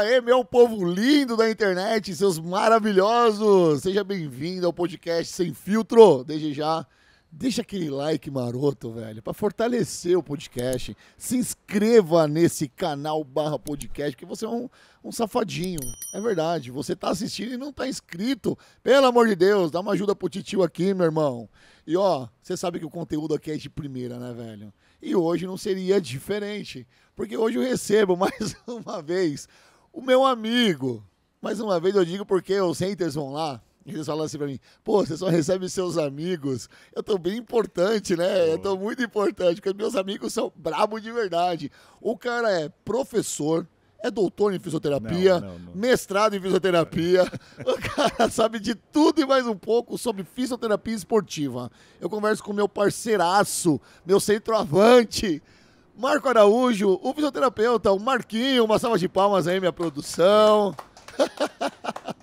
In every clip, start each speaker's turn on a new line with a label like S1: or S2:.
S1: aí, meu povo lindo da internet, seus maravilhosos! Seja bem-vindo ao podcast Sem Filtro. Desde já, deixa aquele like maroto, velho, para fortalecer o podcast. Se inscreva nesse canal barra podcast, porque você é um, um, safadinho. É verdade, você tá assistindo e não tá inscrito. Pelo amor de Deus, dá uma ajuda pro titio aqui, meu irmão. E ó, você sabe que o conteúdo aqui é de primeira, né, velho? E hoje não seria diferente, porque hoje eu recebo mais uma vez o meu amigo. Mais uma vez eu digo porque os haters vão lá. E eles falam assim pra mim, pô, você só recebe seus amigos. Eu tô bem importante, né? Eu tô muito importante, porque meus amigos são brabo de verdade. O cara é professor, é doutor em fisioterapia, não, não, não. mestrado em fisioterapia. o cara sabe de tudo e mais um pouco sobre fisioterapia esportiva. Eu converso com meu parceiraço, meu centroavante. Marco Araújo, o fisioterapeuta, o Marquinho, uma salva de palmas aí, minha produção.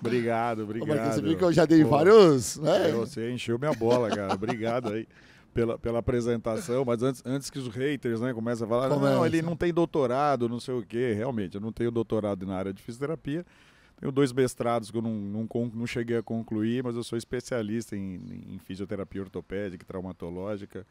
S2: Obrigado, obrigado. Ô, você viu que eu já dei Pô, vários, né? É, você encheu minha bola, cara. Obrigado aí pela, pela apresentação, mas antes, antes que os haters né, comecem a falar, Começa. não, ele não tem doutorado, não sei o quê. Realmente, eu não tenho doutorado na área de fisioterapia. Tenho dois mestrados que eu não, não, não cheguei a concluir, mas eu sou especialista em, em fisioterapia ortopédica e traumatológica.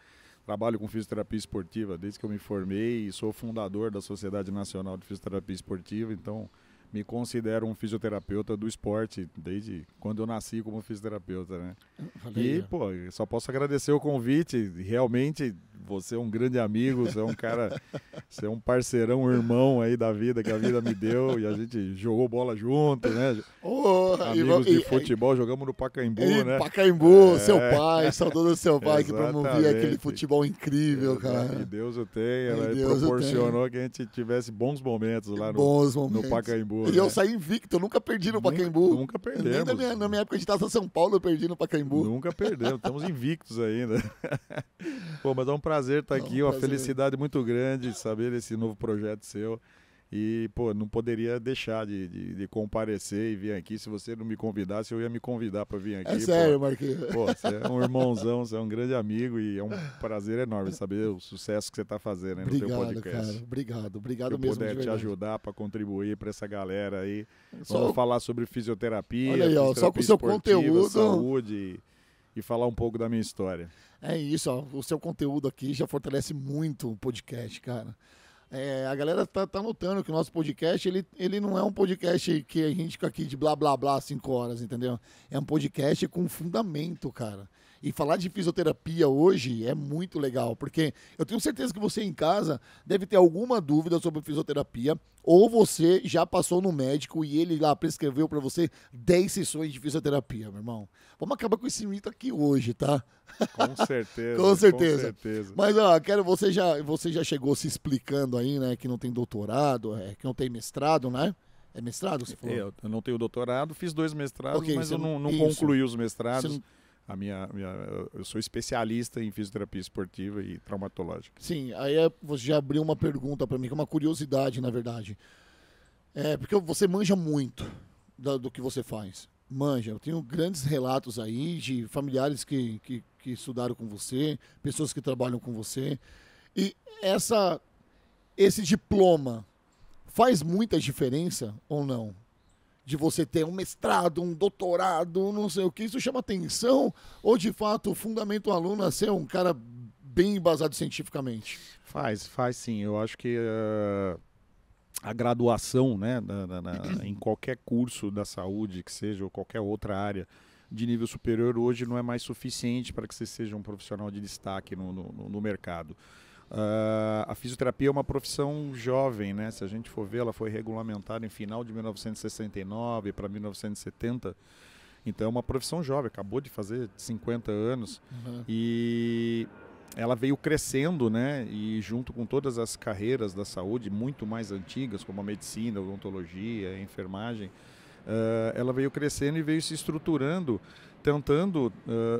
S2: Trabalho com fisioterapia esportiva desde que eu me formei e sou fundador da Sociedade Nacional de Fisioterapia Esportiva, então me considero um fisioterapeuta do esporte desde quando eu nasci como fisioterapeuta, né? Valeu. E, pô, só posso agradecer o convite, realmente você é um grande amigo, você é um cara, você é um parceirão, um irmão aí da vida que a vida me deu e a gente jogou bola junto, né?
S1: Oh, Amigos e, de
S2: futebol, e, jogamos no Pacaembu, e, né? Pacaembu, é. seu pai, saudoso seu pai que promovia aquele
S1: futebol incrível, cara.
S2: Deus o tenha, né? Deus proporcionou tenho. que a gente tivesse bons momentos
S1: lá no, bons momentos. no Pacaembu. E né? eu saí invicto, nunca perdi no Pacaembu. Nunca, nunca perdemos. Nem na minha, na minha época de em São Paulo eu perdi no Pacaembu. Nunca perdemos, estamos invictos ainda. Pô,
S2: mas é um prazer estar tá aqui, é um uma prazer. felicidade muito grande saber desse novo projeto seu. E, pô, não poderia deixar de, de, de, comparecer e vir aqui. Se você não me convidasse, eu ia me convidar para vir é aqui. É sério, Marquinhos. Pô, você é um irmãozão, você é um grande amigo e é um prazer enorme saber o sucesso que você está fazendo obrigado, no seu podcast. Cara, obrigado, obrigado eu mesmo. Se eu puder te ajudar para contribuir para essa galera aí. Só... Vamos falar sobre fisioterapia, Olha aí, ó, só com o seu conteúdo. Saúde e falar um pouco da minha história.
S1: É isso, ó, o seu conteúdo aqui já fortalece muito o podcast, cara. É, a galera tá, tá, notando que o nosso podcast, ele, ele não é um podcast que a gente fica aqui de blá blá blá cinco horas, entendeu? É um podcast com fundamento, cara. E falar de fisioterapia hoje é muito legal, porque eu tenho certeza que você em casa deve ter alguma dúvida sobre fisioterapia, ou você já passou no médico e ele lá prescreveu para você 10 sessões de fisioterapia, meu irmão. Vamos acabar com esse mito aqui hoje, tá?
S3: Com certeza. com certeza. Com certeza.
S1: Mas ó, quero você já, você já chegou se explicando aí, né, que não tem doutorado, é, que não tem mestrado, né? É mestrado, você falou? Eu,
S2: eu não tenho doutorado, fiz dois mestrados, okay, mas eu não, não concluí os mestrados. Não a minha, minha, eu sou especialista em fisioterapia esportiva e traumatológica.
S1: Sim, aí é, você já abriu uma pergunta para mim, que é uma curiosidade, na verdade. É, porque você manja muito do, do que você faz. Manja, eu tenho grandes relatos aí de familiares que, que, que estudaram com você, pessoas que trabalham com você. E essa, esse diploma faz muita diferença ou não? de você ter um mestrado, um doutorado, não sei o que, isso chama atenção ou de fato o fundamento aluno a é ser um cara bem embasado cientificamente? Faz, faz sim. Eu acho que uh, a
S2: graduação, né, na, na, na, em qualquer curso da saúde que seja ou qualquer outra área de nível superior hoje não é mais suficiente para que você seja um profissional de destaque no, no, no mercado. Uh, a fisioterapia é uma profissão jovem, né? Se a gente for ver, ela foi regulamentada em final de 1969 para 1970. Então é uma profissão jovem, acabou de fazer 50 anos uhum. e ela veio crescendo, né? E junto com todas as carreiras da saúde, muito mais antigas, como a medicina, a odontologia, a enfermagem, uh, ela veio crescendo e veio se estruturando tentando uh,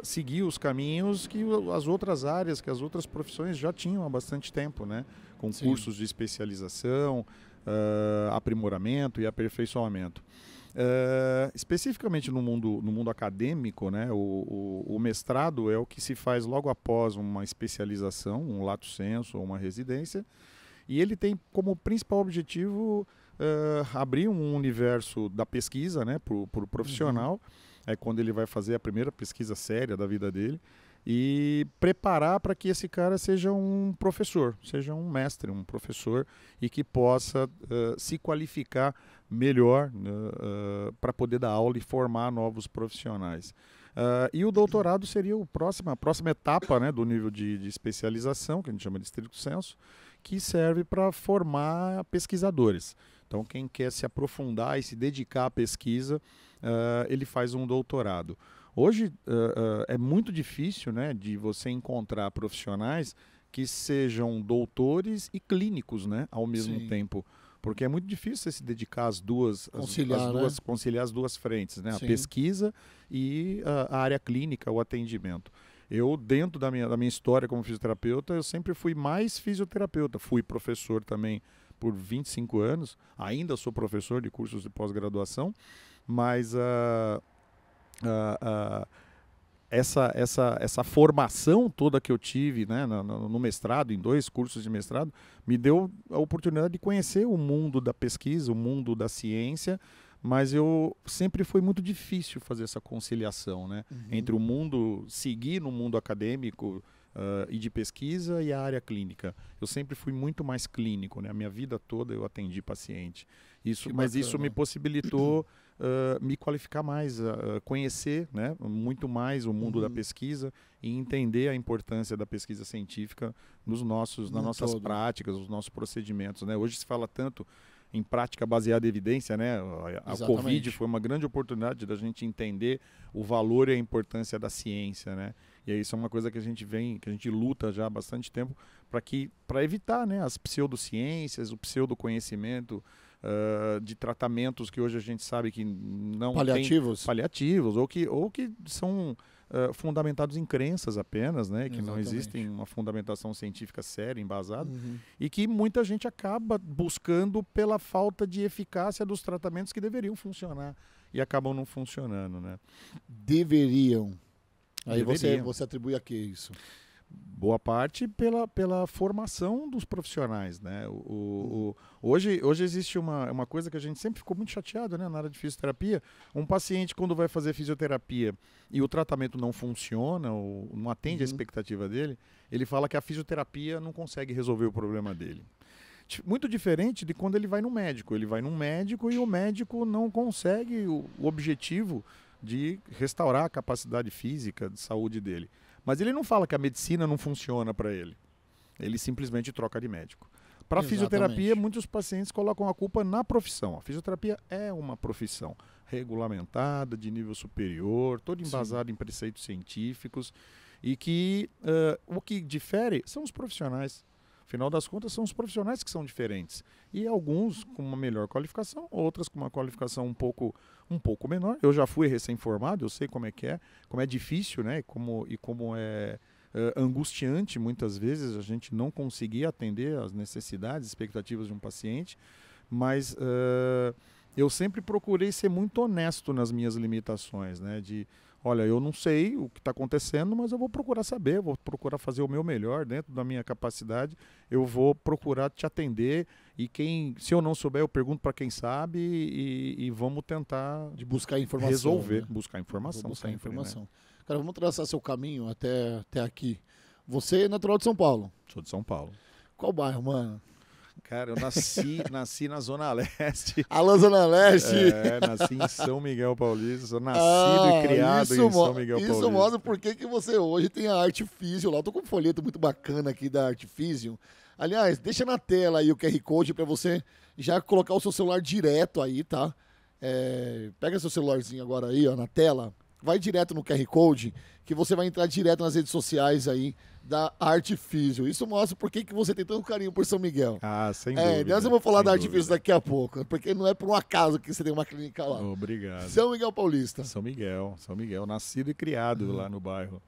S2: seguir os caminhos que as outras áreas, que as outras profissões já tinham há bastante tempo, né? Com Sim. cursos de especialização, uh, aprimoramento e aperfeiçoamento. Uh, especificamente no mundo, no mundo acadêmico, né, o, o, o, mestrado é o que se faz logo após uma especialização, um lato senso ou uma residência, e ele tem como principal objetivo uh, abrir um universo da pesquisa né, para o pro profissional. Uhum é quando ele vai fazer a primeira pesquisa séria da vida dele e preparar para que esse cara seja um professor, seja um mestre, um professor e que possa uh, se qualificar melhor uh, uh, para poder dar aula e formar novos profissionais. Ah, e o doutorado seria o próximo, a próxima etapa né, do nível de, de especialização, que a gente chama de estricto senso, que serve para formar pesquisadores. Então, quem quer se aprofundar e se dedicar à pesquisa, uh, ele faz um doutorado. Hoje uh, uh, é muito difícil né, de você encontrar profissionais que sejam doutores e clínicos né, ao mesmo Sim. tempo. Porque é muito difícil você se dedicar às duas, conciliar, as, as né? duas, né? conciliar as duas frentes, né? Sim. A pesquisa e a, a área clínica, o atendimento. Eu, dentro da minha, da minha história como fisioterapeuta, eu sempre fui mais fisioterapeuta. Fui professor também por 25 anos, ainda sou professor de cursos de pós-graduação, mas uh, uh, uh, essa, essa, essa formação toda que eu tive né, no, no, mestrado, em dois cursos de mestrado, me deu a oportunidade de conhecer o mundo da pesquisa, o mundo da ciência, mas eu sempre foi muito difícil fazer essa conciliação né, uhum. entre o mundo, seguir no mundo acadêmico, Uh, e de pesquisa e a área clínica. Eu sempre fui muito mais clínico, né? A minha vida toda eu atendi paciente. Isso, mas bacana. isso me possibilitou uh, me qualificar mais, uh, conhecer né, muito mais o mundo uhum. da pesquisa e entender a importância da pesquisa científica nos nossos, nas no nossas todo. práticas, nos nossos procedimentos. Né? Hoje se fala tanto em prática baseada em evidência, né? A, a Covid foi uma grande oportunidade da gente entender o valor e a importância da ciência, né? E isso é uma coisa que a gente vem, que a gente luta já há bastante tempo para que para evitar, né, as pseudociências, o pseudoconhecimento, ah, de tratamentos que hoje a gente sabe que não paliativos, tem, paliativos ou que ou que são Uh, fundamentados em crenças apenas, né? Que Exatamente. não existem uma fundamentação científica séria, embasada, uhum. e que muita gente acaba buscando pela falta de eficácia dos tratamentos que deveriam funcionar
S1: e acabam não funcionando, né? Deveriam. Aí deveriam. Você, você atribui a que isso? boa parte
S2: pela, pela formação dos profissionais, né? O, o, uhum. o, hoje, hoje existe uma, uma coisa que a gente sempre ficou muito chateado, né? Na área de fisioterapia, um paciente quando vai fazer fisioterapia e o tratamento não funciona, ou não atende uhum. a expectativa dele, ele fala que a fisioterapia não consegue resolver o problema dele. Muito diferente de quando ele vai no médico. Ele vai no médico e o médico não consegue o, o objetivo de restaurar a capacidade física de saúde dele. Mas ele não fala que a medicina não funciona para ele. Ele simplesmente troca de médico. Para fisioterapia, muitos pacientes colocam a culpa na profissão. A fisioterapia é uma profissão regulamentada, de nível superior, toda embasada Sim. em preceitos científicos e que uh, o que difere são os profissionais. Afinal das contas, são os profissionais que são diferentes. E alguns com uma melhor qualificação, outras com uma qualificação um pouco um pouco menor. Eu já fui recém-formado, eu sei como é que é, como é difícil, né? Como, e como é, é angustiante muitas vezes a gente não conseguir atender às necessidades, expectativas de um paciente, mas uh, eu sempre procurei ser muito honesto nas minhas limitações, né? De olha, eu não sei o que está acontecendo, mas eu vou procurar saber, vou procurar fazer o meu melhor dentro da minha capacidade, eu vou procurar te atender e quem, se eu não souber, eu pergunto para quem sabe e, e, vamos tentar de buscar informação, resolver, né? buscar informação, buscar sempre, né? informação. Né?
S1: Cara, vamos traçar seu caminho até até aqui. Você é natural de São Paulo? Sou de São Paulo. Qual bairro, mano?
S2: Cara, eu nasci, nasci na Zona
S1: Leste. Alô, Zona Leste! É, nasci em São
S2: Miguel Paulista, sou nascido ah, e criado em São Miguel Paulista. Isso mostra
S1: por que você hoje tem a Arte Físio lá. Eu tô com um folheto muito bacana aqui da Arte Físio. Aliás, deixa na tela aí o QR Code para você já colocar o seu celular direto aí, tá? É, pega seu celularzinho agora aí, ó, na tela. Vai direto no QR Code que você vai entrar direto nas redes sociais aí da Artifício. Isso mostra por que você tem tanto carinho por São Miguel. Ah, sem é, dúvida. É, nós vamos falar da Artifício daqui a pouco, porque não é por um acaso que você tem uma clínica lá. Obrigado. São Miguel Paulista. São Miguel, São
S2: Miguel, nascido e criado uhum. lá no bairro.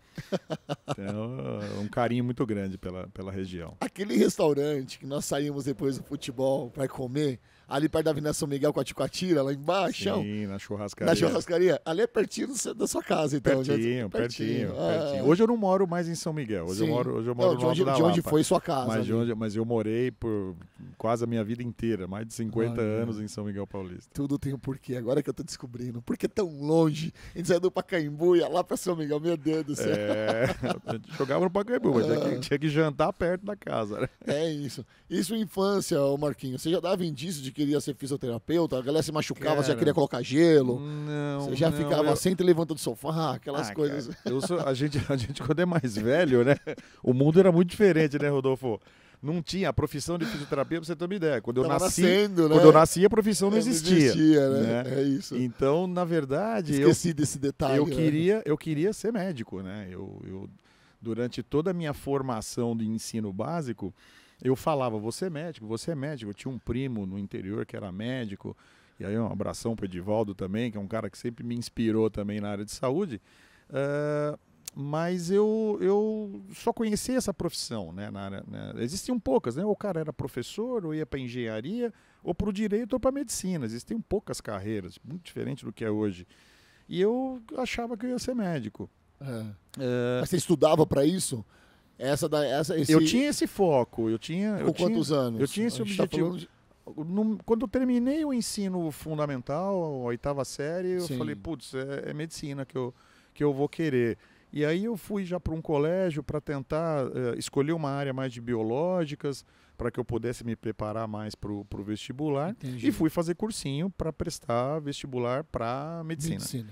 S2: Então, um carinho muito grande pela, pela região.
S1: Aquele restaurante que nós saímos depois do futebol para comer, ali perto da Avenida São Miguel com a Ticoatira, lá embaixo. Sim,
S2: na churrascaria. Na
S1: churrascaria. Ali é pertinho da sua casa, então. Pertinho, já... pertinho, pertinho, é. pertinho. Hoje
S2: eu não moro mais em São Miguel. Hoje sim. eu moro, hoje eu moro não, de onde, de onde foi sua casa. Mas, de onde, mas eu morei por quase a minha vida inteira, mais de 50 anos em São Miguel Paulista.
S1: Tudo tem um porquê, agora que eu tô descobrindo. Por que tão longe? A gente saiu do Pacaembu e ia lá pra São Miguel, meu Deus do céu. É,
S2: jogava no Pacaembu, mas tinha que, ah.
S1: tinha que jantar perto da casa. Né? É isso. Isso infância, Marquinhos. Você já dava indício de que queria ser fisioterapeuta, a galera se machucava, Cara, você já queria colocar gelo. Não. Você já não, ficava eu... sempre levantando do
S2: sofá, aquelas ah, coisas. Cara, sou, a, gente, a gente, quando é mais velho, né? O mundo era muito diferente, né, Rodolfo? não tinha a profissão de fisioterapia, pra você ter uma ideia. Quando eu nasci, nascendo, né? quando eu nasci a profissão não existia. Não existia né? né? É isso. Então, na verdade, esqueci eu, desse detalhe. Eu né? queria, eu queria ser médico, né? Eu, eu durante toda a minha formação de ensino básico, eu falava, você é médico, você é médico. Eu tinha um primo no interior que era médico, e aí um abração para o Edivaldo também, que é um cara que sempre me inspirou também na área de saúde. Uh, mas eu, eu só conhecia essa profissão, né, na área, né? Existiam poucas, né? Ou o cara era professor, ou ia para engenharia, ou para o direito, ou para medicina. Existiam poucas carreiras, muito diferente do que é hoje. E eu achava que eu
S1: ia ser médico. É. É... Mas você estudava para isso? Essa da, essa, esse... Eu tinha esse foco, eu tinha... Com eu quantos tinha, anos? Eu tinha esse tá objetivo. Tá quando eu terminei
S2: o ensino fundamental, a oitava série, Sim. eu falei, putz, é, é, medicina que eu, que eu vou querer. E aí eu fui já para um colégio para tentar uh, escolher uma área mais de biológicas, para que eu pudesse me preparar mais para o vestibular. Entendi. E fui fazer cursinho para prestar vestibular para medicina. medicina.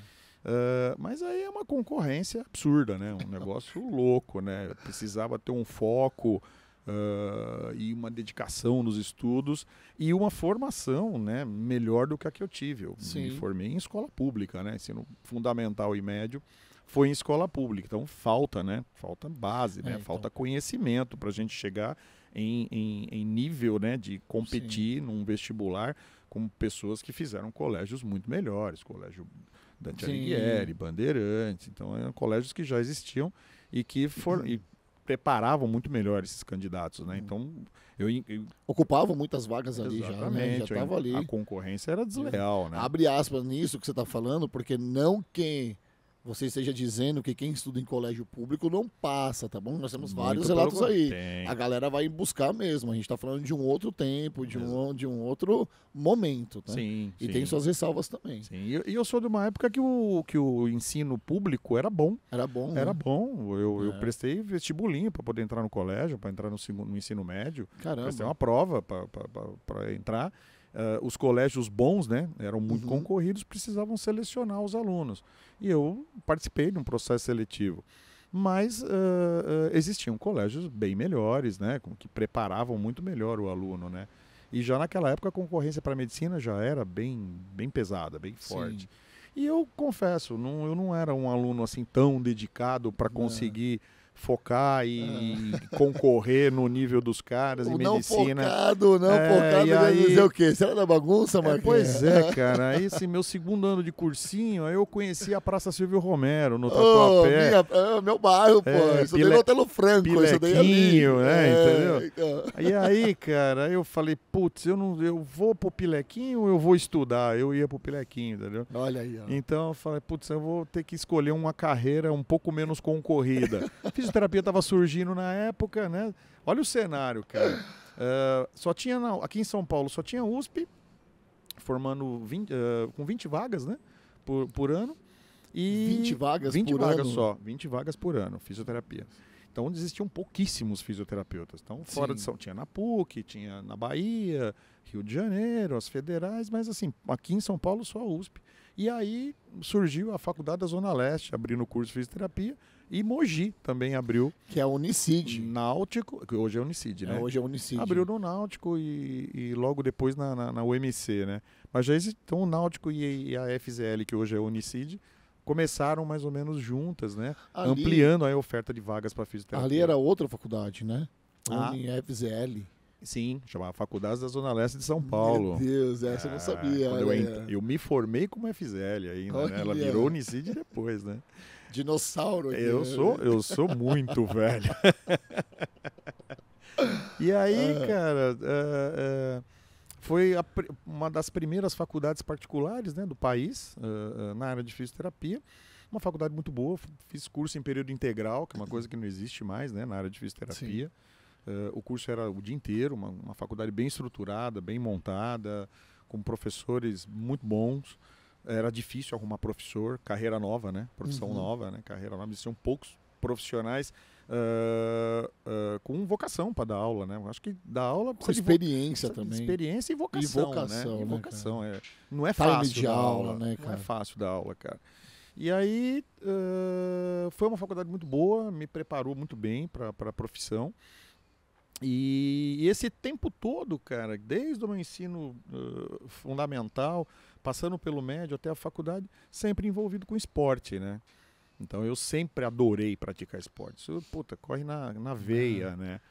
S2: Ah, mas aí é uma concorrência absurda, né? Um negócio louco, né? Precisava ter um foco uh, e uma dedicação nos estudos e uma formação, né? Melhor do que a que eu tive. Eu Sim. me formei em escola pública, né? Ensino fundamental e médio foi em escola pública. Então falta, né? Falta base, né? É, então... Falta conhecimento para a gente chegar em, em, em, nível, né? De competir Sim. num vestibular com pessoas que fizeram colégios muito melhores, colégio Dante Sim. Alighieri, Bandeirantes. Então, eram colégios que já existiam e que foram. E preparavam muito melhor esses
S1: candidatos, né? Uhum. Então, eu, eu... ocupavam muitas vagas ali Exatamente, já, né? já ali. A concorrência era desleal, é. né? Abre aspas nisso que você está falando, porque não quem você esteja dizendo que quem estuda em colégio público não passa, tá bom? Nós temos vários Muito relatos aí. Tem. A galera vai buscar mesmo. A gente está falando de um outro tempo, de um, de um outro momento, né? Sim. E sim. tem suas ressalvas também. Sim. E eu, eu, sou de uma época que o, que o ensino
S2: público era bom. Era bom. Era né? bom. Eu, é. eu prestei vestibulinho para poder entrar no colégio, para entrar no, no, ensino médio. Caramba. Prestei uma prova para entrar uh, os colégios bons, né, eram muito uhum. concorridos, precisavam selecionar os alunos. E eu participei de um processo seletivo. Mas uh, uh, existiam colégios bem melhores, né, que preparavam muito melhor o aluno, né. E já naquela época a concorrência para medicina já era bem, bem pesada, bem forte. Sim. E eu confesso, não, eu não era um aluno assim tão dedicado para conseguir... É focar e, ah. concorrer no nível dos caras o em medicina. Não focado, não é, focado, e aí... dizer o
S1: quê? Será da bagunça, é, Marquinhos? É, pois é, cara. Esse assim,
S2: meu segundo ano de cursinho, aí eu conheci a Praça Silvio Romero no Tatuapé. Oh, minha, é, é, meu bairro, pô. É, isso pile... daí no Otelo Franco. Pilequinho, né? É, entendeu? E então. aí, cara, eu falei, putz, eu, não, eu vou pro Pilequinho ou eu vou estudar? Eu ia pro Pilequinho, entendeu? Olha aí, ó. Então eu falei, putz, eu vou ter que escolher uma carreira um pouco menos concorrida. Fiz fisioterapia estava surgindo na época, né? Olha o cenário, cara. Uh, só tinha, aqui em São Paulo, só tinha USP, formando 20, uh, ah, com 20 vagas, né? Por, por ano. E 20 vagas 20 por vagas ano? só, 20 vagas por ano, fisioterapia. Então, onde existiam pouquíssimos fisioterapeutas. Então, fora Sim. de São tinha na PUC, tinha na Bahia, Rio de Janeiro, as federais, mas assim, aqui em São Paulo só a USP. E aí surgiu a Faculdade da Zona Leste, abrindo o curso de fisioterapia, e Mogi também abriu. Que é a Unicid. Náutico, que hoje é Unicid, né? É, hoje é Unicid. Abriu no Náutico e, e logo depois na, na, na, UMC, né? Mas já existe, então o Náutico e, e, a FZL, que hoje é Unicid, começaram mais ou menos juntas, né? Ali, Ampliando a oferta de vagas para fisioterapia. Ali era
S1: outra faculdade, né? Ah.
S2: FZL Sim, chamava Faculdades da Zona Leste de São Paulo. Meu Deus, essa eu não ah, sabia. Eu, eu, me formei como FZL ainda, né? Ela virou Unicid depois, né? Dinossauro.
S1: Aqui, eu né? sou, eu sou muito
S2: velho. e aí, ah. cara, é, é, foi a, uma das primeiras faculdades particulares né, do país é, na área de fisioterapia. Uma faculdade muito boa, fiz curso em período integral, que é uma coisa que não existe mais né, na área de fisioterapia. o curso era o dia inteiro, uma, uma faculdade bem estruturada, bem montada, com professores muito bons era difícil arrumar professor, carreira nova, né? Profissão uhum. nova, né? Carreira nova. Existiam poucos profissionais uh, uh, com vocação para dar aula, né? Eu acho que dar aula com experiência também. Experiência e vocação, e vocação, né? E né, vocação né, é. Não é Time fácil de aula, aula, né, cara? Não é fácil dar aula, cara. E aí uh, foi uma faculdade muito boa, me preparou muito bem para a profissão. E, e esse tempo todo, cara, desde o meu ensino fundamental, passando pelo médio até a faculdade, sempre envolvido com esporte, né? Então eu sempre adorei praticar esporte. Isso, puta, corre na, na veia, é. né?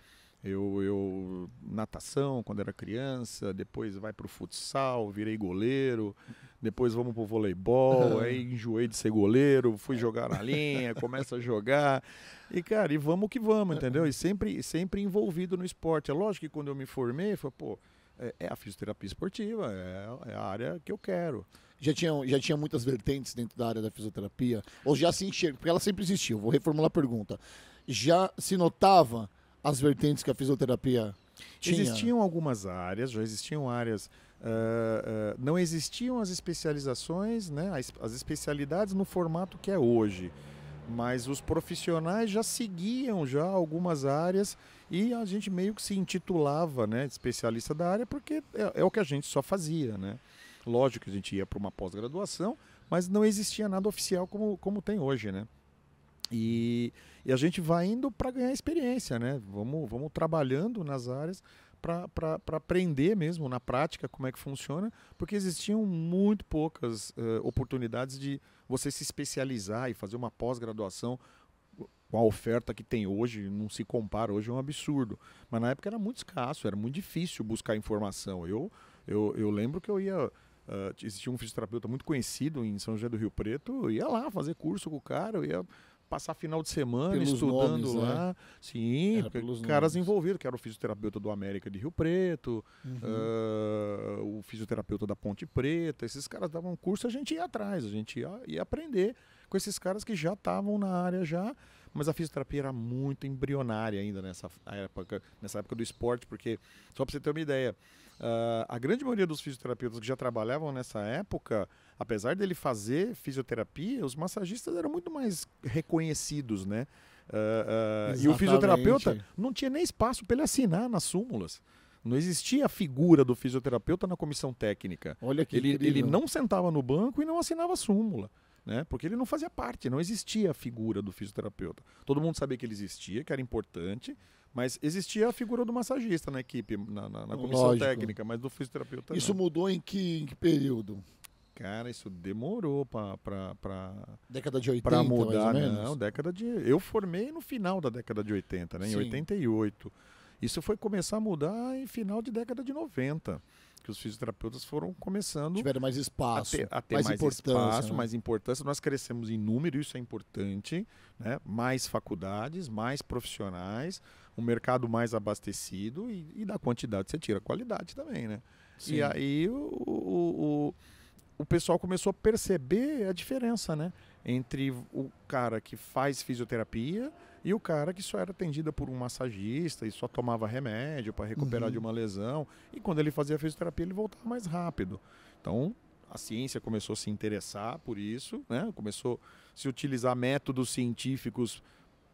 S2: Eu, eu natação quando era criança, depois vai pro futsal, virei goleiro, depois vamos pro voleibol, aí enjoei de ser goleiro, fui jogar na linha, começa a jogar. E cara, e vamos que vamos, é. entendeu? E sempre sempre envolvido no esporte. É lógico que quando eu me formei, foi, pô, é, é a fisioterapia esportiva, é,
S1: é a área que eu quero. Já tinha, já tinha muitas vertentes dentro da área da fisioterapia? Ou já se enxerga? Porque ela sempre existiu. Vou reformular a pergunta. Já se notava as vertentes que a fisioterapia tinha? Existiam
S2: algumas áreas, já existiam áreas. Uh, uh, não existiam as especializações, né, as, as especialidades no formato que é hoje. Mas os profissionais já seguiam já algumas áreas e a gente meio que se intitulava né, especialista da área porque é, é o que a gente só fazia. Né? Lógico que a gente ia para uma pós-graduação, mas não existia nada oficial como, como tem hoje. Né? E, e a gente vai indo para ganhar experiência, né? Vamos, vamos trabalhando nas áreas para aprender mesmo na prática como é que funciona, porque existiam muito poucas uh, oportunidades de você se especializar e fazer uma pós-graduação com a oferta que tem hoje, não se compara, hoje é um absurdo. Mas na época era muito escasso, era muito difícil buscar informação. Eu, eu, eu lembro que eu ia. Uh, existia um fisioterapeuta muito conhecido em São José do Rio Preto, eu ia lá fazer curso com o cara, eu ia passar final de semana pelos estudando nomes, lá. Né? Sim, caras nomes. envolvidos, que era o fisioterapeuta do América de Rio Preto, uhum. uh, o fisioterapeuta da Ponte Preta. Esses caras davam curso, a gente ia atrás, a gente ia, ia aprender com esses caras que já estavam na área já mas a fisioterapia era muito embrionária ainda nessa época, nessa época do esporte, porque, só para você ter uma ideia, uh, a grande maioria dos fisioterapeutas que já trabalhavam nessa época, apesar dele fazer fisioterapia, os massagistas eram muito mais reconhecidos, né? Uh, uh, e o fisioterapeuta não tinha nem espaço para ele assinar nas súmulas. Não existia a figura do fisioterapeuta na comissão técnica. Olha que ele, ele não sentava no banco e não assinava súmula né? Porque ele não fazia parte, não existia a figura do fisioterapeuta. Todo mundo sabia que ele existia, que era importante, mas existia a figura do massagista na equipe, na, na, na comissão Lógico. técnica, mas do fisioterapeuta. Isso
S1: não. mudou em que,
S2: em que período? Cara, isso demorou para para década de 80, Para mudar, Não, década de. Eu formei no final da década de 80, né? Em Sim. 88. Isso foi começar a mudar em final de década de 90 que os fisioterapeutas foram
S1: começando. Tiveram mais
S2: espaço.
S1: A ter, a ter mais, mais espaço, né? mais
S2: importância. Nós crescemos em número, isso é importante. Né? Mais faculdades, mais profissionais, um mercado mais abastecido e, e da quantidade você tira a qualidade também, né? E aí o, o, o, o pessoal começou a perceber a diferença, né? Entre o cara que faz fisioterapia e o cara que só era atendida por um massagista e só tomava remédio para recuperar uhum. de uma lesão. E quando ele fazia fisioterapia, ele voltava mais rápido. Então, a ciência começou a se interessar por isso, né? começou a se utilizar métodos científicos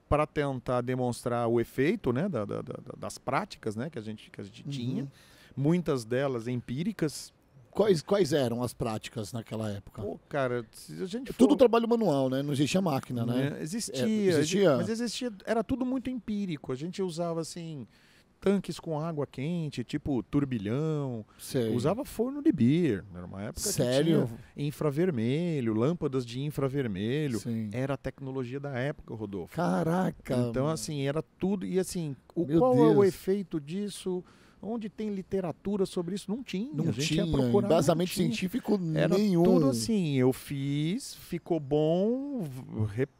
S2: para tentar demonstrar o efeito né? Da, da, da, das
S1: práticas né? que a gente, que a gente uhum. tinha, muitas delas empíricas, Quais, quais eram as práticas naquela época? Pô, cara, se a gente é for... Tudo trabalho manual, né? Não existia máquina, né? É, é existia, é, existia. Mas
S2: existia, era tudo muito empírico. A gente usava, assim, tanques com água quente, tipo turbilhão. Sei. Usava forno de beer. Era uma época Sério? infravermelho, lâmpadas de infravermelho. Sim. Era a tecnologia da época, Rodolfo. Caraca! Então, mano. assim, era tudo. E assim, o, qual Deus. é o efeito disso? Onde tem literatura sobre isso? Não tinha. Não a gente tinha. Ia embasamento científico Era nenhum. Tudo assim, eu fiz, ficou bom,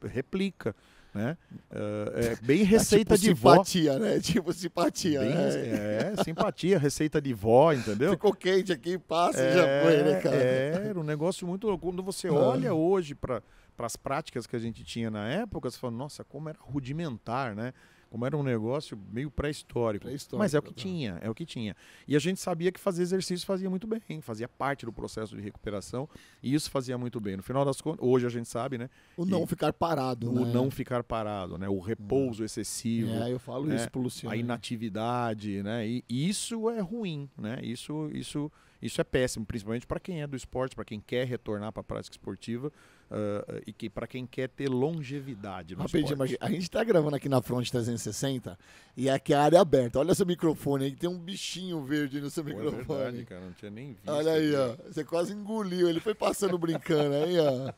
S2: replica. Né? Ah, é bem tá receita é tipo de simpatia, vó. né? Tipo
S1: simpatia. Bem, né? É,
S2: simpatia, receita de vó, entendeu? Ficou quente aqui, passa é, e já é, foi, né, cara? Era um negócio muito Quando você ah. olha hoje para as práticas que a gente tinha na época, você fala, nossa, como era rudimentar, né? como era um negócio meio pré-histórico. Pré mas é o que tinha, é o que tinha. E a gente sabia que fazer exercício fazia muito bem, fazia parte do processo de recuperação, e isso fazia muito bem. No final das contas, hoje a gente sabe, né? O não ficar parado, O né? não ficar parado, né? O repouso é. excessivo. É, eu falo né? isso pro Luciano. A né? inatividade, né? E isso é ruim, né? Isso, isso, isso é péssimo, principalmente para quem é do esporte, para quem quer retornar para a prática esportiva uh, e que para quem quer ter longevidade no Rapidinho, esporte. a gente
S1: está gravando aqui na Front 360 e é aqui é a área aberta. Olha seu microfone aí, tem um bichinho verde no seu Pô, é microfone. É verdade, cara, não tinha nem visto. Olha aí, ó, você quase engoliu, ele foi passando brincando aí, ó.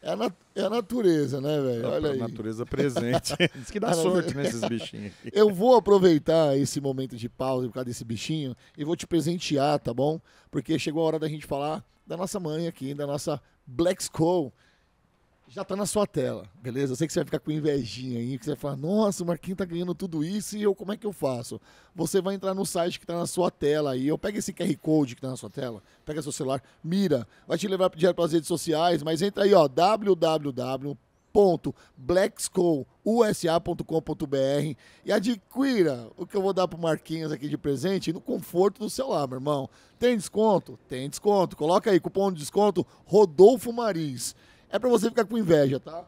S1: É a, é a natureza, né, velho? a aí. natureza presente. Diz que dá sorte nesses bichinhos. Eu vou aproveitar esse momento de pausa por causa desse bichinho e vou te presentear, tá bom? Porque chegou a hora da gente falar da nossa mãe aqui, da nossa Black Skull, já está na sua tela, beleza? Eu sei que você vai ficar com invejinha aí, que você vai falar, nossa, o Marquinhos tá ganhando tudo isso e eu como é que eu faço? Você vai entrar no site que está na sua tela aí, eu pega esse QR Code que está na sua tela, pega seu celular, mira, vai te levar direto para as redes sociais, mas entra aí, ó, www.blackscousa.com.br e adquira o que eu vou dar pro Marquinhos aqui de presente no conforto do celular, meu irmão. Tem desconto? Tem desconto. Coloca aí cupom de desconto Rodolfo Marins é para você ficar com inveja, tá?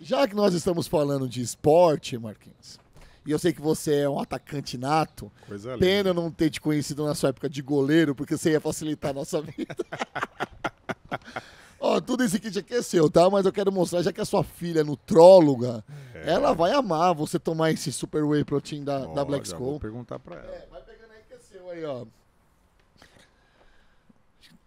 S1: Já que nós estamos falando de esporte, Marquinhos, e eu sei que você é um atacante nato, Coisa pena linda. não ter te conhecido na sua época de goleiro, porque você ia facilitar a nossa vida. Ó, tudo isso aqui é aqueceu, tá? Mas eu quero mostrar, já que a sua filha é nutróloga, é. ela vai amar você tomar esse Super Whey Protein da, oh, da Black Skull. Vou perguntar pra ela. É, vai pegando aí que é seu aí, ó.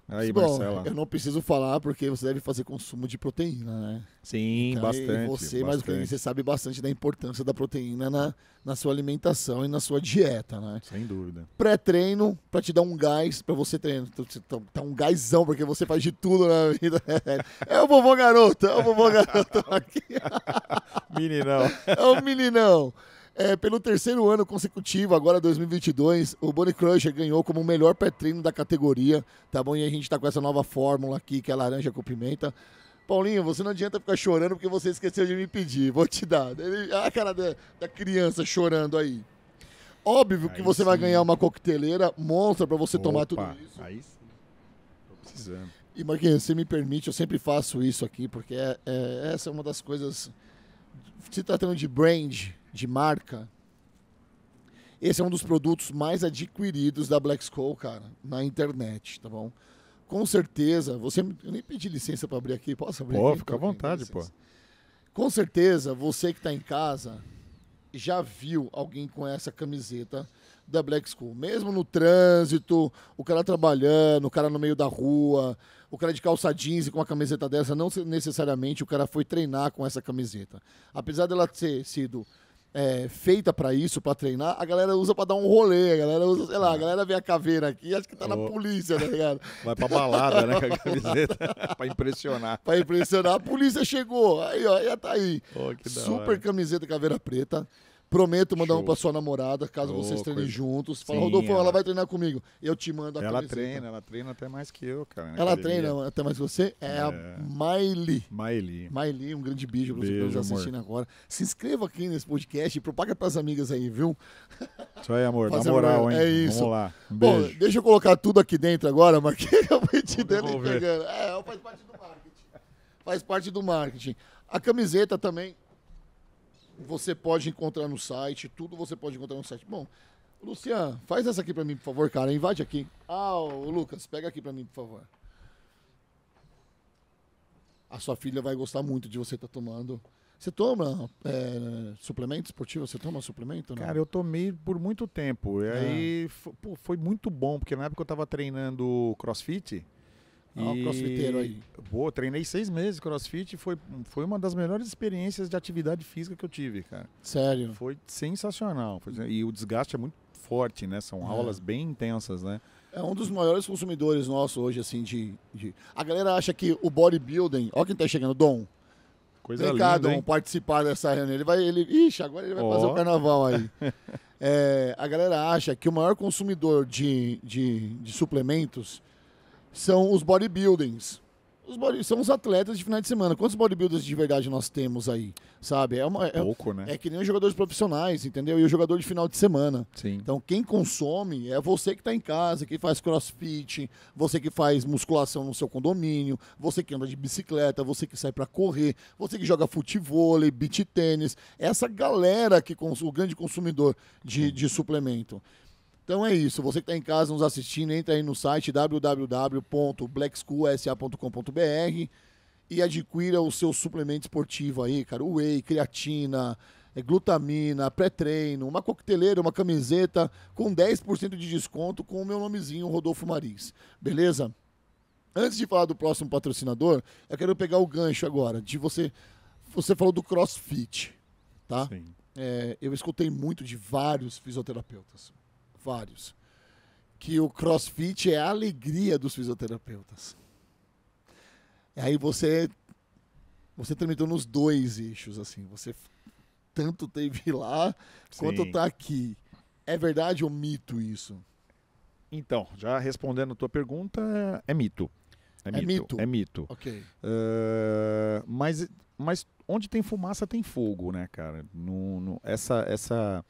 S2: Aí, Bom, Marcela. Eu
S1: não preciso falar porque você deve fazer consumo de proteína, né? Sim, então, bastante. Você, mas mais do que você sabe bastante da importância da proteína na, na sua alimentação e na sua dieta, né? Sem dúvida. Pré-treino para te dar um gás para você treinar. Tá um gásão porque você faz de tudo na vida. É o vovô garoto, é o vovô garoto aqui. meninão. É o meninão. É, pelo terceiro ano consecutivo, agora 2022, o Bonnie Crusher ganhou como o melhor pé treino da categoria, tá bom? E a gente tá com essa nova fórmula aqui, que é laranja com pimenta. Paulinho, você não adianta ficar chorando porque você esqueceu de me pedir, vou te dar. Ele, a cara da, da criança chorando aí. Óbvio aí que você sim. vai ganhar uma coqueteleira monstra para você Opa, tomar tudo isso. Aí sim. Tô precisando. E Marquinhos, se me permite, eu sempre faço isso aqui, porque é, é, essa é uma das coisas. Se tratando de brand, de marca. Esse é um dos produtos mais adquiridos da Black Skull, cara, na internet, tá bom? Com certeza, você eu nem pedi licença para abrir aqui, posso abrir? Pô, aqui? fica à vontade, pô. Com certeza, você que está em casa já viu alguém com essa camiseta da Black School. Mesmo no trânsito, o cara trabalhando, o cara no meio da rua, o cara de calça jeans e com uma camiseta dessa, não necessariamente o cara foi treinar com essa camiseta. Apesar dela ter sido é, feita para isso, para treinar, a galera usa para dar um rolê, a galera usa, sei lá, a galera vê a caveira aqui acha que tá oh. na polícia, tá ligado? Vai pra balada, né, com a camiseta, pra impressionar. Pra impressionar, a polícia chegou, aí ó, já tá aí. Oh, Super hora. camiseta caveira preta. Prometo mandar Show. um pra sua namorada, caso oh, vocês treinem coisa... juntos. Fala, Sim, Rodolfo, ela... ela... vai treinar comigo. Eu te mando a Ela camiseta. treina, ela treina até mais que eu, cara. Né, ela academia. treina até mais que você? É, é. a Miley. Miley. Miley, um grande beijo, tá beijo pra vocês que estão assistindo agora. Se inscreva aqui nesse podcast e propaga pras amigas aí, viu? Isso aí, amor. Fazer na moral, hein? É isso. Vamos lá. Um Bom, beijo. deixa eu colocar tudo aqui dentro agora, Marquinhos. Eu vou te dando pegando. É, faz parte do marketing. Faz parte do marketing. A camiseta também você pode encontrar no site, tudo você pode encontrar no site. Bom, Lucian, faz essa aqui para mim, por favor, cara. Invade aqui. Ah, o Lucas, pega aqui para mim, por favor. A sua filha vai gostar muito de você estar tá tomando. Você toma é, suplemento esportivo? Você toma suplemento? Não? Cara, eu tomei por muito
S2: tempo. E é. aí pô, foi muito bom, porque na época eu estava treinando crossfit
S1: ah, e... crossfiteiro aí.
S2: Boa, treinei seis meses crossfit e foi, foi uma das melhores experiências de atividade física que eu tive, cara. Sério? Foi sensacional. E o desgaste é muito
S1: forte, né? São é. aulas bem intensas, né? É um dos maiores consumidores nossos hoje, assim, de, de... A galera acha que o bodybuilding... Olha quem tá chegando, Dom. Coisa Vem linda, Dom, hein? participar dessa reunião. Ele vai... Ele... Ixi, agora ele vai oh. fazer o carnaval aí. é, a galera acha que o maior consumidor de, de, de suplementos são os bodybuildings. Os body, são os atletas de final de semana. Quantos bodybuilders de verdade nós temos aí? Sabe? É, uma, é Pouco, né? É que nem os jogadores profissionais, entendeu? E o jogador de final de semana. Sim. Então, quem consome é você que está em casa, que faz crossfit, você que faz musculação no seu condomínio, você que anda de bicicleta, você que sai para correr, você que joga futebol, beach tênis. Essa galera que o grande consumidor de, de suplemento. Então é isso. Você que está em casa nos assistindo, entra aí no site www.blackschoolsa.com.br e adquira o seu suplemento esportivo aí, cara. Whey, creatina, é, glutamina, pré-treino, uma coqueteleira, uma camiseta com 10% de desconto com o meu nomezinho, Rodolfo Marins. Beleza? Antes de falar do próximo patrocinador, eu quero pegar o gancho agora de você. Você falou do crossfit, tá? Sim. É, eu escutei muito de vários fisioterapeutas vários, que o crossfit é a alegria dos fisioterapeutas. E aí você você tramitou nos dois eixos, assim. Você tanto teve lá quanto tá aqui. É verdade ou mito isso? Então, já respondendo a tua pergunta,
S2: é mito. É, é mito, mito, É mito. Ok. Uh, mas, mas onde tem fumaça tem fogo, né, cara? No, no, essa, essa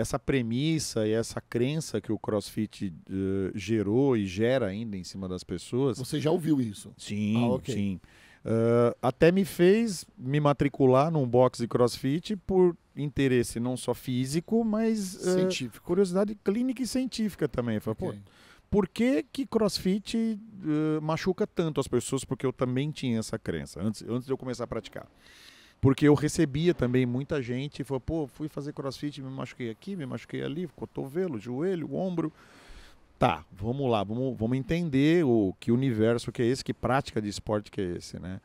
S2: essa premissa e essa crença que o CrossFit uh, gerou e gera ainda em cima das pessoas. Você já ouviu isso? Sim, ah, okay. sim. Uh, até me fez me matricular num box de CrossFit por interesse não só físico, mas eh, científico. Uh, curiosidade clínica e científica também. Falei, okay. pô, por que, que crossfit uh, machuca tanto as pessoas? Porque eu também tinha essa crença, antes, antes de eu começar a praticar. Porque eu recebia também muita gente, falou, pô, fui fazer crossfit, me machuquei aqui, me machuquei ali, cotovelo, joelho, ombro. Tá, vamos lá, vamos, vamos entender o que universo que é esse, que prática de esporte que é esse, né?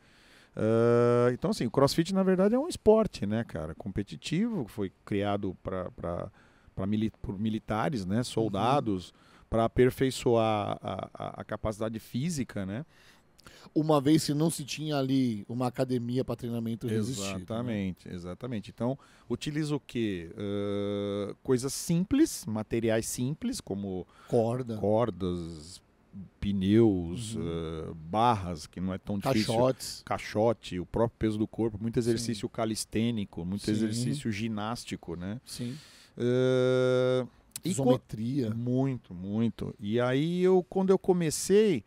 S2: Uh, então, assim, o crossfit, na verdade, é um esporte, né, cara? Competitivo, foi criado para mili por militares, né? Uhum. Soldados, uhum. para aperfeiçoar a, a, a capacidade física, né?
S1: uma vez se não se tinha ali uma academia para treinamento resistido. Né? Exatamente,
S2: né? exatamente. Então, utiliza o quê? Uh, coisas simples, materiais simples, como Corda. cordas, pneus, uhum. uh, barras, que não é tão difícil. Caixotes. Caixote, o próprio peso do corpo, muito exercício Sim. calistênico, muito Sim. exercício ginástico, né? Sim. Uh, Isometria. Muito, muito. E aí, eu, quando eu comecei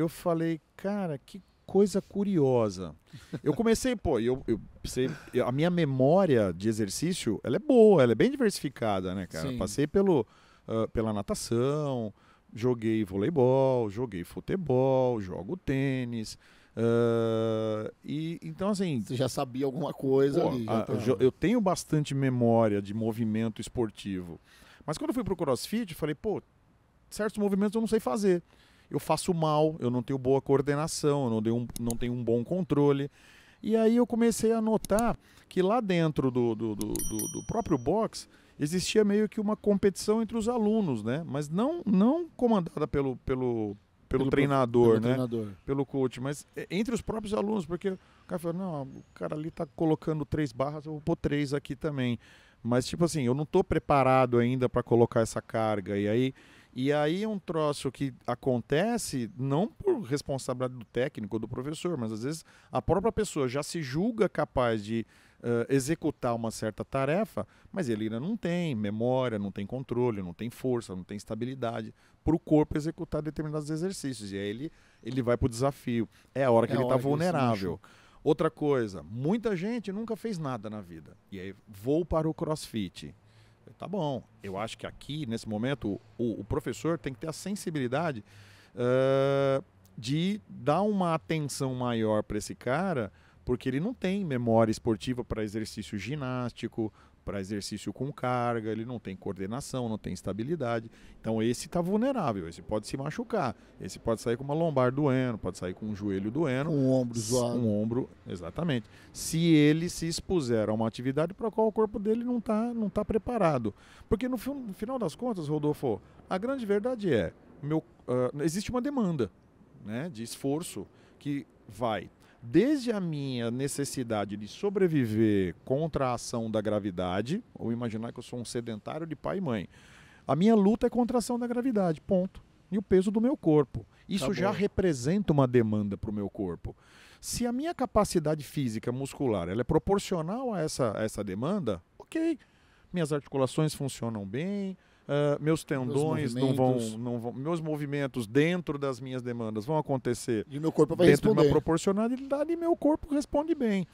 S2: eu falei, cara, que coisa curiosa. Eu comecei, pô, eu, eu, sei, eu, a minha memória de exercício, ela é boa, ela é bem diversificada, né, cara? Sim. Passei pelo, uh, pela natação, joguei voleibol, joguei futebol, jogo tênis. Uh, e então assim você já sabia alguma coisa pô, ali, a, tá... eu, eu tenho bastante memória de movimento esportivo mas quando eu fui pro CrossFit falei pô certos movimentos eu não sei fazer eu faço mal, eu não tenho boa coordenação, eu não tenho um, não tenho um bom controle. E aí eu comecei a notar que lá dentro do, do, do, do próprio box existia meio que uma competição entre os alunos, né? Mas não, não comandada pelo, pelo, pelo, pelo treinador, pelo né? Treinador. Pelo coach, mas entre os próprios alunos, porque o cara falou, não, o cara ali tá colocando três barras, eu vou pôr três aqui também. Mas, tipo assim, eu não tô preparado ainda para colocar essa carga. E aí e aí um troço que acontece, não por responsabilidade do técnico ou do professor, mas às vezes a própria pessoa já se julga capaz de uh, executar uma certa tarefa, mas ele ainda não tem memória, não tem controle, não tem força, não tem estabilidade para o corpo executar determinados exercícios. E aí ele, ele vai para o desafio. É a hora que é ele está vulnerável. Outra coisa, muita gente nunca fez nada na vida. E aí vou para o crossfit Tá bom. Eu acho que aqui, nesse momento, o, o professor tem que ter a sensibilidade uh, de dar uma atenção maior para esse cara, porque ele não tem memória esportiva para exercício ginástico, para exercício com carga, ele não tem coordenação, não tem estabilidade. Então esse está vulnerável, esse pode se machucar, esse pode sair com uma lombar doendo, pode sair com um joelho doendo. Um ombro zoado. Um ombro, exatamente. Se ele se expuser a uma atividade para a qual o corpo dele não está não tá preparado. Porque no, no, final das contas, Rodolfo, a grande verdade é, meu, uh, existe uma demanda né, de esforço que vai desde a minha necessidade de sobreviver contra a ação da gravidade, ou imaginar que eu sou um sedentário de pai e mãe, a minha luta é contra a ação da gravidade, ponto. E o peso do meu corpo. Isso tá já representa uma demanda para o meu corpo. Se a minha capacidade física muscular ela é proporcional a essa, a essa demanda, ok. Minhas articulações funcionam bem, Uh, meus tendões meus não, vão, não vão. Meus movimentos dentro das minhas demandas vão acontecer. E meu corpo vai dentro responder. de uma proporcionalidade e meu corpo responde bem.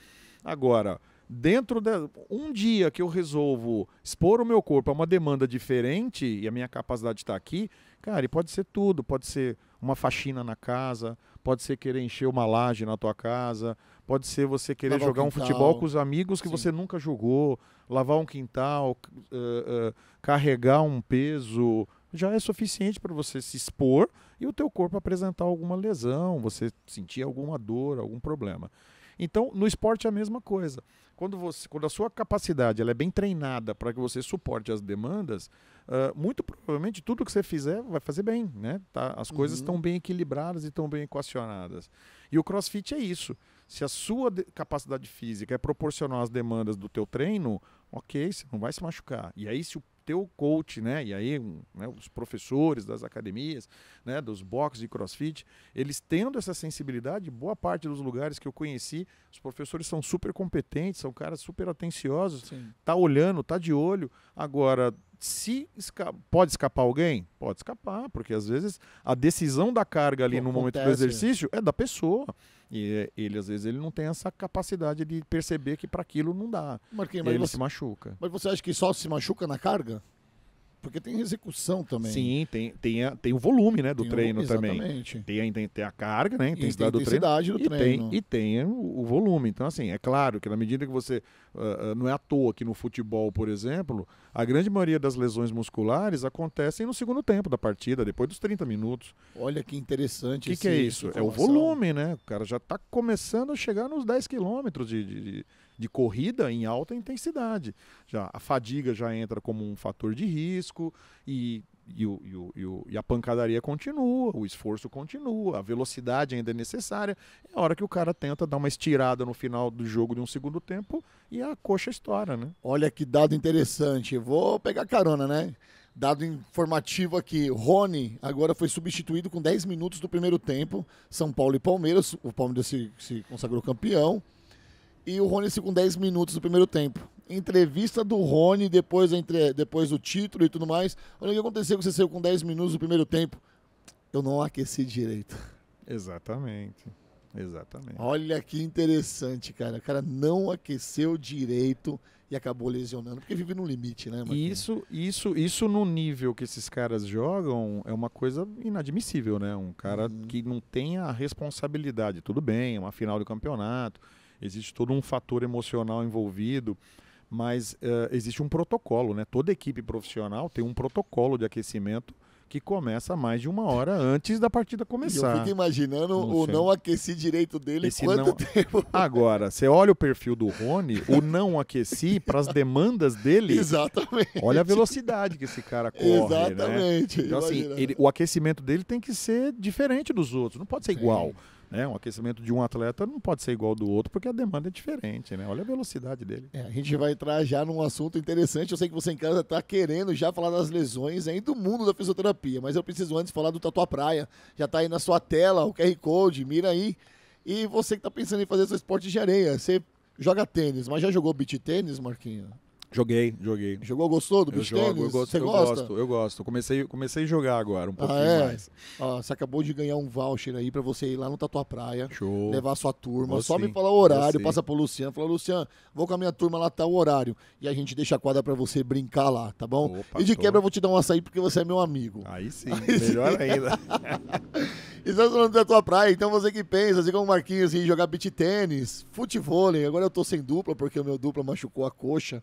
S2: Agora, dentro de um dia que eu resolvo expor o meu corpo a uma demanda diferente e a minha capacidade está aqui, cara, e pode ser tudo, pode ser uma faxina na casa, pode ser querer encher uma laje na tua casa, pode ser você querer lavar jogar um futebol com os amigos que Sim. você nunca jogou, lavar um quintal, uh, uh, carregar um peso, já é suficiente para você se expor e o teu corpo apresentar alguma lesão, você sentir alguma dor, algum problema. Então, no esporte é a mesma coisa. Quando, você, quando a sua capacidade ela é bem treinada para que você suporte as demandas, uh, muito provavelmente tudo que você fizer vai fazer bem, né? Tá? As coisas uhum. estão bem equilibradas e estão bem equacionadas. E o CrossFit é isso. Se a sua capacidade física é proporcional às demandas do teu treino, ok, você não vai se machucar. E aí, se o teu coach, né, e aí né, os professores das academias, né, dos boxes de crossfit, eles tendo essa sensibilidade, boa parte dos lugares que eu conheci, os professores são super competentes, são caras super atenciosos, Sim. tá olhando, tá de olho. Agora, se esca pode escapar alguém? Pode escapar, porque às vezes a decisão da carga ali no momento do exercício é da pessoa. E eh, ele, às vezes, ele não tem essa capacidade de perceber que para aquilo não
S1: dá. Marquinhos, ele você, se machuca. Mas você acha que só se machuca na carga? Porque tem execução também. Sim,
S2: tem, tem, a, tem o volume né, do tem treino o, também. Tem, tem, tem a carga, né? A intensidade, do treino, do e Tem, e tem o, volume. Então, assim, é claro que na medida que você. Uh, não é à toa que no futebol, por exemplo, a grande maioria das lesões musculares acontecem no segundo tempo da partida, depois dos 30 minutos.
S1: Olha que interessante O que, que, é isso? É o volume,
S2: né? O cara já está começando a chegar nos 10 quilômetros de, de, de de corrida em alta intensidade. Já a fadiga já entra como um fator de risco e e, o, e, o, e, o, e, a pancadaria continua, o esforço continua, a velocidade ainda é necessária. É a hora que o cara tenta dar uma estirada no final do jogo de um segundo tempo e
S1: a coxa estoura, né? Olha que dado interessante. Vou pegar carona, né? Dado informativo aqui, Rony agora foi substituído com 10 minutos do primeiro tempo. São Paulo e Palmeiras, o Palmeiras se, se consagrou campeão e o Rony com 10 minutos do primeiro tempo. Entrevista do Rony depois, entre, depois do título e tudo mais. Olha o que aconteceu que você saiu com 10 minutos do primeiro tempo. Eu não aqueci direito. Exatamente. Exatamente. Olha que interessante, cara. O cara não aqueceu direito e acabou lesionando, porque vive no limite, né, Marquinhos?
S2: Isso, isso, isso no nível que esses caras jogam é uma coisa inadmissível, né? Um cara uhum. que não tem a responsabilidade. Tudo bem, é uma final do campeonato existe todo um fator emocional envolvido, mas uh, existe um protocolo, né? Toda equipe profissional tem um protocolo de aquecimento que começa mais de uma hora antes da partida começar. E eu fico
S1: imaginando não o sei. não aqueci direito dele Esse quanto não...
S2: tempo. Agora, você olha o perfil do Rony, o não aqueci para as demandas dele. Exatamente. Olha a velocidade que esse cara corre. Né? Exatamente. Né? Então, assim, ele, o aquecimento dele tem que ser diferente dos outros, não pode ser Sim. igual. Né? Um aquecimento de um atleta não pode ser igual do outro, porque a demanda é diferente, né? Olha a velocidade dele.
S1: É, a gente vai entrar já num assunto interessante. Eu sei que você em casa está querendo já falar das lesões aí do mundo da fisioterapia, mas eu preciso antes falar do tatuapraia Praia. Já está aí na sua tela o QR Code, mira aí. E você que está pensando em fazer seu esporte de areia, você joga tênis, mas já jogou beat tênis, Marquinhos
S2: Joguei, joguei. Jogou, gostou do beach eu eu gosto, Você eu gosta? gosto, eu gosto. Comecei, comecei a jogar agora, um ah, pouquinho ah, é? mais.
S1: Ó, você acabou de ganhar um voucher aí para você ir lá no tua Praia, Show. levar a sua turma. Vou só sim. me falar o horário, passa pro Luciano, fala, Luciano, vou com a minha turma lá, tá o horário. E a gente deixa a quadra para você brincar lá, tá bom? Opa, e de tô. quebra eu vou te dar um açaí porque você é meu amigo. Aí sim, aí melhor sim. ainda. Estamos falando da tua praia, então você que pensa, assim como o Marquinhos, em jogar beat tênis, futebol, agora eu tô sem dupla porque o meu dupla machucou a coxa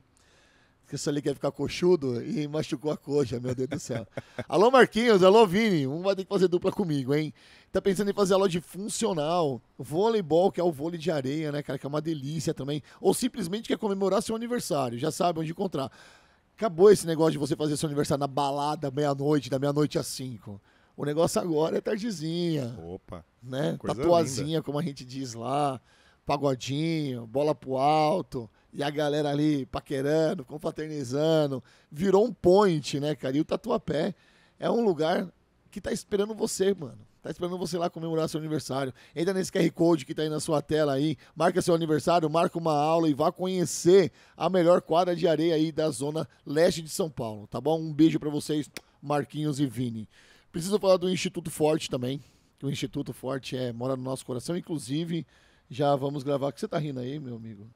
S1: que isso ali quer ficar coxudo e machucou a coxa, meu Deus do céu. alô, Marquinhos, alô, Vini, um vai ter que fazer dupla comigo, hein? Tá pensando em fazer aula de funcional, voleibol, que é o vôlei de areia, né, cara, que é uma delícia também, ou simplesmente quer comemorar seu aniversário, já sabe onde encontrar. Acabou esse negócio de você fazer seu aniversário na balada meia-noite, da meia-noite às cinco. O negócio agora é tardezinha. Opa. Né? Tatuazinha, linda. como a gente diz lá, pagodinho, bola pro alto e a galera ali paquerando, confraternizando, virou um point, né, cara? E o Tatuapé é um lugar que tá esperando você, mano. Tá esperando você lá comemorar seu aniversário. Entra nesse QR Code que tá aí na sua tela aí, marca seu aniversário, marca uma aula e vá conhecer a melhor quadra de areia aí da zona leste de São Paulo, tá bom? Um beijo para vocês, Marquinhos e Vini. Preciso falar do Instituto Forte também, que o Instituto Forte é mora no nosso coração, inclusive já vamos gravar. O que você tá rindo aí, meu amigo?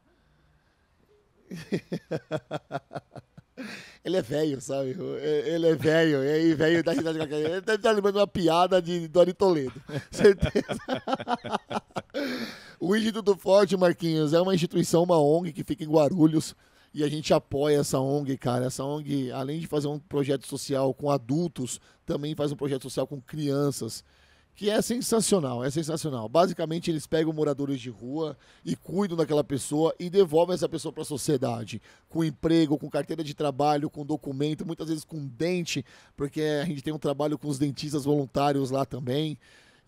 S1: Ele é velho, sabe? Ele é velho, e aí velho da cidade de Ele deve tá estar lembrando uma piada de Dori Toledo. Certeza. o Instituto Forte, Marquinhos, é uma instituição, uma ONG que fica em Guarulhos. E a gente apoia essa ONG, cara. Essa ONG, além de fazer um projeto social com adultos, também faz um projeto social com crianças que é sensacional, é sensacional. Basicamente, eles pegam moradores de rua e cuidam daquela pessoa e devolvem essa pessoa para a sociedade, com emprego, com carteira de trabalho, com documento, muitas vezes com dente, porque a gente tem um trabalho com os dentistas voluntários lá também.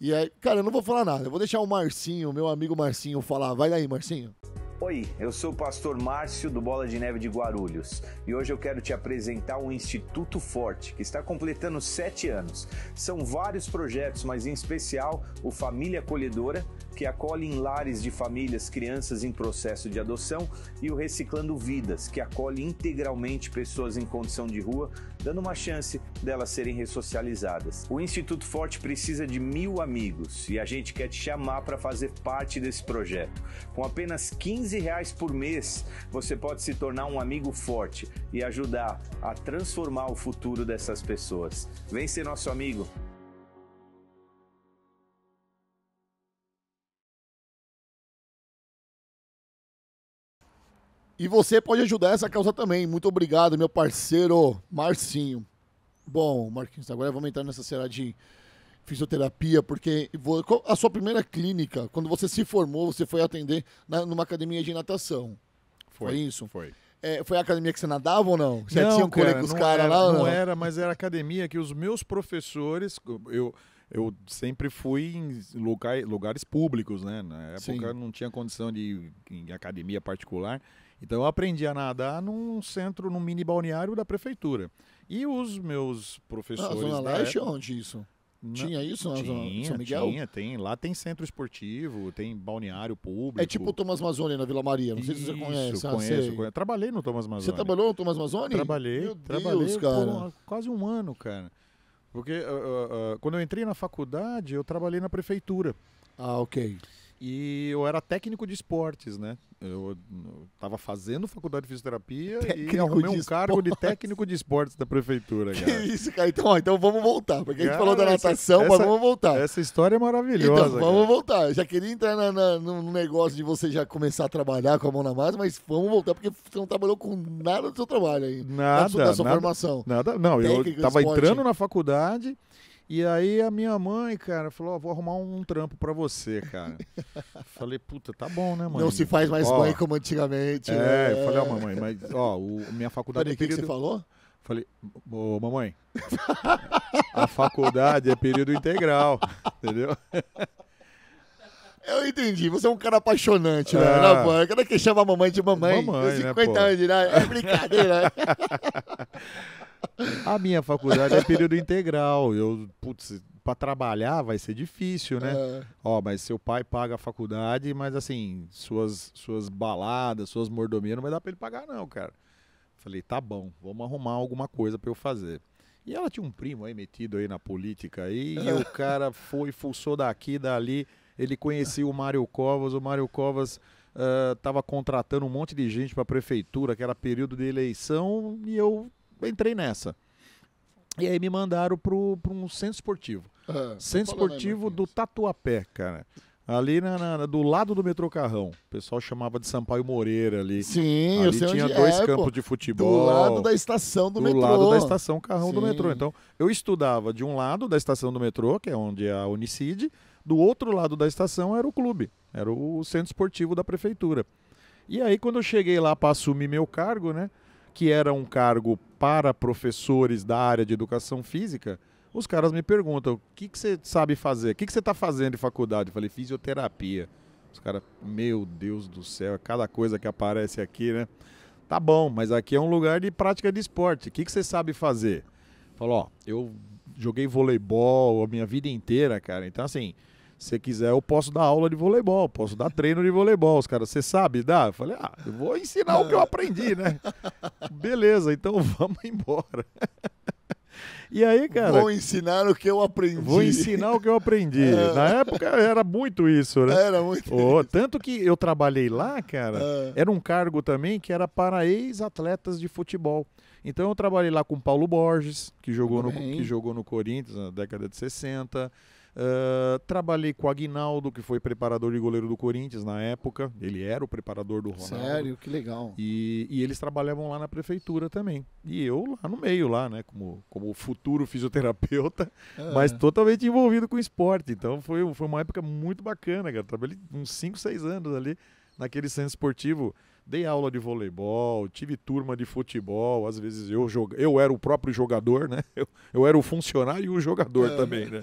S1: E aí, cara, eu não vou falar nada, eu vou deixar o Marcinho, meu amigo Marcinho, falar. Vai daí, Marcinho.
S2: Oi, eu sou o pastor Márcio do Bola de Neve de Guarulhos e hoje eu quero te apresentar um Instituto Forte que está completando sete anos. São vários projetos, mas em especial o Família Acolhedora, que acolhe em lares de famílias crianças em processo de adoção, e o Reciclando Vidas, que acolhe integralmente pessoas em condição de rua, dando uma chance delas serem ressocializadas. O Instituto Forte precisa de mil amigos e a gente quer te chamar para fazer parte desse projeto. Com apenas 15 15 reais por mês, você pode se tornar um amigo forte e ajudar a transformar o futuro dessas pessoas. Vem ser nosso amigo.
S1: E você pode ajudar essa causa também. Muito obrigado, meu parceiro Marcinho. Bom, Marquinhos, agora vamos entrar nessa seradinha fisioterapia, porque a sua primeira clínica, quando você se formou, você foi atender na, numa academia de natação. Foi, foi isso? Foi. É, foi a academia que você nadava ou não? Você não, tinha um cara, colega com os caras lá? não, não era,
S2: mas era academia que os meus professores. Eu, eu sempre fui em lugar, lugares públicos, né? Na época Sim. não tinha condição de em academia particular. Então eu aprendi a nadar num centro, num mini balneário da prefeitura. E os meus professores. na Zona Leste época,
S1: onde isso? Tinha isso, Tinha, São Miguel? tinha,
S2: tem. Lá tem centro esportivo, tem balneário público. É tipo o
S1: Thomas Mazoni na Vila Maria, não sei se você conhece. Isso, ah, conheço, conheço.
S2: Trabalhei no Thomas Mazoni Você trabalhou no Thomas Mazoni Trabalhei, Meu trabalhei Deus, cara. Um,
S1: quase um ano,
S2: cara. Porque uh, uh, uh, quando eu entrei na faculdade, eu trabalhei na prefeitura. Ah, ok. E eu era técnico de esportes, né? Eu estava fazendo
S1: faculdade de fisioterapia técnico e arrumei um esportes. cargo
S2: de técnico de esportes da prefeitura, cara. Que
S1: isso, cara. Então, então vamos voltar, porque cara, a gente falou da natação, essa, mas vamos voltar.
S2: Essa história é maravilhosa. Então, vamos cara. voltar.
S1: Eu já queria entrar na, na, no negócio de você já começar a trabalhar com a mão na massa, mas vamos voltar, porque você não trabalhou com nada do seu trabalho aí. Nada. Da sua, da sua nada, formação. Nada, não. Técnico eu estava entrando na
S2: faculdade. E aí a minha mãe, cara, falou: oh, vou arrumar um trampo para você, cara. falei, puta, tá bom, né, mãe? Não se faz mais mãe como antigamente. É, né? eu falei, ó, oh, mamãe, mas ó, o, minha faculdade. Peraí, é o é período... que você falou? Falei, ô oh, mamãe, a faculdade é período integral, entendeu?
S1: Eu entendi, você é um cara apaixonante, né? É. Não, cara é que chama a mamãe de mamãe. Mamãe, 50 né, anos de idade, é brincadeira. Né? A minha faculdade é
S2: período integral. Eu, putz, para trabalhar vai ser difícil, né? É. Ó, mas seu pai paga a faculdade, mas assim, suas suas baladas, suas mordomias não vai dar para ele pagar não, cara. Falei, tá bom, vamos arrumar alguma coisa para eu fazer. E ela tinha um primo aí metido aí na política aí, e o cara foi, fuçou daqui, dali, ele conhecia o Mário Covas, o Mário Covas estava ah, contratando um monte de gente para a prefeitura, que era período de eleição, e eu entrei nessa. E aí me mandaram para um centro esportivo. Ah, centro né, esportivo do Tatuapé, cara. Ali na, na, do lado do metrô Carrão. O pessoal chamava de Sampaio Moreira ali. Sim, ali eu sei tinha dois é, campos pô, de futebol. Do lado da estação do, do metrô. Do lado da estação Carrão Sim. do metrô. Então, eu estudava de um lado da estação do metrô, que é onde é a Unicid, do outro lado da estação era o clube, era o centro esportivo da prefeitura. E aí, quando eu cheguei lá para assumir meu cargo, né? que era um cargo para professores da área de educação física, os caras me perguntam: o que, que você sabe fazer? O que, que você está fazendo em faculdade? Eu falei: fisioterapia. Os caras, meu Deus do céu, é cada coisa que aparece aqui, né? Tá bom, mas aqui é um lugar de prática de esporte. O que, que você sabe fazer? Falou: ó, eu joguei voleibol a minha vida inteira, cara. Então, assim, se quiser, eu posso dar aula de voleibol, posso dar treino de voleibol. Os caras, você sabe dar? Eu falei, ah, eu vou ensinar o que eu aprendi, né? Beleza, então vamos embora. E aí,
S1: cara. Vou ensinar o que eu aprendi. Vou ensinar o que eu aprendi. É. Na época
S2: era muito isso, né? Era muito. Oh, tanto que eu trabalhei lá, cara, é. era um cargo também que era para ex-atletas de futebol. Então eu trabalhei lá com Paulo Borges, que jogou, no, que jogou no Corinthians na década de 60. Ah, trabalhei com o Aguinaldo, que foi preparador de goleiro do Corinthians na época. Ele era o preparador do Ronaldo. Sério, que legal. E, e eles trabalhavam lá na prefeitura também. E eu lá no meio, lá, né? Como, como futuro fisioterapeuta, é. mas totalmente envolvido com esporte. Então foi, foi uma época muito bacana, cara. Trabalhei uns 5, 6 anos ali naquele centro esportivo dei aula de voleibol, tive turma de futebol, às vezes eu jog eu era o próprio jogador, né? Eu, eu era o funcionário e o jogador é. também, né?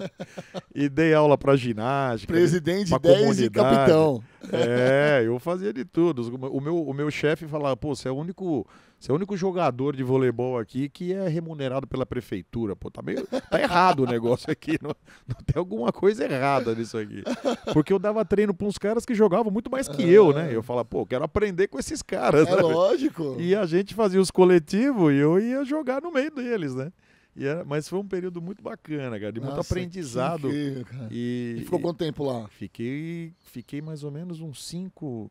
S2: E dei aula para ginástica, presidente pra 10 comunidade. e capitão. É, eu fazia de tudo. O meu, o meu chefe falava, pô, você é o único você é o único jogador de voleibol aqui que é remunerado pela prefeitura. Pô, tá meio. Tá errado o negócio aqui. Não, não tem alguma coisa errada nisso aqui. Porque eu dava treino pra uns caras que jogavam muito mais que eu, né? Eu falava, pô, quero aprender com esses caras. É né? lógico. E a gente fazia os coletivos e eu ia jogar no meio deles, né? Era, mas foi um período muito bacana, cara, de Nossa, muito aprendizado. Incrível, e, e, ficou quanto tempo lá? Fiquei, fiquei mais ou menos uns cinco,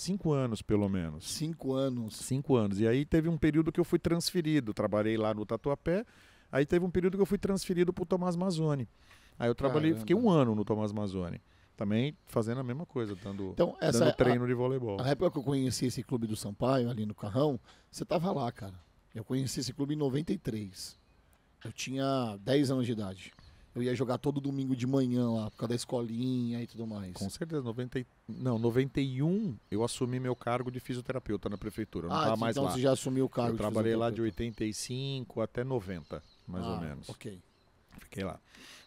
S2: Cinco anos, pelo menos. Cinco anos. Cinco anos. E aí teve um período que eu fui transferido. Trabalhei lá no Tatuapé. Aí teve um período que eu fui transferido para o Tomás Mazzoni. Aí eu trabalhei, Caramba. fiquei um ano no Tomás Mazzoni. Também fazendo a mesma coisa, dando, então, essa, dando é treino a, de voleibol. A
S1: época que eu conheci esse clube do Sampaio, ali no Carrão, você estava lá, cara. Eu conheci esse clube em 93. Eu tinha 10 anos de idade eu ia jogar todo domingo de manhã lá, por causa da escolinha e tudo mais. Com
S2: certeza, 90, não, 91 eu assumi meu cargo de fisioterapeuta na prefeitura, eu não ah, tava mais então lá. você já assumiu o cargo Eu trabalhei lá de 85 até 90, mais ah, ou menos. ok fiquei lá.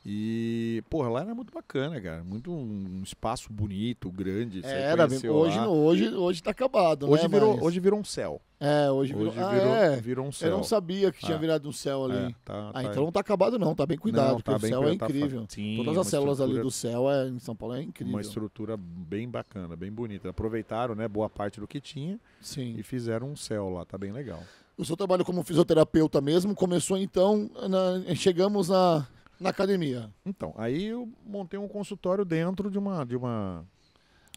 S2: E, porra, lá era muito bacana, cara. Muito um espaço bonito, grande. É, era, hoje, hoje, hoje tá
S1: acabado, hoje né? Virou, mas... Hoje virou um céu. É, hoje, hoje virou, ah, virou, é. virou, um céu. Eu não sabia que tinha ah. virado um céu ali. É, tá, ah, tá, então não tá acabado, não. Tá bem cuidado, não, tá porque bem, o céu é tá incrível. Sim, Todas as células ali do céu é, em São Paulo é incrível. Uma
S2: estrutura bem bacana, bem bonita. Aproveitaram, né, boa parte do que tinha Sim. e fizeram um
S1: céu lá. Tá bem legal o seu trabalho como fisioterapeuta mesmo começou então, na, chegamos na, na academia. Então, aí eu montei um consultório dentro de uma, de
S2: uma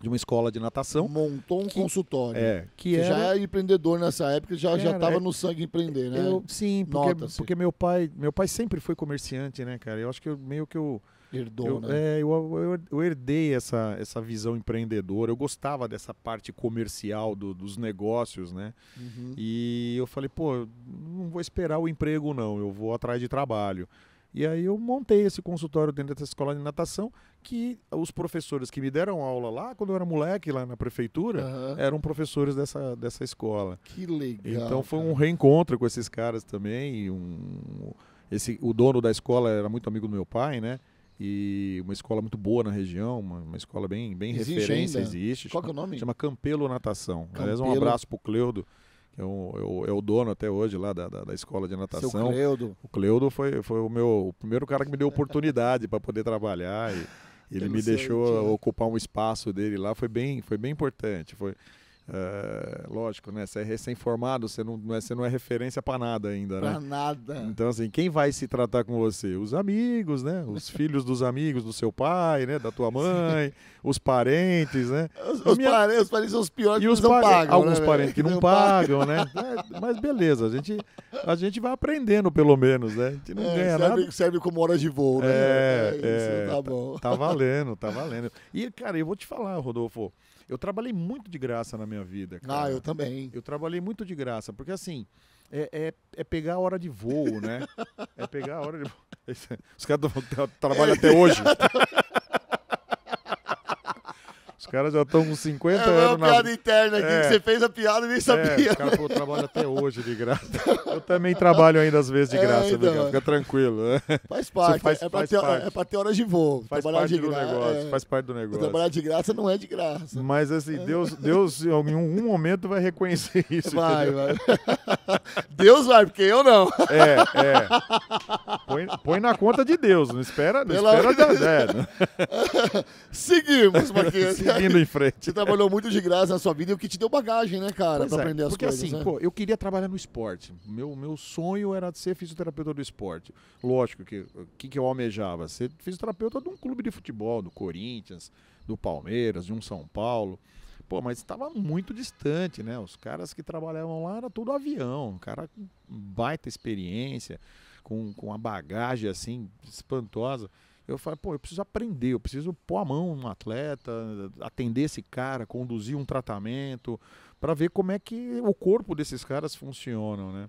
S2: de uma escola de natação. Montou um que, consultório. É, que era, já era
S1: é empreendedor nessa época, já era, já estava é no sangue empreender, né? Eu, sim, porque, porque, meu pai, meu pai sempre foi
S2: comerciante, né, cara? Eu acho que eu, meio que eu Herdou, eu, né? É, eu, eu, herdei essa, essa visão empreendedora. Eu gostava dessa parte comercial do, dos negócios, né? Uhum. E eu falei, pô, não vou esperar o emprego, não. Eu vou atrás de trabalho. E aí eu montei esse consultório dentro dessa escola de natação que os professores que me deram aula lá, quando eu era moleque lá na prefeitura, uhum. eram professores dessa, dessa escola. Que
S1: legal. Então foi cara.
S2: um reencontro com esses caras também. um, esse, o dono da escola era muito amigo do meu pai, né? e uma escola muito boa na região, uma, uma escola bem, bem existe referência, ainda? existe. Qual que é o nome? Chama Campelo Natação. Campelo. Aliás, um abraço pro Cleudo, que é, um, é, é, o, dono até hoje lá da, da, da escola de natação. Seu Cleudo. O Cleudo foi, foi o meu o primeiro cara que me deu oportunidade para poder trabalhar e ele Pelo me deixou dia. ocupar um espaço dele lá, foi bem, foi bem importante. Foi é, lógico, né? Você é recém-formado, você não, é, você não é referência para nada ainda, né? pra né? para
S1: nada. Então,
S2: assim, quem vai se tratar com você? Os amigos, né? Os filhos dos amigos do seu pai, né? Da tua mãe, os parentes, né?
S1: Os, os, minha... pare... os parentes são os piores e que os não pare... pagam. Alguns né, parentes que
S2: não, não pagam, pagam, né? É, mas beleza, a gente, a gente vai aprendendo, pelo menos, né? A gente não é, ganha serve, nada.
S1: Serve como hora de voo, né? É, é isso, é, tá bom. Tá, tá valendo, tá valendo.
S2: E, cara, eu vou te falar, Rodolfo. Eu trabalhei muito de graça na minha vida. Ah, cara. Ah, eu também. Eu trabalhei muito de graça, porque assim, é, é, é pegar a hora de voo, né? É pegar a hora de voo. Os caras trabalham até hoje. Os caras já estão com 50 é, anos. É uma piada na... interna aqui, é. que você fez a piada e nem é, sabia. É, o cara, pô, trabalho até hoje de graça. Eu também trabalho ainda às vezes de é, graça, né, então, é, então, fica tranquilo. Né? Faz parte, faz, é, faz pra ter, parte. é pra ter de voo. Faz trabalhar parte de do negócio, é. faz parte do negócio. Trabalhar de
S1: graça não é de graça.
S2: Mas assim, Deus, Deus em algum momento vai reconhecer isso. Vai, entendeu?
S1: vai. Deus vai, porque eu não. É, é. Põe, põe na conta de Deus, não espera, não Pela de da... Né? Seguimos, Marquinhos seguindo em frente. Você trabalhou muito de graça na sua vida e o que te deu bagagem, né, cara, é, aprender as porque coisas. Porque assim, né? pô,
S2: eu queria trabalhar no esporte. Meu, meu sonho era ser fisioterapeuta do esporte. Lógico que o que, que eu almejava? Ser fisioterapeuta de um clube de futebol, do Corinthians, do Palmeiras, de um São Paulo. Pô, mas estava muito distante, né? Os caras que trabalhavam lá era todo avião, um cara com baita experiência, com, com uma bagagem assim espantosa eu falo, pô, eu preciso aprender, eu preciso pôr a mão num atleta, atender esse cara, conduzir um tratamento, para ver como é que o corpo desses caras funcionam, né?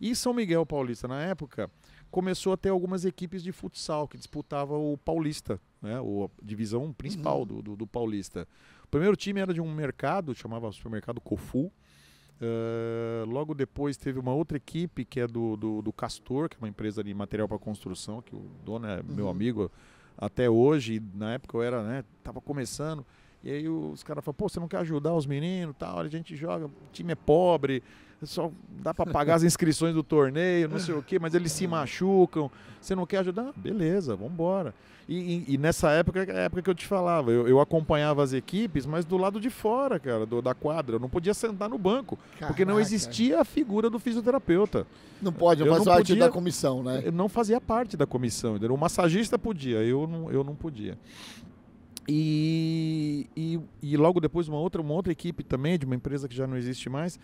S2: E São Miguel Paulista, na época, começou a ter algumas equipes de futsal que disputavam o Paulista, né? Ou a divisão principal uhum. do, do, do Paulista. O primeiro time era de um mercado, chamava supermercado Cofu, Uh, logo depois teve uma outra equipe que é do, do, do Castor, que é uma empresa de material para construção, que o dono é meu uhum. amigo até hoje. Na época eu era, né? Tava começando. E aí os caras falaram, pô, você não quer ajudar os meninos tal? A gente joga, o time é pobre só dá para pagar as inscrições do torneio, não sei o quê, mas eles se machucam. Você não quer ajudar? Beleza, vamos embora. E, e, e, nessa época, é a época que eu te falava, eu, eu, acompanhava as equipes, mas do lado de fora, cara, do, da quadra. Eu não podia sentar no banco, Caraca. porque não existia a figura do fisioterapeuta. Não pode, não parte podia, da comissão, né? Eu não fazia parte da comissão. O massagista podia, eu não, eu não podia. E, e, e, logo depois uma outra, uma outra equipe também, de uma empresa que já não existe mais,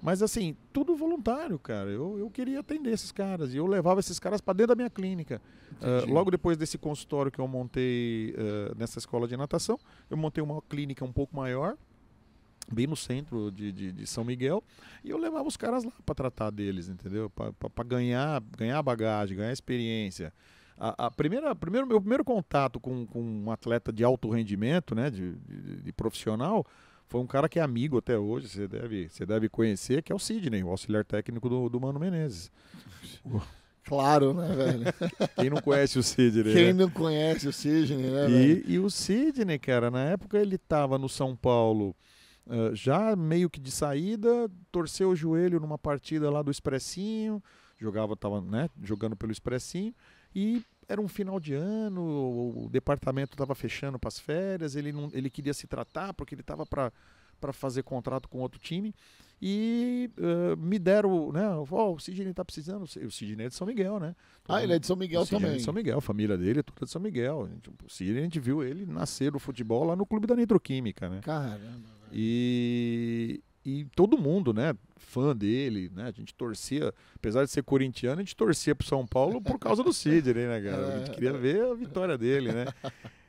S2: mas assim, tudo voluntário, cara. Eu, eu queria atender esses caras. E eu levava esses caras para dentro da minha clínica. Uh, logo depois desse consultório que eu montei uh, nessa escola de natação, eu montei uma clínica um pouco maior, bem no centro de, de, de São Miguel. E eu levava os caras lá para tratar deles, entendeu? Para ganhar, ganhar bagagem, ganhar experiência. A, a, primeira, primeiro, meu primeiro contato com, com um atleta de alto rendimento, né, de, de, de profissional, foi um cara que é amigo até hoje, você deve, você deve conhecer, que é o Sidney, o auxiliar técnico do, do Mano Menezes.
S1: Claro, né, velho? Quem não conhece o Sidney? Quem né? não conhece o Sidney, né, e, velho?
S2: E o Sidney, cara, na época ele estava no São Paulo uh, já meio que de saída, torceu o joelho numa partida lá do Expressinho, jogava, tava, né, jogando pelo Expressinho, e era um final de ano, o departamento estava fechando para as férias, ele, não, ele queria se tratar porque ele estava para fazer contrato com outro time. E uh, me deram, né? Oh, o Sidney está precisando. O Sidney é de São Miguel, né? Todo ah, ele é de São Miguel também. É de São Miguel, a família dele é toda de São Miguel. o Sidney, a gente viu ele nascer o futebol lá no Clube da Nitroquímica, né?
S1: Caramba.
S2: E, e todo mundo, né, fã dele, né? A gente torcia, apesar de ser corintiano, a gente torcia pro São Paulo por causa do Sidney, né, cara? A gente queria ver a vitória dele, né?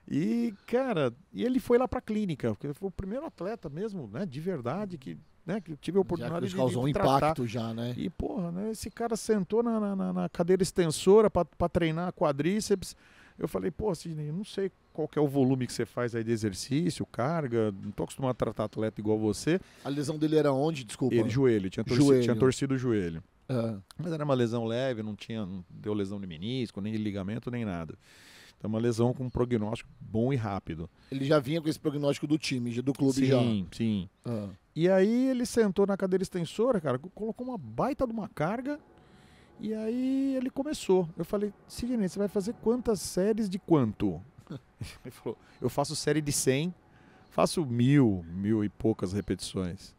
S2: E, cara, e ele foi lá pra clínica, porque foi o primeiro atleta mesmo, né, de verdade, que né, que tive a oportunidade já que causou de, um impacto já, né? E, porra, né, esse cara sentou na, na, na cadeira extensora para treinar quadríceps. Eu falei, pô, Sidney, não sei qual que é o volume que você faz aí de exercício, carga. Não tô acostumado a tratar atleta igual você. A lesão dele era onde, desculpa? Ele, joelho. Tinha torcido, joelho. Tinha torcido o
S1: joelho. É.
S2: Mas era uma lesão leve, não tinha, não deu lesão de menisco, nem de ligamento, nem nada. Então, é uma lesão com um prognóstico bom e rápido.
S1: Ele já vinha com esse prognóstico do time, do clube sim, já. Sim,
S2: sim. É. Ah.
S1: E aí ele sentou na cadeira extensora, cara,
S2: colocou uma baita de uma carga. E aí ele começou. Eu falei, Sidney, você vai fazer quantas séries de quanto? Ele falou: eu faço série de 100, faço mil, mil e poucas repetições.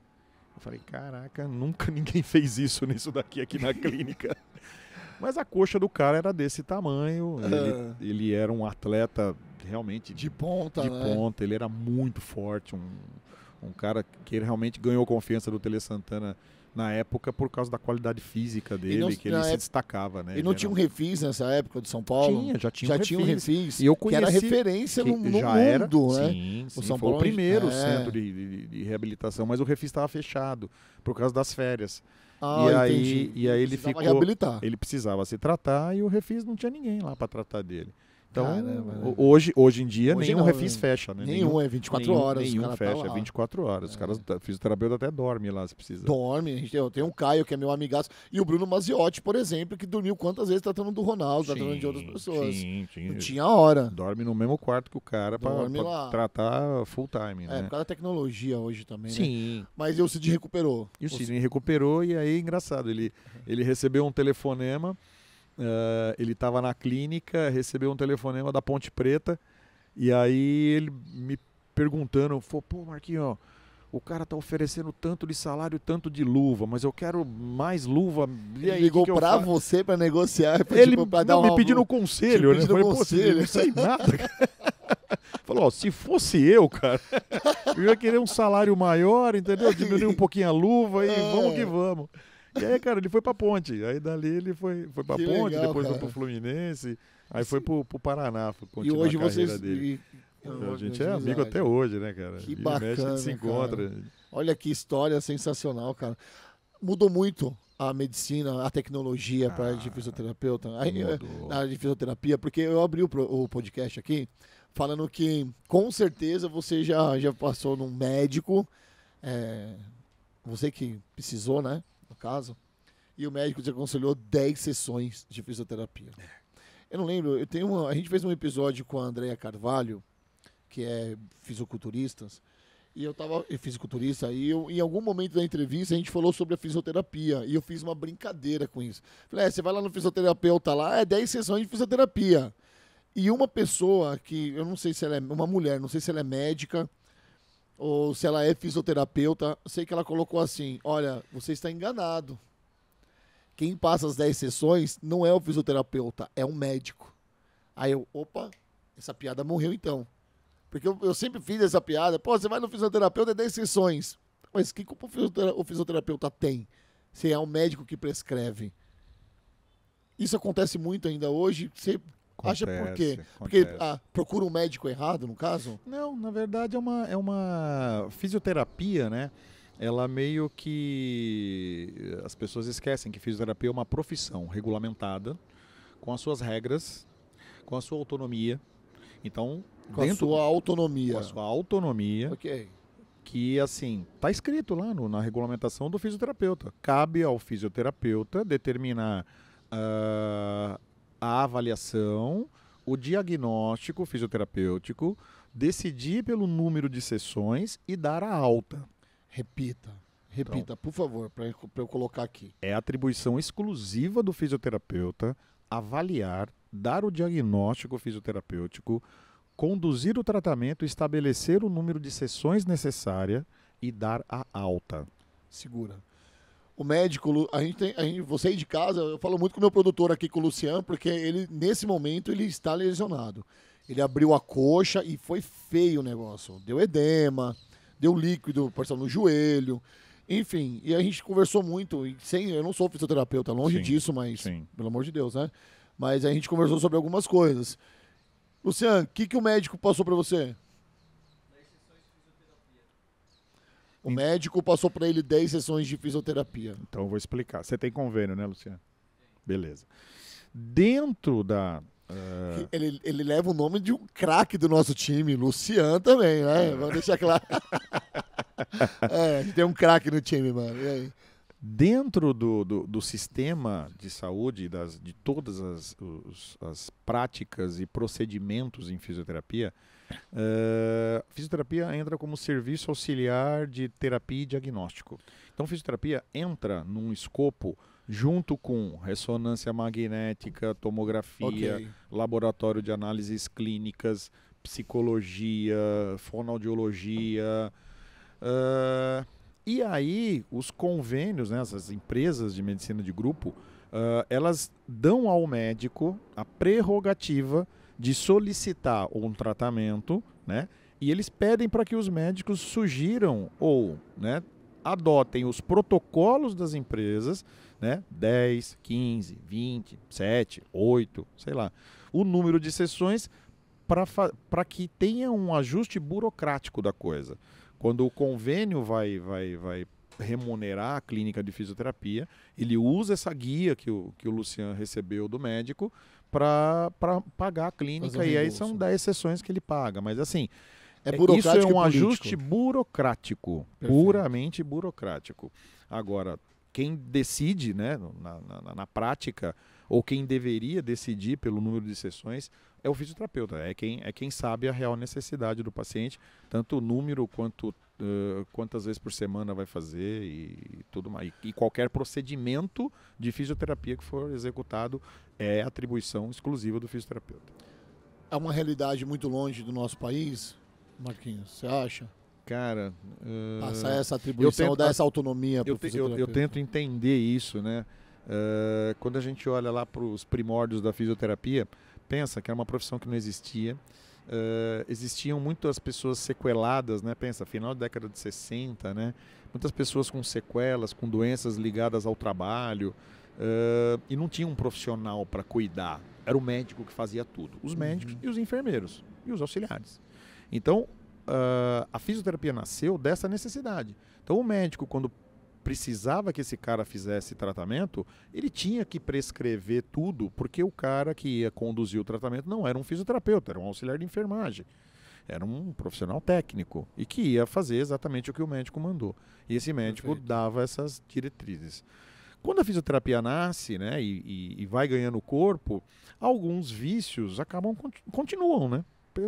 S2: Eu falei: caraca, nunca ninguém fez isso nisso daqui aqui na clínica. Mas a coxa do cara era desse tamanho. Ele, ah. ele era um atleta realmente de ponta, de né? ponta. Ele era muito forte, um, um cara que realmente ganhou confiança do Tele Santana na época por causa da qualidade física dele, não, que ele se destacava, né? E não tinha um
S1: refis nessa época do São Paulo? Tinha, já tinha já um refis. tinha um refis. E eu conheci, que era referência que no, no já mundo, era, né? Sim, o sim, São Paulo o é primeiro é. centro
S2: de, de, de, reabilitação, mas o refis estava fechado por causa das férias. Ah, e, aí, entendi. e aí ele precisava ficou. Reabilitar. Ele precisava se tratar e o refis não tinha ninguém lá para tratar dele. Então, Caramba, né? hoje, hoje em dia, hoje nenhum não, refis né? fecha, né? Nenhum, é 24 nenhum, horas. Nenhum tá fecha, tá é 24 horas. É. Os caras, fisioterapeuta até dorme lá, se precisa.
S1: Dorme. Gente, eu tenho um Caio, que é meu amigaço, e o Bruno Maziotti, por exemplo, que dormiu quantas vezes tratando do Ronaldo, sim, tratando de outras pessoas. Sim, sim. Não tinha
S2: hora. Dorme no mesmo quarto que o cara para tratar full time, é, né? É, por causa
S1: da tecnologia hoje também, né? Sim. Né? Mas o Sidney recuperou. E o Sidney
S2: recuperou e aí, engraçado, ele, uhum. ele recebeu um telefonema Uh, ele estava na clínica, recebeu um telefonema da Ponte Preta e aí ele me perguntando, falou, pô Marquinhos, o cara tá oferecendo tanto de salário, tanto de luva, mas eu quero mais luva. E aí, ligou para
S1: você para negociar, pra, ele tipo, pra não, me pedindo um conselho, né? falei, conselho. Pô, não sei nada.
S2: Falou, ó, se fosse eu, cara, eu ia querer um salário maior, entendeu? Diminuir um pouquinho a luva e é. vamos que vamos. E aí, cara, ele foi pra ponte. Aí dali ele foi, foi pra que ponte, legal, depois cara. foi pro Fluminense, aí foi pro, pro Paraná. Foi e hoje vocês. Dele. E... a gente é, é amigo até hoje, né, cara? Que e bacana. Mexe, a gente se encontra.
S1: Olha que história sensacional, cara. Mudou muito a medicina, a tecnologia ah, para de fisioterapeuta, eh, a, área de fisioterapia, porque eu abri o, o podcast aqui falando que com certeza você já, já passou num médico, é, você que precisou, né? no caso, e o médico te aconselhou 10 sessões de fisioterapia. É. Eu não lembro, eu tenho uma, a gente fez um episódio com a Andrea Carvalho, que é fisiculturistas, e eu tava eu fisiculturista, e eu, em algum momento da entrevista a gente falou sobre a fisioterapia, e eu fiz uma brincadeira com isso. Falei, é, você vai lá no fisioterapeuta lá, é 10 sessões de fisioterapia. E uma pessoa que, eu não sei se ela é uma mulher, não sei se ela é médica, ou se ela é fisioterapeuta, sei que ela colocou assim: olha, você está enganado. Quem passa as 10 sessões não é o fisioterapeuta, é um médico. Aí eu, opa, essa piada morreu então. Porque eu, eu sempre fiz essa piada. Pô, você vai no fisioterapeuta, é 10 sessões. Mas que culpa o fisioterapeuta tem? Se é um médico que prescreve. Isso acontece muito ainda hoje. Você Acontece, Acha por quê? Acontece. Porque ah, procura um médico errado, no caso?
S2: Não, na verdade é uma, é uma fisioterapia, né? Ela meio que. As pessoas esquecem que fisioterapia é uma profissão regulamentada, com as suas regras, com a sua autonomia. Então, com dentro, a sua autonomia. Com a sua autonomia. Ok. Que, assim, está escrito lá no, na regulamentação do fisioterapeuta. Cabe ao fisioterapeuta determinar. Uh, a avaliação, o diagnóstico fisioterapêutico, decidir pelo número de sessões e dar a alta. Repita. Então, repita, então,
S1: por favor, para eu colocar aqui.
S2: É atribuição exclusiva do fisioterapeuta avaliar, dar o diagnóstico fisioterapêutico, conduzir o tratamento, estabelecer o número
S1: de sessões necessária e dar a alta. Segura o médico, a gente tem, a gente, você de casa, eu falo muito com o meu produtor aqui, com o Luciano, porque ele, nesse momento, ele está lesionado. Ele abriu a coxa e foi feio o negócio. Deu edema, deu líquido, parcial no joelho. Enfim, e a gente conversou muito, sem, eu não sou fisioterapeuta, longe sim, disso, mas sim. pelo amor de Deus, né? Mas a gente conversou sobre algumas coisas. Luciano, o que, que o médico passou para você? O médico passou para ele 10 sessões de fisioterapia. Então
S2: eu vou explicar. Você tem convênio, né, Luciano? Beleza. Dentro da. Uh...
S1: Ele, ele leva o nome de um craque do nosso time, Luciano também, né? É. Vamos deixar claro. é, tem um craque no time, mano.
S2: Dentro do, do, do, sistema de saúde, das, de todas as, os, as práticas e procedimentos em fisioterapia, Uh, fisioterapia entra como serviço auxiliar de terapia e diagnóstico. Então, fisioterapia entra num escopo junto com ressonância magnética, tomografia, okay. laboratório de análises clínicas, psicologia, fonoaudiologia. Uh, e aí, os convênios, né, essas empresas de medicina de grupo, uh, elas dão ao médico a prerrogativa de solicitar um tratamento, né? E eles pedem para que os médicos sugiram ou, né, adotem os protocolos das empresas, né? 10, 15, 20, 7, 8, sei lá, o número de sessões para que tenha um ajuste burocrático da coisa. Quando o convênio vai, vai, vai remunerar a clínica de fisioterapia, ele usa essa guia que o, que o Lucian recebeu do médico para pagar a clínica. e aí são 10 sessões que ele paga. Mas assim, é, é isso é um ajuste burocrático, Perfeito. puramente burocrático. Agora, quem decide, né, na, na, na, prática, ou quem deveria decidir pelo número de sessões, é o fisioterapeuta. É quem, é quem sabe a real necessidade do paciente, tanto o número quanto eh, quantas vezes por semana vai fazer e, tudo mais. E, e, qualquer procedimento de fisioterapia que for executado é atribuição exclusiva do fisioterapeuta.
S1: É uma realidade muito longe do nosso país, Marquinhos, você acha? Cara, uh, passar essa atribuição, tento, dar essa autonomia para o fisioterapeuta. Eu, eu
S2: tento entender isso, né? Uh, quando a gente olha lá para os primórdios da fisioterapia, pensa que era uma profissão que não existia, Uh, existiam muitas pessoas sequeladas, né? Pensa, final da década de 60, né? Muitas pessoas com sequelas, com doenças ligadas ao trabalho, uh, e não tinha um profissional para cuidar. Era o médico que fazia tudo. Os uhum. médicos uhum. e os enfermeiros e os auxiliares. Então, uh, a fisioterapia nasceu dessa necessidade. Então, o médico, quando precisava que esse cara fizesse tratamento, ele tinha que prescrever tudo, porque o cara que ia conduzir o tratamento não era um fisioterapeuta, era um auxiliar de enfermagem. Era um profissional técnico e que ia fazer exatamente o que o médico mandou. E esse médico Perfeito. dava essas diretrizes. Quando a fisioterapia nasce né, e, e, e vai ganhando o corpo, alguns vícios acabam continuam, né?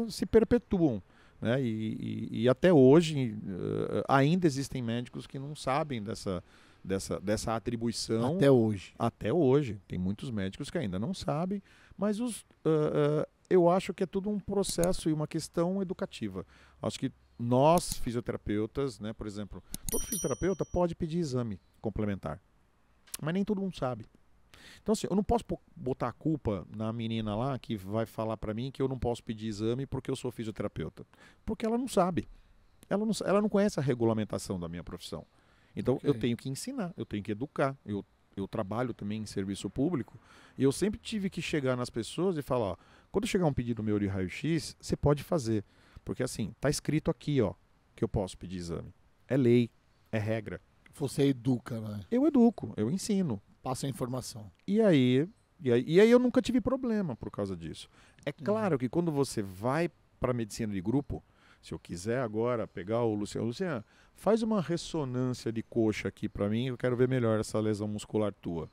S2: Se perpetuam. Né? E, e, e, até hoje uh, ainda existem médicos que não sabem dessa, dessa, dessa atribuição. Até hoje. Até hoje. Tem muitos médicos que ainda não sabem, mas os, uh, uh, eu acho que é tudo um processo e uma questão educativa. Acho que nós, fisioterapeutas, né, por exemplo, todo fisioterapeuta pode pedir exame complementar, mas nem todo mundo sabe. Então, assim, eu não posso botar a culpa na menina lá que vai falar para mim que eu não posso pedir exame porque eu sou fisioterapeuta. Porque ela não sabe. Ela não, ela não conhece a regulamentação da minha profissão. Então, okay. eu tenho que ensinar, eu tenho que educar. Eu, eu trabalho também em serviço público e eu sempre tive que chegar nas pessoas e falar: ó, quando chegar um pedido meu de raio-x, você pode fazer. Porque, assim, tá escrito aqui, ó, que eu posso pedir exame. É lei, é regra. Você educa, né? Eu educo, eu ensino passa a informação. E aí, e aí, e aí eu nunca tive problema por causa disso. É uhum. claro que quando você vai para medicina de grupo, se eu quiser agora pegar o Luciano, Luciano, faz uma ressonância de coxa aqui para mim, eu quero ver melhor essa lesão muscular tua.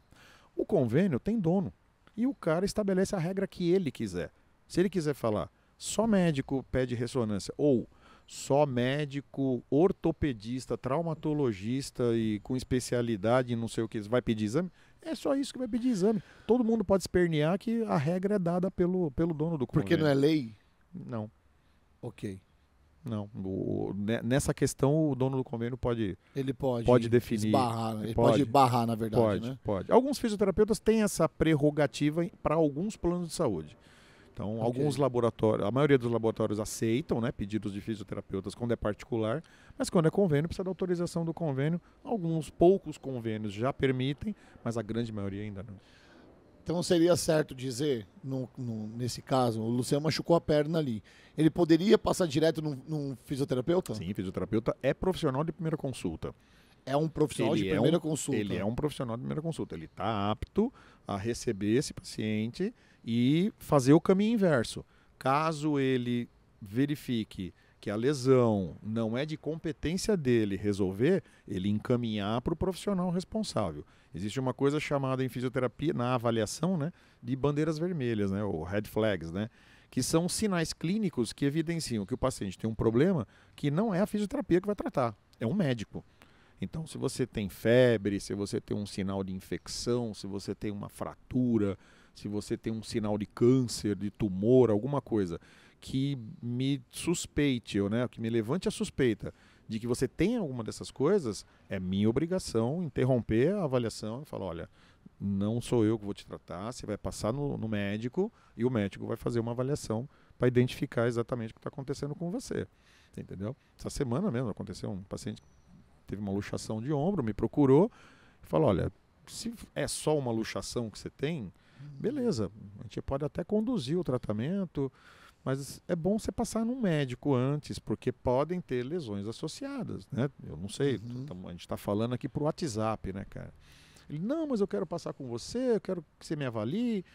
S2: O convênio tem dono e o cara estabelece a regra que ele quiser. Se ele quiser falar, só médico pede ressonância ou só médico, ortopedista, traumatologista e com especialidade não sei o que vai pedir exame? É só isso que vai pedir exame. Todo mundo pode espernear que a regra é dada pelo, pelo dono do convênio. Porque não é
S1: lei? Não. Ok.
S2: Não. O, né, nessa questão, o dono do convênio pode. Ele pode. Pode definir. Esbarrar, ele pode, pode barrar, na verdade. Pode, né? pode. Alguns fisioterapeutas têm essa prerrogativa para alguns planos de saúde. Então, okay. alguns laboratórios, a maioria dos laboratórios aceitam né, pedidos de fisioterapeutas quando é particular, mas quando é convênio, precisa da autorização do convênio. Alguns poucos convênios já permitem, mas a grande maioria ainda não.
S1: Então seria certo dizer, no, no, nesse caso, o Luciano machucou a perna ali. Ele poderia passar direto num, num fisioterapeuta? Sim, fisioterapeuta é profissional de primeira consulta. É um profissional ele de é primeira é um, consulta. Ele é um
S2: profissional de primeira consulta. Ele está apto a receber esse paciente e fazer o caminho inverso. Caso ele verifique que a lesão não é de competência dele resolver, ele encaminhar para o profissional responsável. Existe uma coisa chamada em fisioterapia, na avaliação, né, de bandeiras vermelhas, né, ou red flags, né, que são sinais clínicos que evidenciam que o paciente tem um problema que não é a fisioterapia que vai tratar, é um médico. Então, se você tem febre, se você tem um sinal de infecção, se você tem uma fratura, se você tem um sinal de câncer, de tumor, alguma coisa que me suspeite, ou né, que me levante a suspeita de que você tem alguma dessas coisas, é minha obrigação interromper a avaliação e falar, olha, não sou eu que vou te tratar, você vai passar no, no médico e o médico vai fazer uma avaliação para identificar exatamente o que está acontecendo com você. você. Entendeu? Essa semana mesmo aconteceu um paciente teve uma luxação de ombro, me procurou e falou, olha, se é só uma luxação que você tem, Beleza, a gente pode até conduzir o tratamento, mas é bom você passar num médico antes, porque podem ter lesões associadas, né? Eu não sei, uhum. a gente está falando aqui o WhatsApp, né, cara? Ele, não, mas eu quero passar com você, eu quero que você me avalie.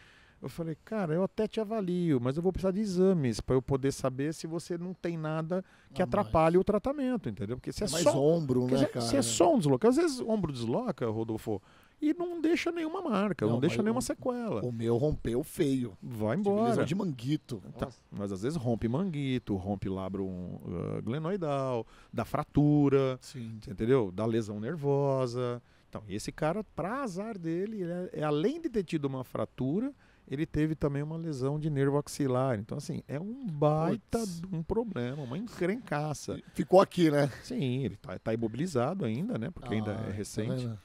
S2: Eu falei, cara, eu até te avalio, mas eu vou precisar de exames para eu poder saber se você não tem nada que ah, atrapalhe mas... o tratamento, entendeu? Porque se é, é mais só... ombro, né, cara? Se é só um desloca. Às vezes ombro desloca, Rodolfo, e não deixa nenhuma marca, não, não deixa nenhuma o, sequela. O meu rompeu feio. Vai embora. de manguito. Tá. Mas às vezes rompe manguito, rompe labro uh, ah, glenoidal, dá fratura, Sim. entendeu? Dá lesão nervosa. Então, esse cara, para azar dele, é, é, além de ter tido uma fratura, ele teve também uma lesão de nervo axilar. Então, assim, é um baita um problema, uma encrencaça. Ficou aqui, né? Sim, ele tá, tá imobilizado ainda, né? Porque ah, ainda é tá recente. Tá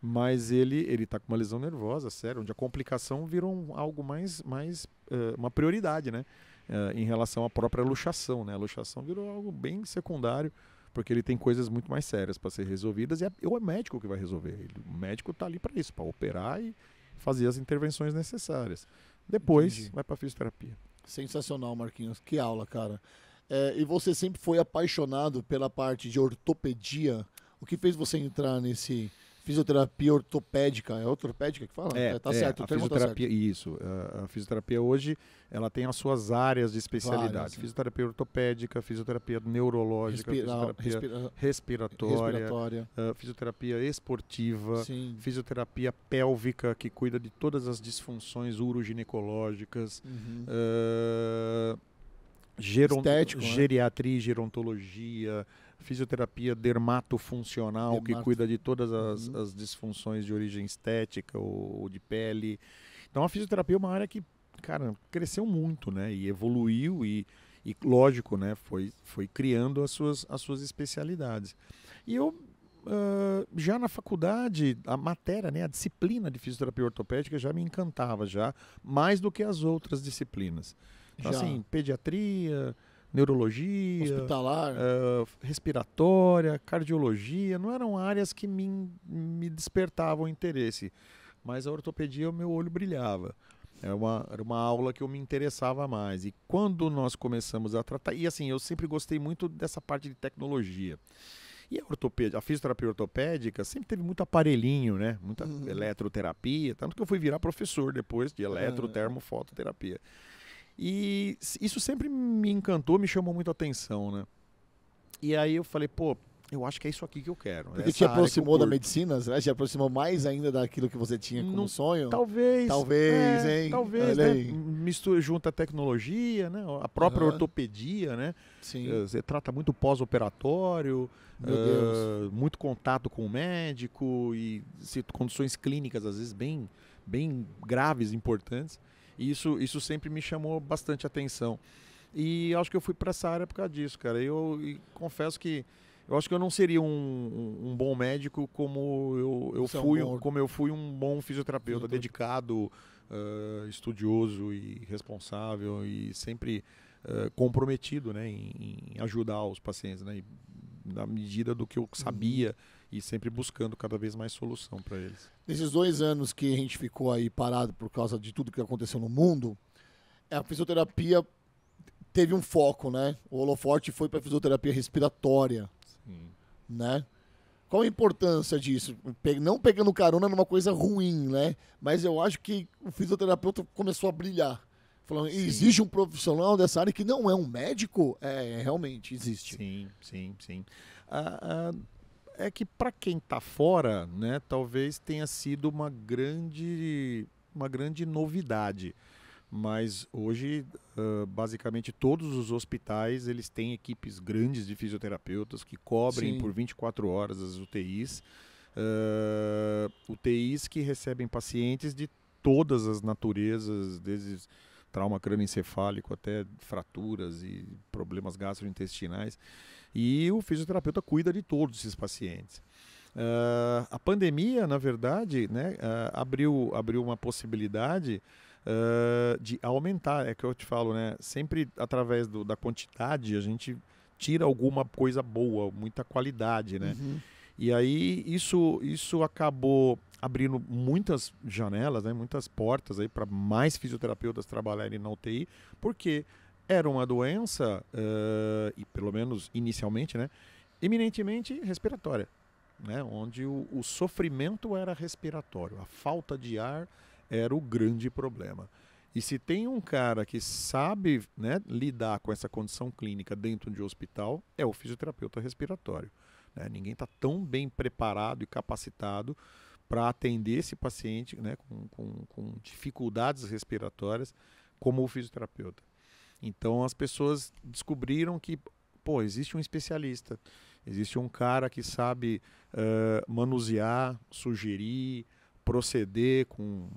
S2: mas ele ele está com uma lesão nervosa, sério, onde a complicação virou um, algo mais mais uh, uma prioridade, né? Uh, em relação à própria luxação, né? A luxação virou algo bem secundário porque ele tem coisas muito mais sérias para ser resolvidas e é, é o médico que vai resolver. Ele, o médico está
S1: ali para isso, para operar e fazer as intervenções necessárias. Depois Entendi. vai para fisioterapia. Sensacional, Marquinhos. Que aula, cara. É, e você sempre foi apaixonado pela parte de ortopedia. O que fez você entrar nesse fisioterapia ortopédica. É ortopédica que fala? É, é tá é, certo. A fisioterapia,
S2: tá certo. Isso. A fisioterapia hoje ela tem as suas áreas de especialidade. Várias, fisioterapia ortopédica, fisioterapia neurológica, fisioterapia respira, ah, respiratória, respiratória. Uh, fisioterapia esportiva, sim. fisioterapia pélvica, que cuida de todas as disfunções uroginecológicas. Uhum. Uh, geron... Estético, né? geriatria, né? gerontologia, fisioterapia dermatofuncional, Dermato. que cuida de todas as, uhum. as disfunções de origem estética ou, ou de pele. Então a fisioterapia é uma área que, cara, cresceu muito, né? E evoluiu e, e lógico, né? Foi, foi criando as suas, as suas especialidades. E eu Uh, já na faculdade, a matéria, né, a disciplina de fisioterapia ortopédica já me encantava, já, mais do que as outras disciplinas. Então, assim, pediatria, neurologia, hospitalar, uh, respiratória, cardiologia, não eram áreas que me, me despertavam interesse, mas a ortopedia o meu olho brilhava. Era uma, era uma aula que eu me interessava mais. E quando nós começamos a tratar, e assim, eu sempre gostei muito dessa parte de tecnologia. E a, a fisioterapia ortopédica sempre teve muito aparelhinho, né? Muita uhum. eletroterapia. Tanto que eu fui virar professor depois de é. eletrotermofototerapia. Uhum. E isso sempre me encantou, me chamou muito a atenção, né? E aí eu falei, pô, eu acho que é isso aqui que eu quero. Porque te aproximou da
S1: medicina, será? Te aproximou mais ainda daquilo que você tinha como sonho? Talvez. Talvez, é, hein? Talvez, né?
S2: Mistura, junta a tecnologia, né? A própria uhum. ortopedia, né? Sim. Eh, você trata muito pós-operatório, uh, muito contato com o médico e condições clínicas, às vezes, bem, bem graves, importantes. E isso, isso sempre me chamou bastante atenção. E acho que eu fui para essa área por causa disso, cara. Eu confesso que eu acho que eu não seria um, um, um bom médico como eu, eu é fui, bom. como eu fui um bom fisioterapeuta, fisioterapeuta. dedicado, uh, estudioso e responsável e sempre uh, comprometido, né, em, em, ajudar os pacientes, né, na medida do que eu uhum. sabia. Uhum e sempre buscando cada vez mais solução para eles.
S1: Nesses dois anos que a gente ficou aí parado por causa de tudo que aconteceu no mundo, a fisioterapia teve um foco, né? O holoforte foi para fisioterapia respiratória, Sim. né? Qual a importância disso? Não pegando carona numa coisa ruim, né? Mas eu acho que o fisioterapeuta começou a brilhar. Falando, existe um profissional dessa área que não é um médico? É, realmente existe. Sim, sim,
S2: sim. a, ah, ah, é que para quem está fora, né, talvez tenha sido uma grande, uma grande novidade. Mas hoje, uh, basicamente, todos os hospitais eles têm equipes grandes de fisioterapeutas que cobrem Sim. por 24 horas as UTIs. Uh, ah, UTIs que recebem pacientes de todas as naturezas, desde trauma crânioencefálico até fraturas e problemas gastrointestinais e o fisioterapeuta cuida de todos esses pacientes. Uh, a pandemia, na verdade, né, uh, abriu, abriu uma possibilidade uh, de aumentar, é que eu te falo, né, sempre através do, da quantidade a gente tira alguma coisa boa, muita qualidade, né? Uhum. E aí isso, isso acabou abrindo muitas janelas, né, muitas portas aí para mais fisioterapeutas trabalharem na UTI, porque era uma doença, uh, e pelo menos inicialmente, né, eminentemente respiratória, né, onde o, o, sofrimento era respiratório, a falta de ar era o grande problema. E se tem um cara que sabe né, lidar com essa condição clínica dentro de um hospital, é o fisioterapeuta respiratório. Né? Ninguém está tão bem preparado e capacitado para atender esse paciente né, com, com, com dificuldades respiratórias como o fisioterapeuta. Então as pessoas descobriram que, pô, existe um especialista, existe um cara que sabe uh, manusear, sugerir, proceder com,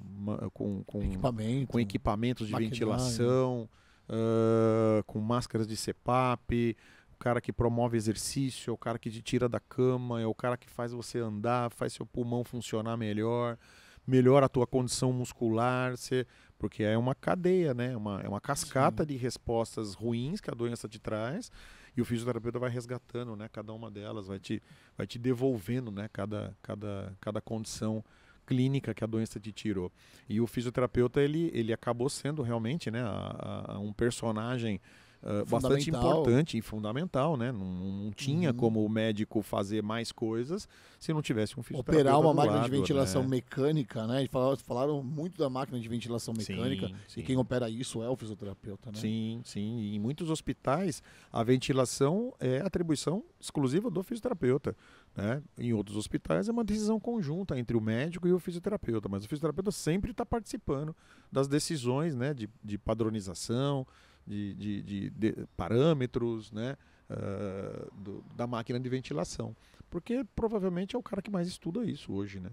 S2: com, com, Equipamento, com equipamentos de ventilação, uh, com máscaras de CPAP, o cara que promove exercício, é o cara que te tira da cama, é o cara que faz você andar, faz seu pulmão funcionar melhor, melhora a tua condição muscular. Você porque é uma cadeia, né? É uma, é uma cascata Sim. de respostas ruins que a doença te traz e o fisioterapeuta vai resgatando, né? Cada uma delas vai te, vai te devolvendo, né? Cada, cada, cada condição clínica que a doença te tirou. E o fisioterapeuta ele, ele acabou sendo realmente, né? A, a, um personagem ah, bastante importante e fundamental, né? Não, não tinha uhum. como o médico fazer mais coisas se não tivesse um fisioterapeuta. Operar uma máquina lado, de ventilação né?
S1: mecânica, né? Falaram muito da máquina de ventilação mecânica sim, sim. e quem opera isso é o fisioterapeuta, né? Sim, sim. E em muitos hospitais a ventilação é atribuição
S2: exclusiva do fisioterapeuta. Né? Em outros hospitais é uma decisão conjunta entre o médico e o fisioterapeuta, mas o fisioterapeuta sempre está participando das decisões né, de, de padronização, de, de, de, de parâmetros né, uh, do, da
S1: máquina de ventilação. Porque provavelmente é o cara que mais estuda isso hoje, né?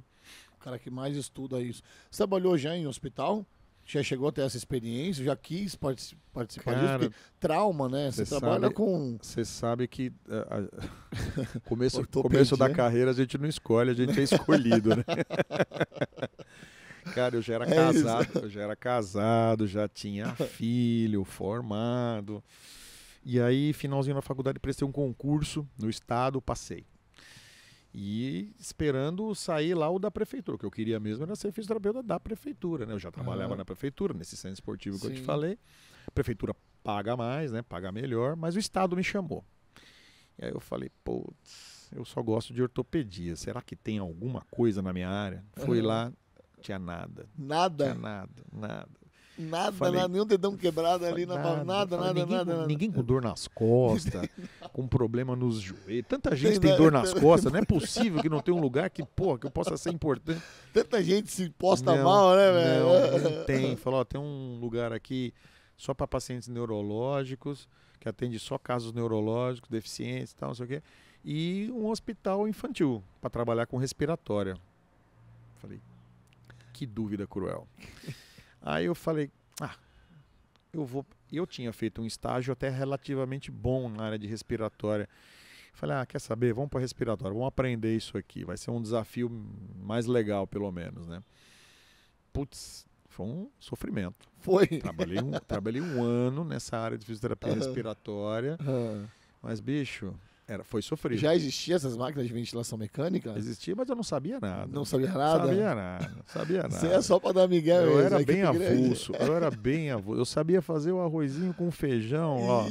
S1: O cara que mais estuda isso. Você trabalhou já em hospital? já chegou a ter essa experiência, já quis partic participar Cara, disso, trauma, né? Você trabalha sabe, com.
S2: Você sabe que uh, uh, começo, começo da carreira a gente não escolhe, a gente é escolhido, né? Cara, eu já era é casado, isso. eu já era casado, já tinha filho, formado. E aí, finalzinho na faculdade, prestei um concurso no estado, passei. E esperando sair lá o da prefeitura. O que eu queria mesmo era ser fisioterapeuta da prefeitura, né? Eu já trabalhava ah. na prefeitura, nesse centro esportivo que Sim. eu te falei. A prefeitura paga mais, né? Paga melhor, mas o estado me chamou. E aí eu falei, putz, eu só gosto de ortopedia. Será que tem alguma coisa na minha área? Fui uhum. lá, tinha nada. Nada? Tinha nada, nada. Nada, falei, nada,
S1: nenhum dedão quebrado ali na nada, nada, falei, nada, ninguém, nada, nada, Ninguém
S2: com dor nas costas, com problema nos joelhos. Tanta gente tem dor nas costas, não é possível que não tenha um lugar que, porra, que eu possa ser importante. Tanta
S1: gente se posta não, mal, né, velho? Não, não tem.
S2: Falou, tem um lugar aqui só para pacientes neurológicos, que atende só casos neurológicos, deficientes e tal, não sei o quê. E um hospital infantil, para trabalhar com respiratória. Falei, que dúvida cruel. Aí eu falei, ah, eu vou. Eu tinha feito um estágio até relativamente bom na área de respiratória. Falei, ah, quer saber? Vamos para respiratória, vamos aprender isso aqui. Vai ser um desafio mais legal, pelo menos, né? Putz, foi um sofrimento. Foi. Trabalhei um, trabalhei um ano nessa área de fisioterapia uhum. respiratória. Uhum. Mas, bicho, era, foi sofrido. Já existia essas máquinas de ventilação mecânica? Existia, mas eu não sabia nada. Não sabia nada? Sabia nada, sabia nada. Você é só
S1: para dar Miguel. Eu era né? bem é avulso, eu era
S2: bem avulso. Eu sabia fazer o arrozinho com feijão, ó.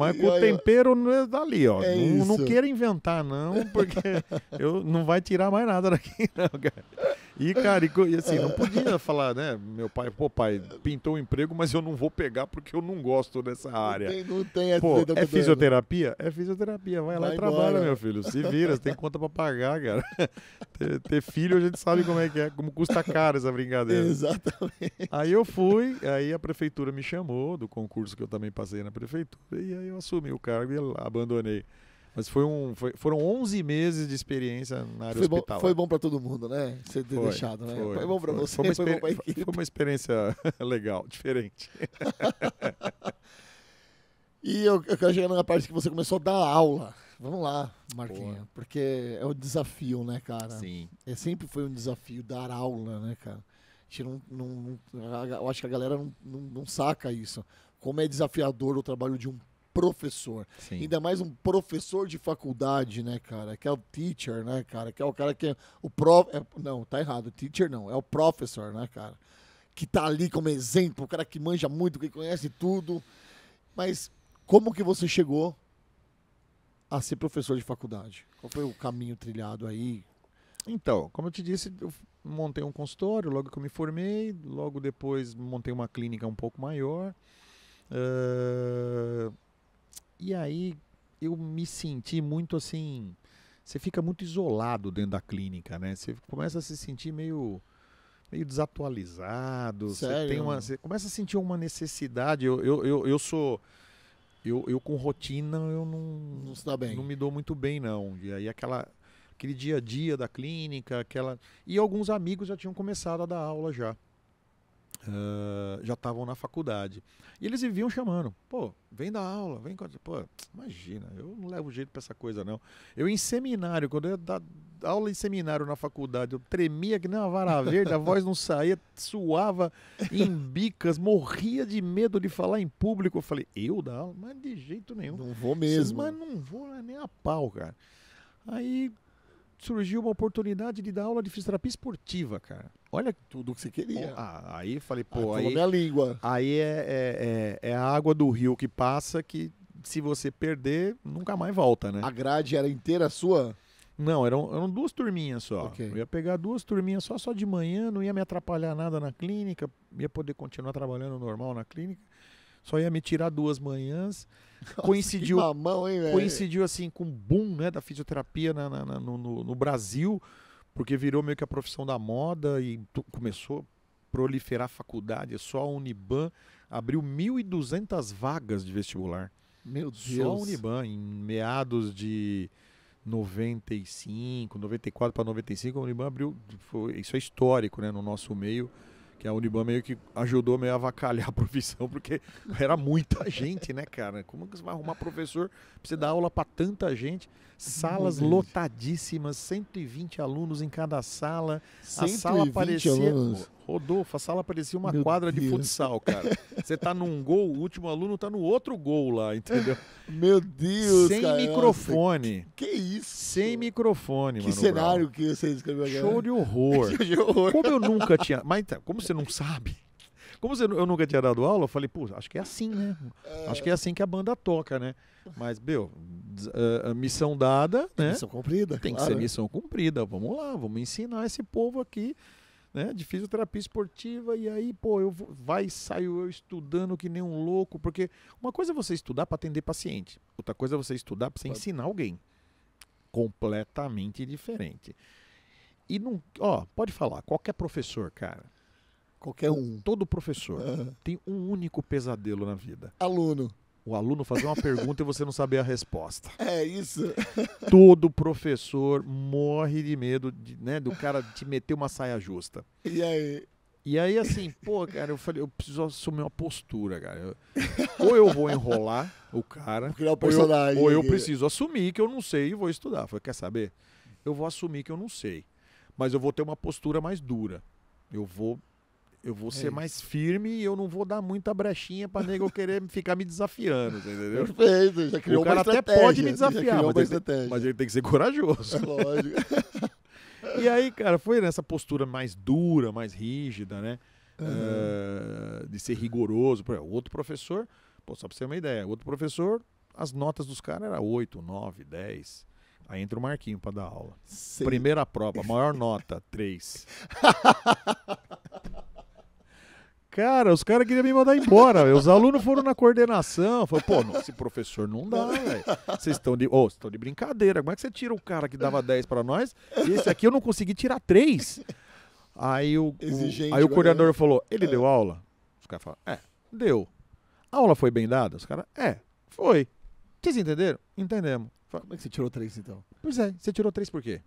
S1: mas com o tempero
S2: é dali, ó. É não, não quero inventar, não, porque eu não vai tirar mais nada daqui, não, cara. E, cara, e, assim, não podia falar, né? Meu pai, pô, pai, pintou o um emprego, mas eu não vou pegar porque eu não gosto dessa área. Não tem, não tem essa pô, é né? fisioterapia? É fisioterapia. Vai, vai lá e trabalha, meu filho. Se vira, você tem conta pra pagar, cara. Ter, ter, filho, a gente sabe como é que é, como custa caro essa brincadeira. Exatamente. Aí eu fui, aí a prefeitura me chamou do concurso que eu também passei na prefeitura, e aí eu assumi o cargo e abandonei. Mas foi um, foi, foram 11 meses de experiência na área foi hospitalar. Bom, foi bom
S1: para todo mundo, né? Você ter foi, deixado, né? Foi, foi bom para você, foi, foi bom
S2: equipe. Foi uma experiência legal, diferente.
S1: e eu, eu quero chegar na parte que você começou a dar aula. Vamos lá, Marquinhos, porque é o desafio, né, cara? Sim. É, sempre foi um desafio dar aula, né, cara? A gente não, não, não eu acho que a galera não, não, não saca isso. Como é desafiador o trabalho de um professor. Sim. Ainda mais um professor de faculdade, né, cara? Que é o teacher, né, cara? Que é o cara que é o prof... É, não, tá errado. Teacher não, é o professor, né, cara? Que tá ali como exemplo, o cara que manja muito, que conhece tudo. Mas como que você chegou a ser professor de faculdade? Qual foi o caminho trilhado aí? Então, como eu te disse, eu montei
S2: um consultório logo que eu me formei, logo depois montei uma clínica um pouco maior. Uh, e aí eu me senti muito assim. Você fica muito isolado dentro da clínica, né? Você começa a se sentir meio meio desatualizado. Sério? Você tem uma, você começa a sentir uma necessidade. Eu, eu, eu, eu sou eu, eu com rotina eu não não, está bem. não me dou muito bem não. E aí aquela aquele dia a dia da clínica, aquela e alguns amigos já tinham começado a dar aula já. Uh, já estavam na faculdade. E eles viviam chamando, pô, vem da aula, vem. Pô, imagina, eu não levo jeito para essa coisa, não. Eu em seminário, quando eu ia dar aula em seminário na faculdade, eu tremia que nem uma vara verde, a voz não saía, suava em bicas, morria de medo de falar em público. Eu falei, eu dar aula? Mas de jeito nenhum. Não vou mesmo. Mas não vou né, nem a pau, cara. Aí surgiu uma oportunidade de dar aula de fisioterapia esportiva, cara. Olha tudo que você queria. Ah, aí falei, pô, ah, aí. minha língua. Aí é, é, é, é, a água do rio que passa que se você perder, nunca mais volta, né? A grade era inteira sua? Não, eram, eram duas turminhas só. Okay. Eu ia pegar duas turminhas só, só de manhã, não ia me atrapalhar nada na clínica, ia poder continuar trabalhando normal na clínica. Só ia me tirar duas manhãs. Nossa, coincidiu, mamão, hein, coincidiu assim com o boom né, da fisioterapia na, na, na, no, no, Brasil, porque virou meio que a profissão da moda e começou a proliferar a faculdade. É só a Uniban abriu 1.200 vagas de vestibular. Meu Deus. Só a Uniban, em meados de 95, 94 para 95, a Uniban abriu. Foi, isso é histórico né, no nosso meio que a Uniban meio que ajudou meio a avacalhar a profissão, porque era muita gente, né, cara? Como que você vai arrumar professor pra você dar aula para tanta gente? salas lotadíssimas, 120 alunos em cada sala. A sala parecia. Alunos. Rodolfo, a sala parecia uma Meu quadra Deus. de futsal, cara. Você está num gol, o último aluno está no outro gol lá, entendeu? Meu Deus, Sem cara, microfone. Que, que, isso? Sem microfone, que mano. Que cenário
S1: Brown. que você escreveu agora? Show de horror. Show de horror. Como eu nunca tinha.
S2: Mas então, como você não sabe. Como eu nunca tinha dado aula, eu falei, pô, acho que é assim, né? É... Acho que é assim que a banda toca, né? Mas, meu, a ah, ah, missão dada, né? Missão cumprida. Tem claro. que ser missão cumprida. Vamos lá, vamos ensinar esse povo aqui. Né, de fisioterapia esportiva, e aí, pô, eu vou, vai saio eu estudando que nem um louco, porque uma coisa é você estudar para atender paciente, outra coisa é você estudar para você ensinar alguém. Completamente diferente. E não, ó, pode falar, qualquer professor, cara, Qualquer um. Todo professor uhum. tem um único pesadelo na vida. Aluno. O aluno fazer uma pergunta e você não saber a resposta.
S1: É isso.
S2: Todo professor morre de medo de, né, do cara te meter uma saia justa.
S1: E aí?
S2: E aí, assim, pô, cara, eu falei, eu preciso assumir uma postura, cara. Eu, ou eu vou enrolar o cara, Criar o personagem. Ou eu, ou eu preciso assumir que eu não sei e vou estudar. falei, quer saber? Eu vou assumir que eu não sei. Mas eu vou ter uma postura mais dura. Eu vou eu vou é ser mais firme e eu não vou dar muita brechinha pra nego querer ficar me desafiando, entendeu? Perfeito, já criou o cara até pode me desafiar, mas ele, tem, mas ele, tem que ser corajoso. É lógico. e aí, cara, foi nessa postura mais dura, mais rígida, né? Uhum. Uh, de ser rigoroso. O outro professor, pô, só pra você ter uma ideia, o outro professor, as notas dos caras eram 8, 9, 10. Aí entra o Marquinho para dar aula. Sim. Primeira prova, maior nota, 3. Cara, os caras queriam me mandar embora. os alunos foram na coordenação. Falei, pô, não, esse professor não dá, velho. Vocês estão de, oh, de brincadeira. Como é que você tira o cara que dava 10 para nós e esse aqui eu não consegui tirar 3? Aí o, Exigente, o aí o coordenador falou, ele é. deu aula? Os caras falaram, é, deu. A aula foi bem dada? Os caras, é, foi. Vocês entenderam? Entendemos. Como é que você tirou 3 então? Pois é, você tirou 3 por quê?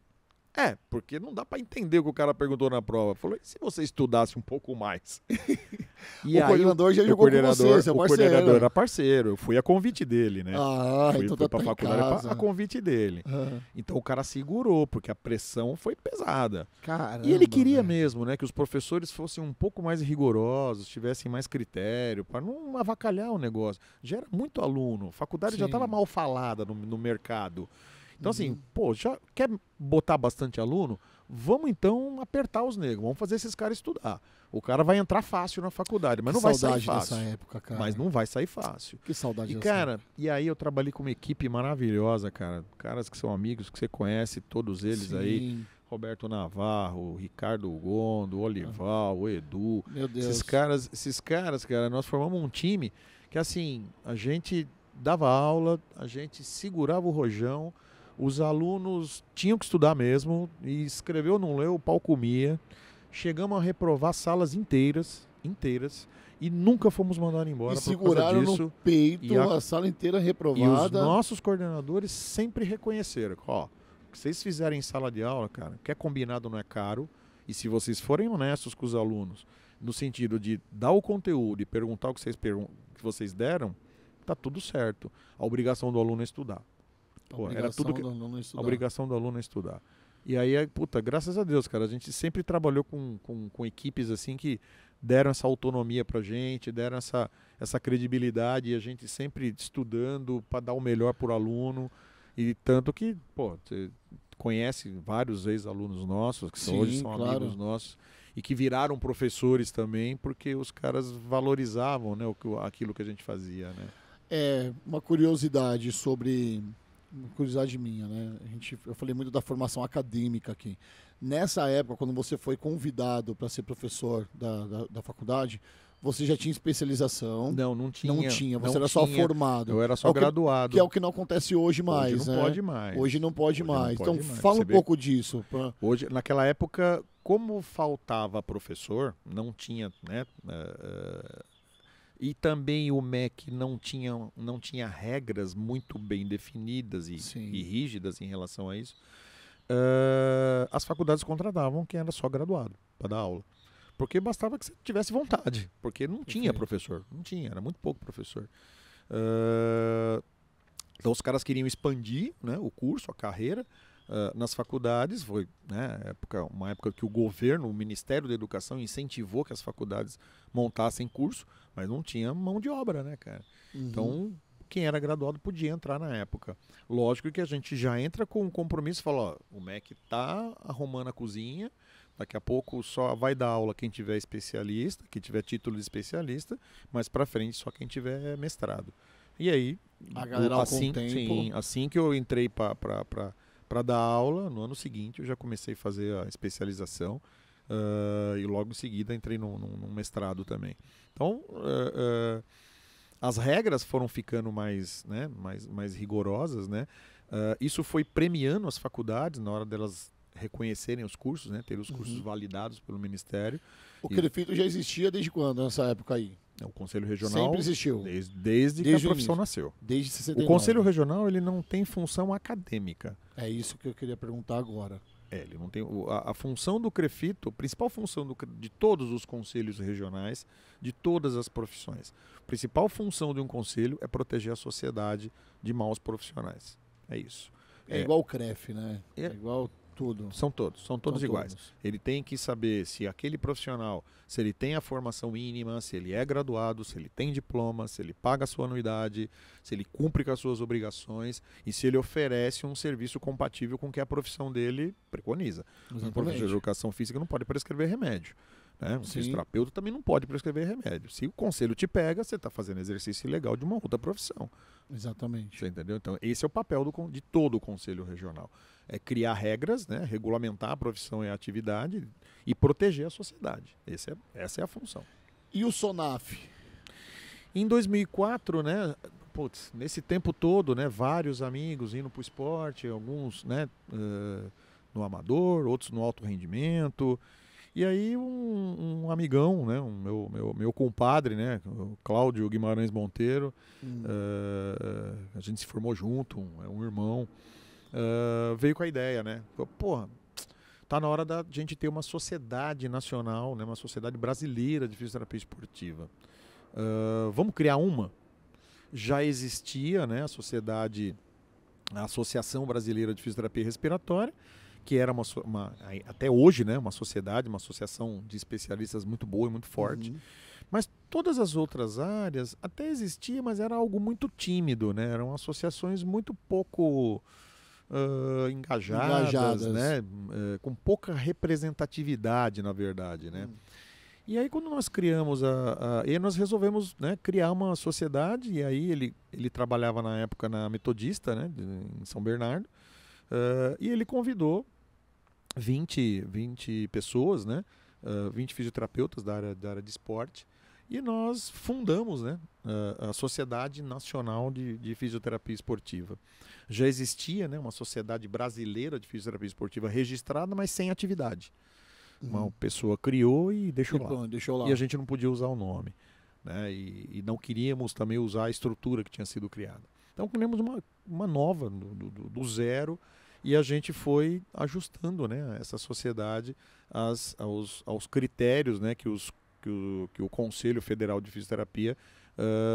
S2: É, porque não dá para entender o que o cara perguntou na prova. Falou, e se você estudasse um pouco mais?
S1: e o aí, coordenador já o jogou coordenador, com você, seu parceiro. O coordenador era
S2: parceiro, eu fui a convite dele, né? Ah, fui, então fui tá pra tá faculdade pra, a convite dele. Então o cara segurou, porque a pressão foi pesada. Caramba, e ele queria mesmo, né, que os professores fossem um pouco mais rigorosos, tivessem mais critério, para não avacalhar o negócio. Já era muito aluno, a faculdade Sim. já estava mal falada no, no mercado. Então, assim, uhum. assim, pô, já quer botar bastante aluno? Vamos então apertar os negros, vamos fazer esses caras estudar. O cara vai entrar fácil na faculdade, mas que não vai sair fácil. Dessa época, cara. Mas não vai sair fácil. Que saudade. E cara, época. e aí eu trabalhei com uma equipe maravilhosa, cara. Caras que são amigos, que você conhece todos eles Sim. aí. Roberto Navarro, Ricardo Gondo, Olival, o Edu. Meu Deus. Esses caras, esses caras, cara, nós formamos um time que assim, a gente dava aula, a gente segurava o rojão, os alunos tinham que estudar mesmo, e escreveu, não leu, o pau comia. Chegamos a reprovar salas inteiras, inteiras, e nunca fomos mandados embora. E seguraram disso, no peito a, a, sala inteira
S1: reprovada. E os
S2: nossos coordenadores sempre reconheceram: ó, o que vocês fizerem em sala de aula, cara, que é combinado não é caro, e se vocês forem honestos com os alunos, no sentido de dar o conteúdo e perguntar o que vocês, que vocês deram, tá tudo certo. A obrigação do aluno é estudar. Pô, era tudo que, do aluno estudar. A obrigação do aluno estudar. E aí, é, puta, graças a Deus, cara, a gente sempre trabalhou com, com, com equipes assim que deram essa autonomia pra gente, deram essa, essa credibilidade e a gente sempre estudando para dar o melhor pro aluno. E tanto que, pô, você conhece vários ex-alunos nossos, que Sim, hoje são claro. amigos nossos, e que viraram professores também, porque os caras valorizavam né, aquilo que a gente fazia, né?
S1: É, uma curiosidade sobre curiosidade minha, né? A gente, eu falei muito da formação acadêmica aqui. Nessa época, quando você foi convidado para ser professor da, da, da, faculdade, você já tinha especialização? Não, não tinha. Não tinha, você não era tinha. só formado. Eu era só é graduado. Que, que, é o que não acontece hoje mais, hoje não né? pode mais. Hoje não pode hoje mais. Não pode então, mais. fala você um vê? pouco disso. Pra...
S2: Hoje, naquela época, como faltava professor, não tinha, né? Uh, uh e também o MEC não tinha, não tinha regras muito bem definidas e, e rígidas em relação a isso. Uh, as faculdades contratavam quem era só graduado para dar aula. Porque bastava que você tivesse vontade, porque não Perfeito. tinha professor, não tinha, era muito pouco professor. Uh, então os caras queriam expandir né, o curso, a carreira, nas faculdades. Foi né, época, uma época que o governo, o Ministério da Educação, incentivou que as faculdades montassem curso, mas não tinha mão de obra, né, cara? Uhum. Então, quem era graduado podia entrar na época. Lógico que a gente já entra com um compromisso, fala, ó, o MEC tá arrumando a cozinha, daqui a pouco só vai dar aula quem tiver especialista, quem tiver título de especialista, mas para frente só quem tiver mestrado. E aí, a galera assim, sim, assim que eu entrei para para dar aula. No ano seguinte eu já comecei a fazer a especialização uh, e logo em seguida entrei num, num mestrado também. Então uh, uh, as regras foram ficando mais, né, mais, mais rigorosas, né? isso foi premiando as faculdades na hora delas reconhecerem os cursos, né? Ter os cursos uhum. validados pelo Ministério.
S1: O e... Crefito já existia desde quando nessa época aí? É, o Conselho Regional sempre existiu. Desde, desde, desde que a profissão nasceu. Desde 69. O Conselho
S2: Regional ele não tem função acadêmica. É isso que eu queria perguntar agora. É, ele não tem a, a função do Crefito, a principal função do, de todos os conselhos regionais, de todas as profissões. A principal função de um conselho é proteger a sociedade de maus profissionais. É isso. É, é igual o
S1: CREF, né?
S2: É, é igual tudo.
S1: São todos, são todos são iguais. Todos.
S2: Ele tem que saber se aquele profissional, se ele tem a formação mínima, se ele é graduado, se ele tem diploma, se ele paga a sua anuidade, se ele cumpre com as suas obrigações e se ele oferece um serviço compatível com o que a profissão dele preconiza. Exatamente. Um professor de educação física não pode prescrever remédio. Né? O fisioterapeuta também não pode prescrever remédio. Se o conselho te pega, você está fazendo exercício ilegal de uma outra profissão. Exatamente. Você entendeu? Então, esse é o papel do, de todo o conselho regional. É criar regras, né? regulamentar a profissão e a atividade e proteger a sociedade. Esse é, essa é a função. E o SONAF? Em 2004, né, putz, nesse tempo todo, né, vários amigos indo para o esporte, alguns né, uh, no amador, outros no alto rendimento, e aí um, um amigão, né, um meu, meu, meu compadre, né, Cláudio Guimarães Monteiro, hum. uh, a gente se formou junto, um, é um irmão, uh, veio com a ideia, né? Porra, tá na hora da gente ter uma sociedade nacional, né, uma sociedade brasileira de fisioterapia esportiva. Uh, vamos criar uma? Já existia, né, a sociedade, a Associação Brasileira de Fisioterapia Respiratória, que era uma, uma, até hoje, né, uma sociedade, uma associação de especialistas muito boa e muito forte. Uhum. Mas todas as outras áreas até existia, mas era algo muito tímido, né? Eram associações muito pouco uh, engajadas, engajadas, né? Uh, com pouca representatividade, na verdade, né? Hum. E aí quando nós criamos a, a e nós resolvemos né, criar uma sociedade e aí ele ele trabalhava na época na metodista, né, em São Bernardo. Uh, e ele convidou 20, 20 pessoas, né? Uh, ah, 20 fisioterapeutas da área, da área de esporte. E nós fundamos né, a Sociedade Nacional de, de, Fisioterapia Esportiva. Já existia né, uma Sociedade Brasileira de Fisioterapia Esportiva registrada, mas sem atividade. Uhum. Uma pessoa criou e deixou, e, lá. deixou lá. E a gente não podia usar o nome. Né, e, e, não queríamos também usar a estrutura que tinha sido criada. Então criamos uma, uma nova, do, do, do zero, e a gente foi ajustando né, essa sociedade às, aos, aos critérios né, que, os, que, o, que o Conselho Federal de Fisioterapia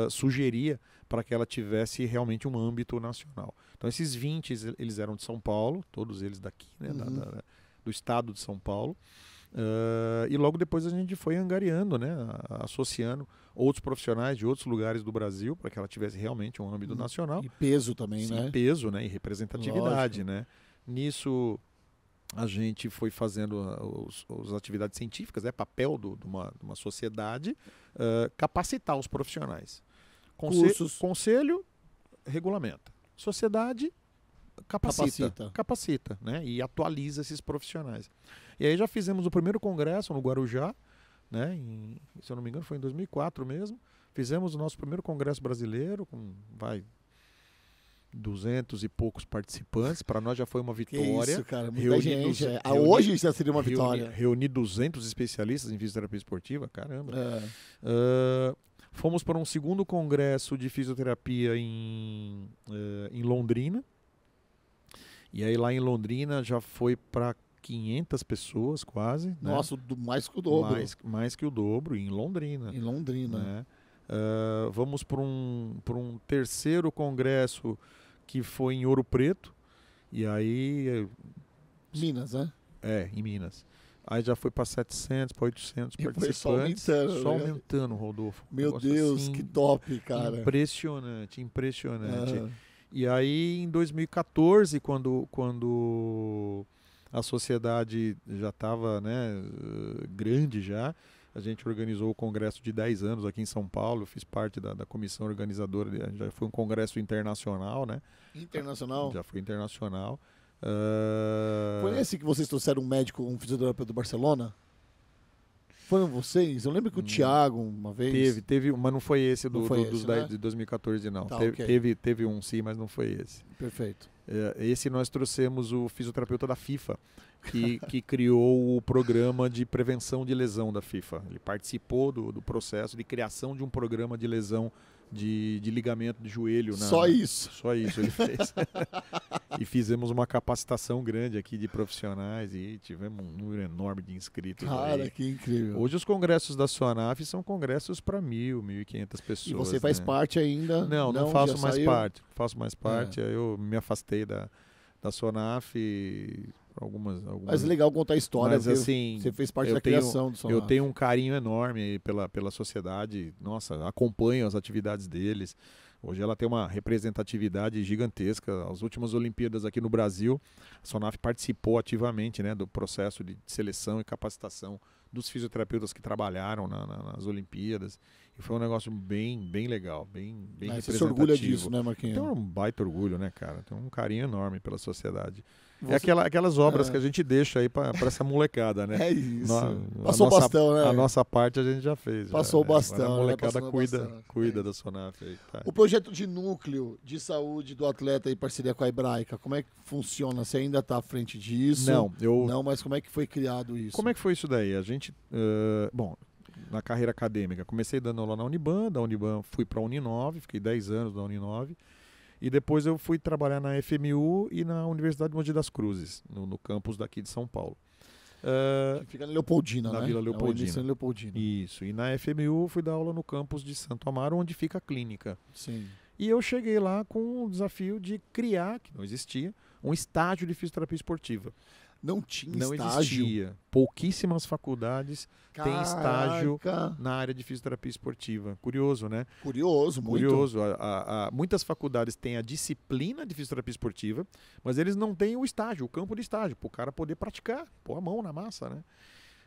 S2: uh, sugeria para que ela tivesse realmente um âmbito nacional. Então esses 20, eles eram de São Paulo, todos eles daqui, né, uhum. da, da, do estado de São Paulo, uh, e logo depois a gente foi angariando, né, associando outros profissionais de outros lugares do Brasil para que ela tivesse realmente um âmbito hum. nacional. E peso também, Sim, né? peso, né? E representatividade, Lógico. né? Nisso a gente foi fazendo as ah, atividades científicas, é papel do, de, uma, de, uma, sociedade uh, capacitar os profissionais. Conselho, Cursos. conselho regulamenta. Sociedade capacita, capacita, capacita né? E atualiza esses profissionais. E aí já fizemos o primeiro congresso no Guarujá, né? Em, se eu não me engano foi em 2004 mesmo, fizemos o nosso primeiro congresso brasileiro com vai duzentos e poucos participantes, para nós já foi uma vitória. Que isso, cara, muita reuni, gente. É. Ah, hoje já seria uma vitória. Reunir 200 especialistas em fisioterapia esportiva, caramba. É. Uh, fomos para um segundo congresso de fisioterapia em, uh, em Londrina, e aí lá em Londrina já foi para 500 pessoas quase. Né? Nossa,
S1: né? mais que o dobro. Mais,
S2: mais, que o dobro, em Londrina. Em Londrina. Né? Uh, vamos para um, um terceiro congresso que foi em Ouro Preto. E aí. Eh, Minas, né? É, em Minas. Aí já foi para 700, para 800 e participantes. só aumentando. Né? Só aumentando, Rodolfo. Meu Deus, assim, que top, cara. Impressionante, impressionante. Uhum. E aí, em 2014, quando, quando a sociedade já estava né, grande já. A gente organizou o congresso de 10 anos aqui em São Paulo, fiz parte da, da comissão organizadora, já foi um congresso internacional, né?
S1: Internacional?
S2: Já foi internacional. Uh... Foi esse
S1: que vocês trouxeram um médico, um fisioterapeuta do Barcelona? Foram vocês? Eu lembro que o hum, Thiago, uma vez. Teve, teve, mas não foi esse do, foi do esse, né? de 2014, não. Tá, teve, okay. teve,
S2: teve um sim, mas não foi esse. Perfeito. É, esse nós trouxemos o fisioterapeuta da FIFA, que, que criou o programa de prevenção de lesão da FIFA. Ele participou do, do processo de criação de um programa de lesão de, de ligamento de joelho. Na... Só isso. Só isso ele fez. e fizemos uma capacitação grande aqui de profissionais e tivemos um número enorme de inscritos. Cara, aí. que incrível. Hoje os congressos da SONAF são congressos para mil, mil e quinhentas pessoas. E você faz né? parte ainda? Não, não, não faço mais saiu? parte. Faço mais é. parte, é. eu me afastei da, da SONAF. E algumas, algumas, Mas é legal contar histórias Mas, assim, você fez parte da tenho, criação do Sonar. Eu tenho um carinho enorme pela, pela sociedade. Nossa, acompanho as atividades deles. Hoje ela tem uma representatividade gigantesca. As últimas Olimpíadas aqui no Brasil, a Sonaf participou ativamente né, do processo de seleção e capacitação dos fisioterapeutas que trabalharam na, na, nas Olimpíadas. E foi um negócio bem, bem legal, bem, bem ah, representativo. Você se orgulha disso, né, Marquinhos? Tem um baita orgulho, né, cara? Tem um carinho enorme pela sociedade. Você... É aquela, aquelas obras é. que a gente deixa aí para essa molecada, né? É isso. No, Passou nossa, bastão, né? A nossa parte a gente já fez. Passou já, né? bastão. Né? A molecada né? cuida, bastão, né? cuida é. da Sonaf aí. Tá. O
S1: projeto de núcleo de saúde do atleta em parceria com a Hebraica, como é que funciona? Você ainda está à frente disso? Não, eu... Não, mas como é que foi criado isso? Como é que foi isso daí? A gente...
S2: Uh, bom, na carreira acadêmica, comecei dando aula na Uniban, da Uniban fui para a Uninove, fiquei 10 anos na Uninove. E depois eu fui trabalhar na FMU e na Universidade de Mogi das Cruzes, no, no campus daqui de São Paulo. Uh, fica na Leopoldina, na né? Vila é Leopoldina. É Leopoldina. Isso. E na FMU fui dar aula no campus de Santo Amaro, onde fica a clínica. Sim. E eu cheguei lá com o desafio de criar, que não existia, um estágio de fisioterapia esportiva. Não tinha não estágio. Existia. Pouquíssimas faculdades têm estágio na área de fisioterapia esportiva. Curioso, né? Curioso, muito. Curioso. A, a, a, muitas faculdades têm a disciplina de fisioterapia esportiva, mas eles não têm o estágio, o campo de estágio, para o cara poder praticar, pôr a mão na massa, né?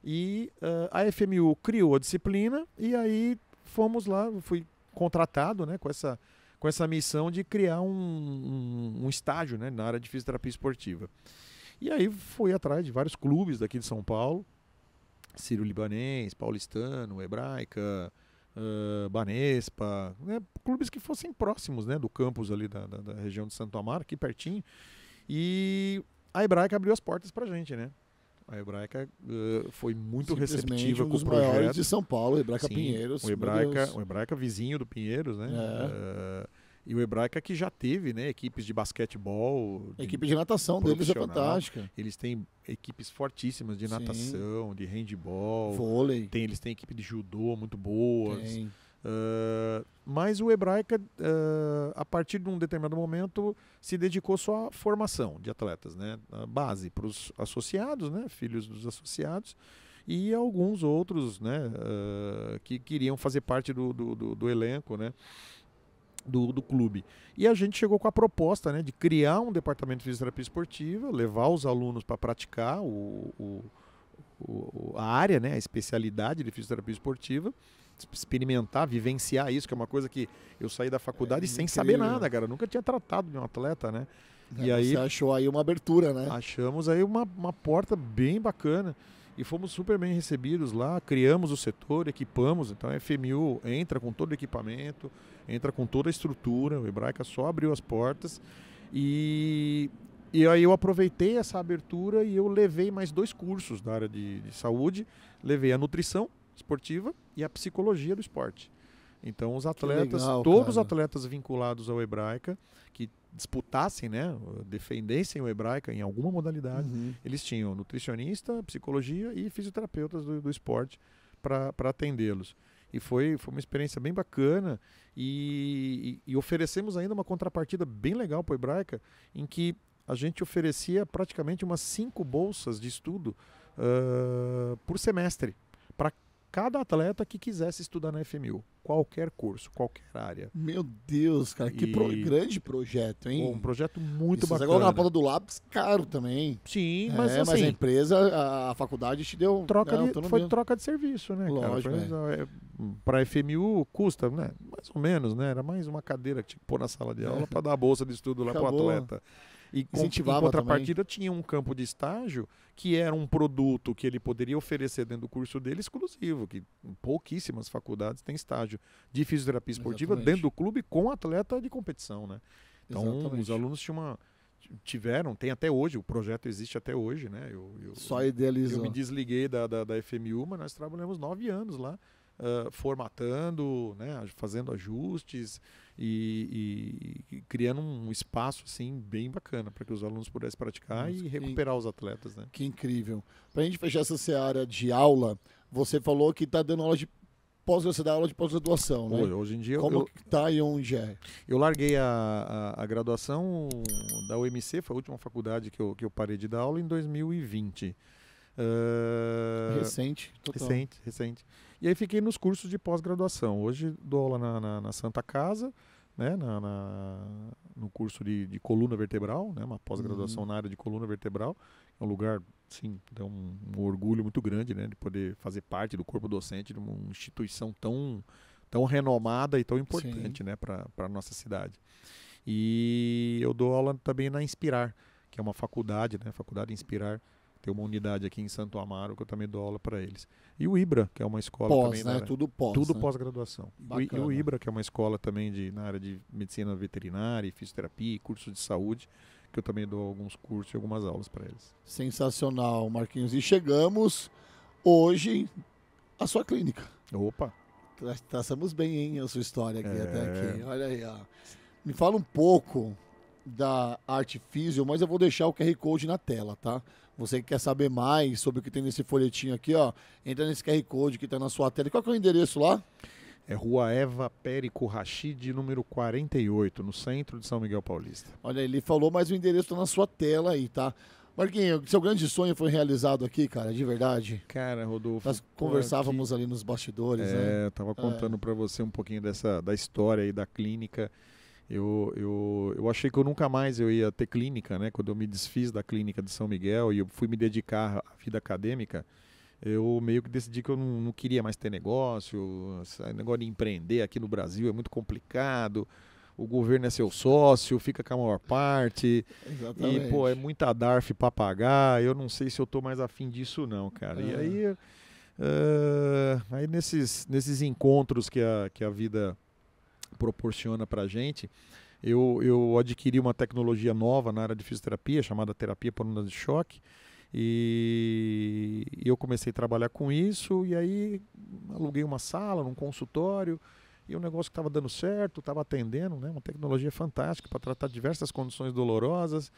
S2: E uh, a FMU criou a disciplina e aí fomos lá, fui contratado né, com, essa, com essa missão de criar um, um, um estágio né, na área de fisioterapia esportiva. E aí foi atrás de vários clubes daqui de São Paulo, Ciro Libanês, Paulistano, Hebraica, uh, Banespa, né? clubes que fossem próximos né? do campus ali da, da, da região de Santo Amaro, aqui pertinho. E a Hebraica abriu as portas pra gente, né? A Hebraica uh, foi muito receptiva um com o projeto. de São Paulo, Hebraica Sim, Pinheiros. O Hebraica, o Hebraica vizinho do Pinheiros, né? É. Uh, e o Hebraica que já teve né, equipes de basquetebol. A equipe de natação deles é fantástica. Eles têm equipes fortíssimas de natação, Sim. de handball. Vôlei. Tem, eles têm equipe de judô muito boas. Uh, mas o Hebraica, uh, a partir de um determinado momento, se dedicou só à formação de atletas, né? A base para os associados, né? filhos dos associados e alguns outros né, uh, que queriam fazer parte do, do, do, do elenco. Né? do, do clube. E a gente chegou com a proposta né, de criar um departamento de fisioterapia esportiva, levar os alunos para praticar o, o, o, a área, né, a especialidade de fisioterapia esportiva, experimentar, vivenciar isso, que é uma coisa que eu saí da faculdade é, sem incrível. saber nada, né? cara. nunca tinha tratado de um atleta, né? É, e aí, achou aí uma abertura, né? Achamos aí uma, uma porta bem bacana. E fomos super bem recebidos lá, criamos o setor, equipamos, então a FMU entra com todo o equipamento, entra com toda a estrutura, o Hebraica só abriu as portas. E, e aí eu aproveitei essa abertura e eu levei mais dois cursos da área de, de saúde, levei a nutrição esportiva e a psicologia do esporte. Então os atletas, legal, todos cara. os atletas vinculados ao Hebraica, que disputassem, né, defendessem o hebraica em alguma modalidade, uhum. eles tinham nutricionista, psicologia e fisioterapeutas do, do esporte para atendê-los. E foi, foi uma experiência bem bacana e, e, e oferecemos ainda uma contrapartida bem legal para o hebraica, em que a gente oferecia praticamente umas cinco bolsas de estudo uh, por semestre cada atleta que quisesse estudar na FMU. Qualquer curso, qualquer área. Meu
S1: Deus, cara, que e... pro... grande projeto, hein? Um projeto muito Isso, bacana. Você coloca na ponta do lápis, caro também. Sim, é, mas é, assim... Mas a assim, empresa, a, faculdade te deu... Troca é, de, foi troca de serviço, né, Lógico, cara?
S2: É. é para FMU custa, né? Mais ou menos, né? Era mais uma cadeira que tinha que pôr na sala de é. aula é. para dar a bolsa de estudo lá para o atleta. E Incentivava em contrapartida também. tinha um campo de estágio que era um produto que ele poderia oferecer dentro do curso dele exclusivo, que pouquíssimas faculdades têm estágio de fisioterapia esportiva Exatamente. dentro do clube com atleta de competição, né? Então, Exatamente. os alunos tinham uma, tiveram, tem até hoje, o projeto existe até hoje, né? Eu, eu Só idealizou. Eu me desliguei da, da, da FMU, mas nós trabalhamos nove anos lá, uh, formatando, né, fazendo ajustes, e, e, criando um espaço assim bem bacana para que os alunos pudessem praticar
S1: e recuperar que, os atletas, né? Que incrível. Para a gente fechar essa seara de aula, você falou que está dando aula de pós você dá aula de pós-graduação, né? Hoje em dia como eu, tá e onde é?
S2: Eu larguei a, a, a, graduação da UMC, foi a última faculdade que eu, que eu parei de dar aula em 2020. Uh, ah, recente, total. recente, recente. E aí fiquei nos cursos de pós-graduação. Hoje dou aula na, na, na Santa Casa né, na, na, no curso de, de coluna vertebral, né, uma pós-graduação uhum. na área de coluna vertebral. É um lugar, sim, dá é um, um, orgulho muito grande né, de poder fazer parte do corpo docente de uma instituição tão, tão renomada e tão importante né, para a nossa cidade. E eu dou aula também na Inspirar, que é uma faculdade, né, Faculdade Inspirar, tem uma unidade aqui em Santo Amaro que eu também dou aula para eles. E o IBRA, que é uma escola pós, também. Né? Área, tudo pós. Tudo né? pós-graduação. E o IBRA, que é uma escola também de, na área de medicina veterinária, fisioterapia e cursos de saúde, que eu também dou alguns cursos e algumas
S1: aulas para eles. Sensacional, Marquinhos. E chegamos hoje à sua clínica. Opa! Traçamos bem, hein, a sua história aqui é... até aqui. Olha aí, ó. Me fala um pouco da Arte Físio, mas eu vou deixar o QR Code na tela, tá? Você que quer saber mais sobre o que tem nesse folhetinho aqui, ó, entra nesse QR Code que está na sua tela. Qual que é o endereço lá? É Rua Eva Périco Rachid, número 48, no centro de São Miguel Paulista. Olha, ele falou, mas o endereço tá na sua tela aí, tá? Marquinhos, seu grande sonho foi realizado aqui, cara, de verdade. Cara, Rodolfo. Nós conversávamos aqui... ali nos bastidores, é, né? É, tava contando
S2: é. para você um pouquinho dessa da história aí da clínica eu, eu, eu achei que eu nunca mais eu ia ter clínica, né? Quando eu me desfiz da clínica de São Miguel e eu fui me dedicar à vida acadêmica, eu meio que decidi que eu não, não queria mais ter negócio, negócio de empreender aqui no Brasil é muito complicado, o governo é seu sócio, fica com a maior parte, Exatamente. e pô, é muita DARF para pagar, eu não sei se eu tô mais afim disso não, cara. E é. aí, uh, aí nesses, nesses encontros que a, que a vida proporciona para a gente. Eu, eu adquiri uma tecnologia nova na área de fisioterapia, chamada terapia por onda de choque, e eu comecei a trabalhar com isso, e aí aluguei uma sala, num consultório, e o um negócio que estava dando certo, estava atendendo, né? uma tecnologia fantástica para tratar diversas condições dolorosas.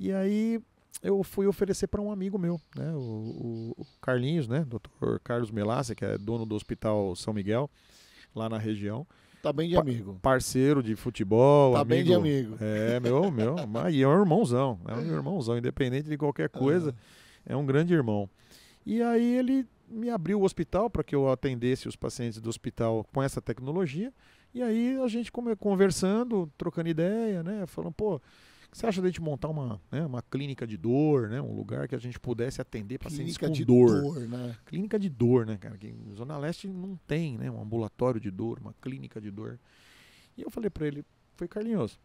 S2: E aí eu fui oferecer para um amigo meu, né? o, o Carlinhos, né? Dr. Carlos Melassi, que é dono do Hospital São Miguel, lá na região. Tá bem de amigo. Parceiro de futebol. Tá amigo. bem de amigo. É, meu, meu. E é um irmãozão. É um é. irmãozão, independente de qualquer coisa. É. é um grande irmão. E aí ele me abriu o hospital para que eu atendesse os pacientes do hospital com essa tecnologia. E aí a gente conversando, trocando ideia, né? Falando, pô, que você acha da gente montar uma, né, uma clínica de dor, né? Um lugar que a gente pudesse atender pacientes clínica com de dor. dor né? Clínica de dor, né, cara? Que Zona Leste não tem, né? Um ambulatório de dor, uma clínica de dor. E eu falei para ele, foi Carlinhos,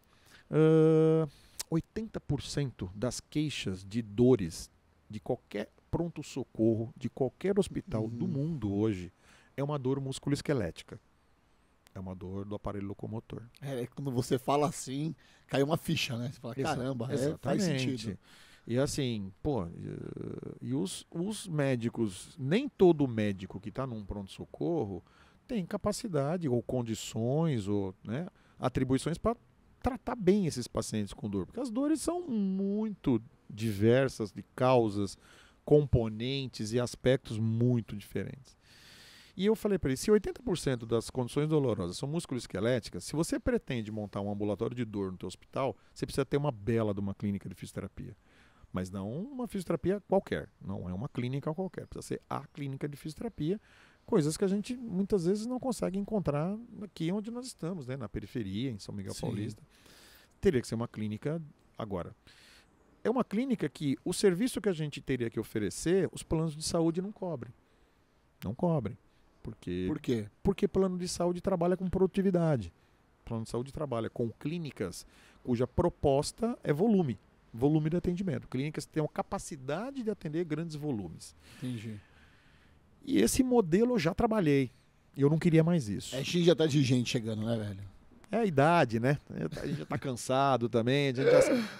S2: uh, 80% das queixas de dores de qualquer pronto-socorro, de qualquer hospital uhum. do mundo hoje, é uma dor musculoesquelética. É uma dor do aparelho locomotor.
S1: É, é quando você fala assim, cai uma ficha, né? Você fala, caramba, é, faz sentido.
S2: E assim, pô, eh, e os, os médicos, nem todo médico que está num pronto-socorro tem capacidade ou condições ou né, atribuições para tratar bem esses pacientes com dor, porque as dores são muito diversas de causas, componentes e aspectos muito diferentes. E eu falei para ele: se 80% das condições dolorosas são musculoesqueléticas, se você pretende montar um ambulatório de dor no teu hospital, você precisa ter uma bela de uma clínica de fisioterapia. Mas não uma fisioterapia qualquer, não é uma clínica qualquer, precisa ser a clínica de fisioterapia, coisas que a gente muitas vezes não consegue encontrar aqui onde nós estamos, né? na periferia, em São Miguel Sim. Paulista. Teria que ser uma clínica agora é uma clínica que o serviço que a gente teria que oferecer, os planos de saúde não cobrem. Não cobrem. Porque, Por quê? Porque plano de saúde trabalha com produtividade. Plano de saúde trabalha com clínicas cuja proposta é volume. Volume de atendimento. Clínicas que tenham capacidade de atender grandes volumes. Entendi. E esse modelo eu já trabalhei. Eu não queria mais isso. É X já tá de gente chegando, né, velho? É a idade, né? É, a gente já tá cansado também. Já...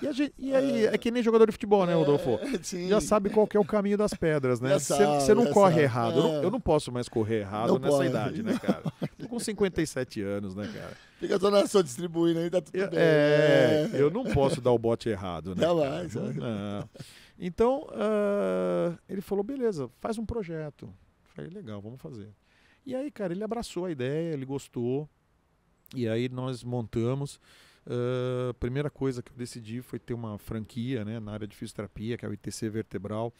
S2: E, gente... e, aí, é que nem jogador de futebol, né, Rodolfo? É, já sabe qual é o caminho das pedras, né? Você não corre sabe. errado. É. Eu, não, posso mais correr errado não nessa pode. idade, né, cara? Tô com 57 anos, né, cara? Fica
S1: só na sua distribuindo aí, tá tudo é, bem. É, né? eu não posso dar o bote errado, né? mais. Né?
S2: Não. Então, uh, ele falou, beleza, faz um projeto. falei, legal, vamos fazer. E aí, cara, ele abraçou a ideia, ele gostou. E aí nós montamos. A uh, primeira coisa que eu decidi foi ter uma franquia né, na área de fisioterapia, que é o ITC Vertebral,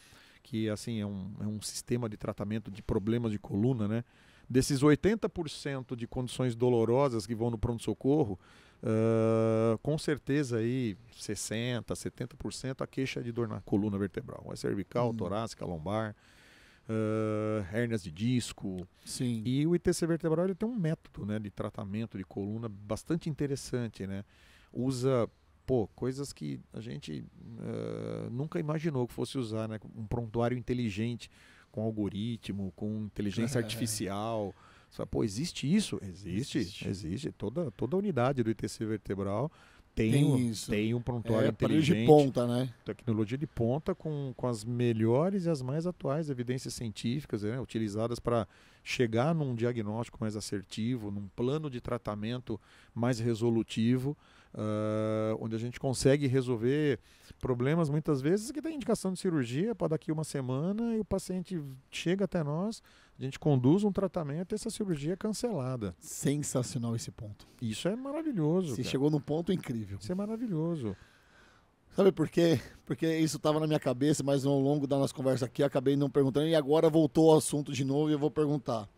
S2: que assim é um, é um sistema de tratamento de problemas de coluna. Né? Desses 80% de condições dolorosas que vão no pronto-socorro, Uh, com certeza aí 60, 70% a queixa de dor na coluna vertebral, é cervical, hum. torácica, lombar uh, ah, hérnias de disco. Sim. E o ITC vertebral ele tem um método né, de tratamento de coluna bastante interessante. Né? Usa pô, coisas que a gente uh, nunca imaginou que fosse usar, né? Um prontuário inteligente com algoritmo, com inteligência é. artificial. Você fala, pô, existe isso? Existe, existe, existe. Toda, toda a unidade do ITC vertebral tem, tem, isso. tem um prontuário é, inteligente. de ponta, né? Tecnologia de ponta com, com as melhores e as mais atuais evidências científicas né, utilizadas para chegar num diagnóstico mais assertivo, num plano de tratamento mais resolutivo uh, onde a gente consegue resolver problemas muitas vezes que tem indicação de cirurgia para daqui uma semana e o paciente chega até nós, a gente conduz
S1: um tratamento e essa cirurgia é cancelada. Sensacional esse ponto. Isso é maravilhoso. Você cara. chegou num ponto incrível. Isso é maravilhoso. Sabe por quê? Porque isso estava na minha cabeça, mas ao longo da nossa conversa aqui acabei não perguntando e agora voltou o assunto de novo e eu vou perguntar.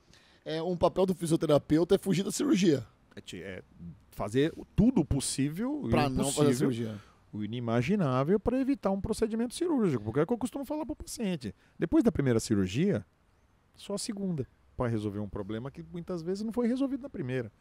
S1: É, um papel do fisioterapeuta é fugir da cirurgia.
S2: É, é fazer tudo possível para não fazer cirurgia. O inimaginável para evitar um procedimento cirúrgico, porque é o que eu costumo falar para o paciente. Depois da primeira cirurgia, só a segunda para resolver um problema que muitas vezes não foi resolvido na primeira.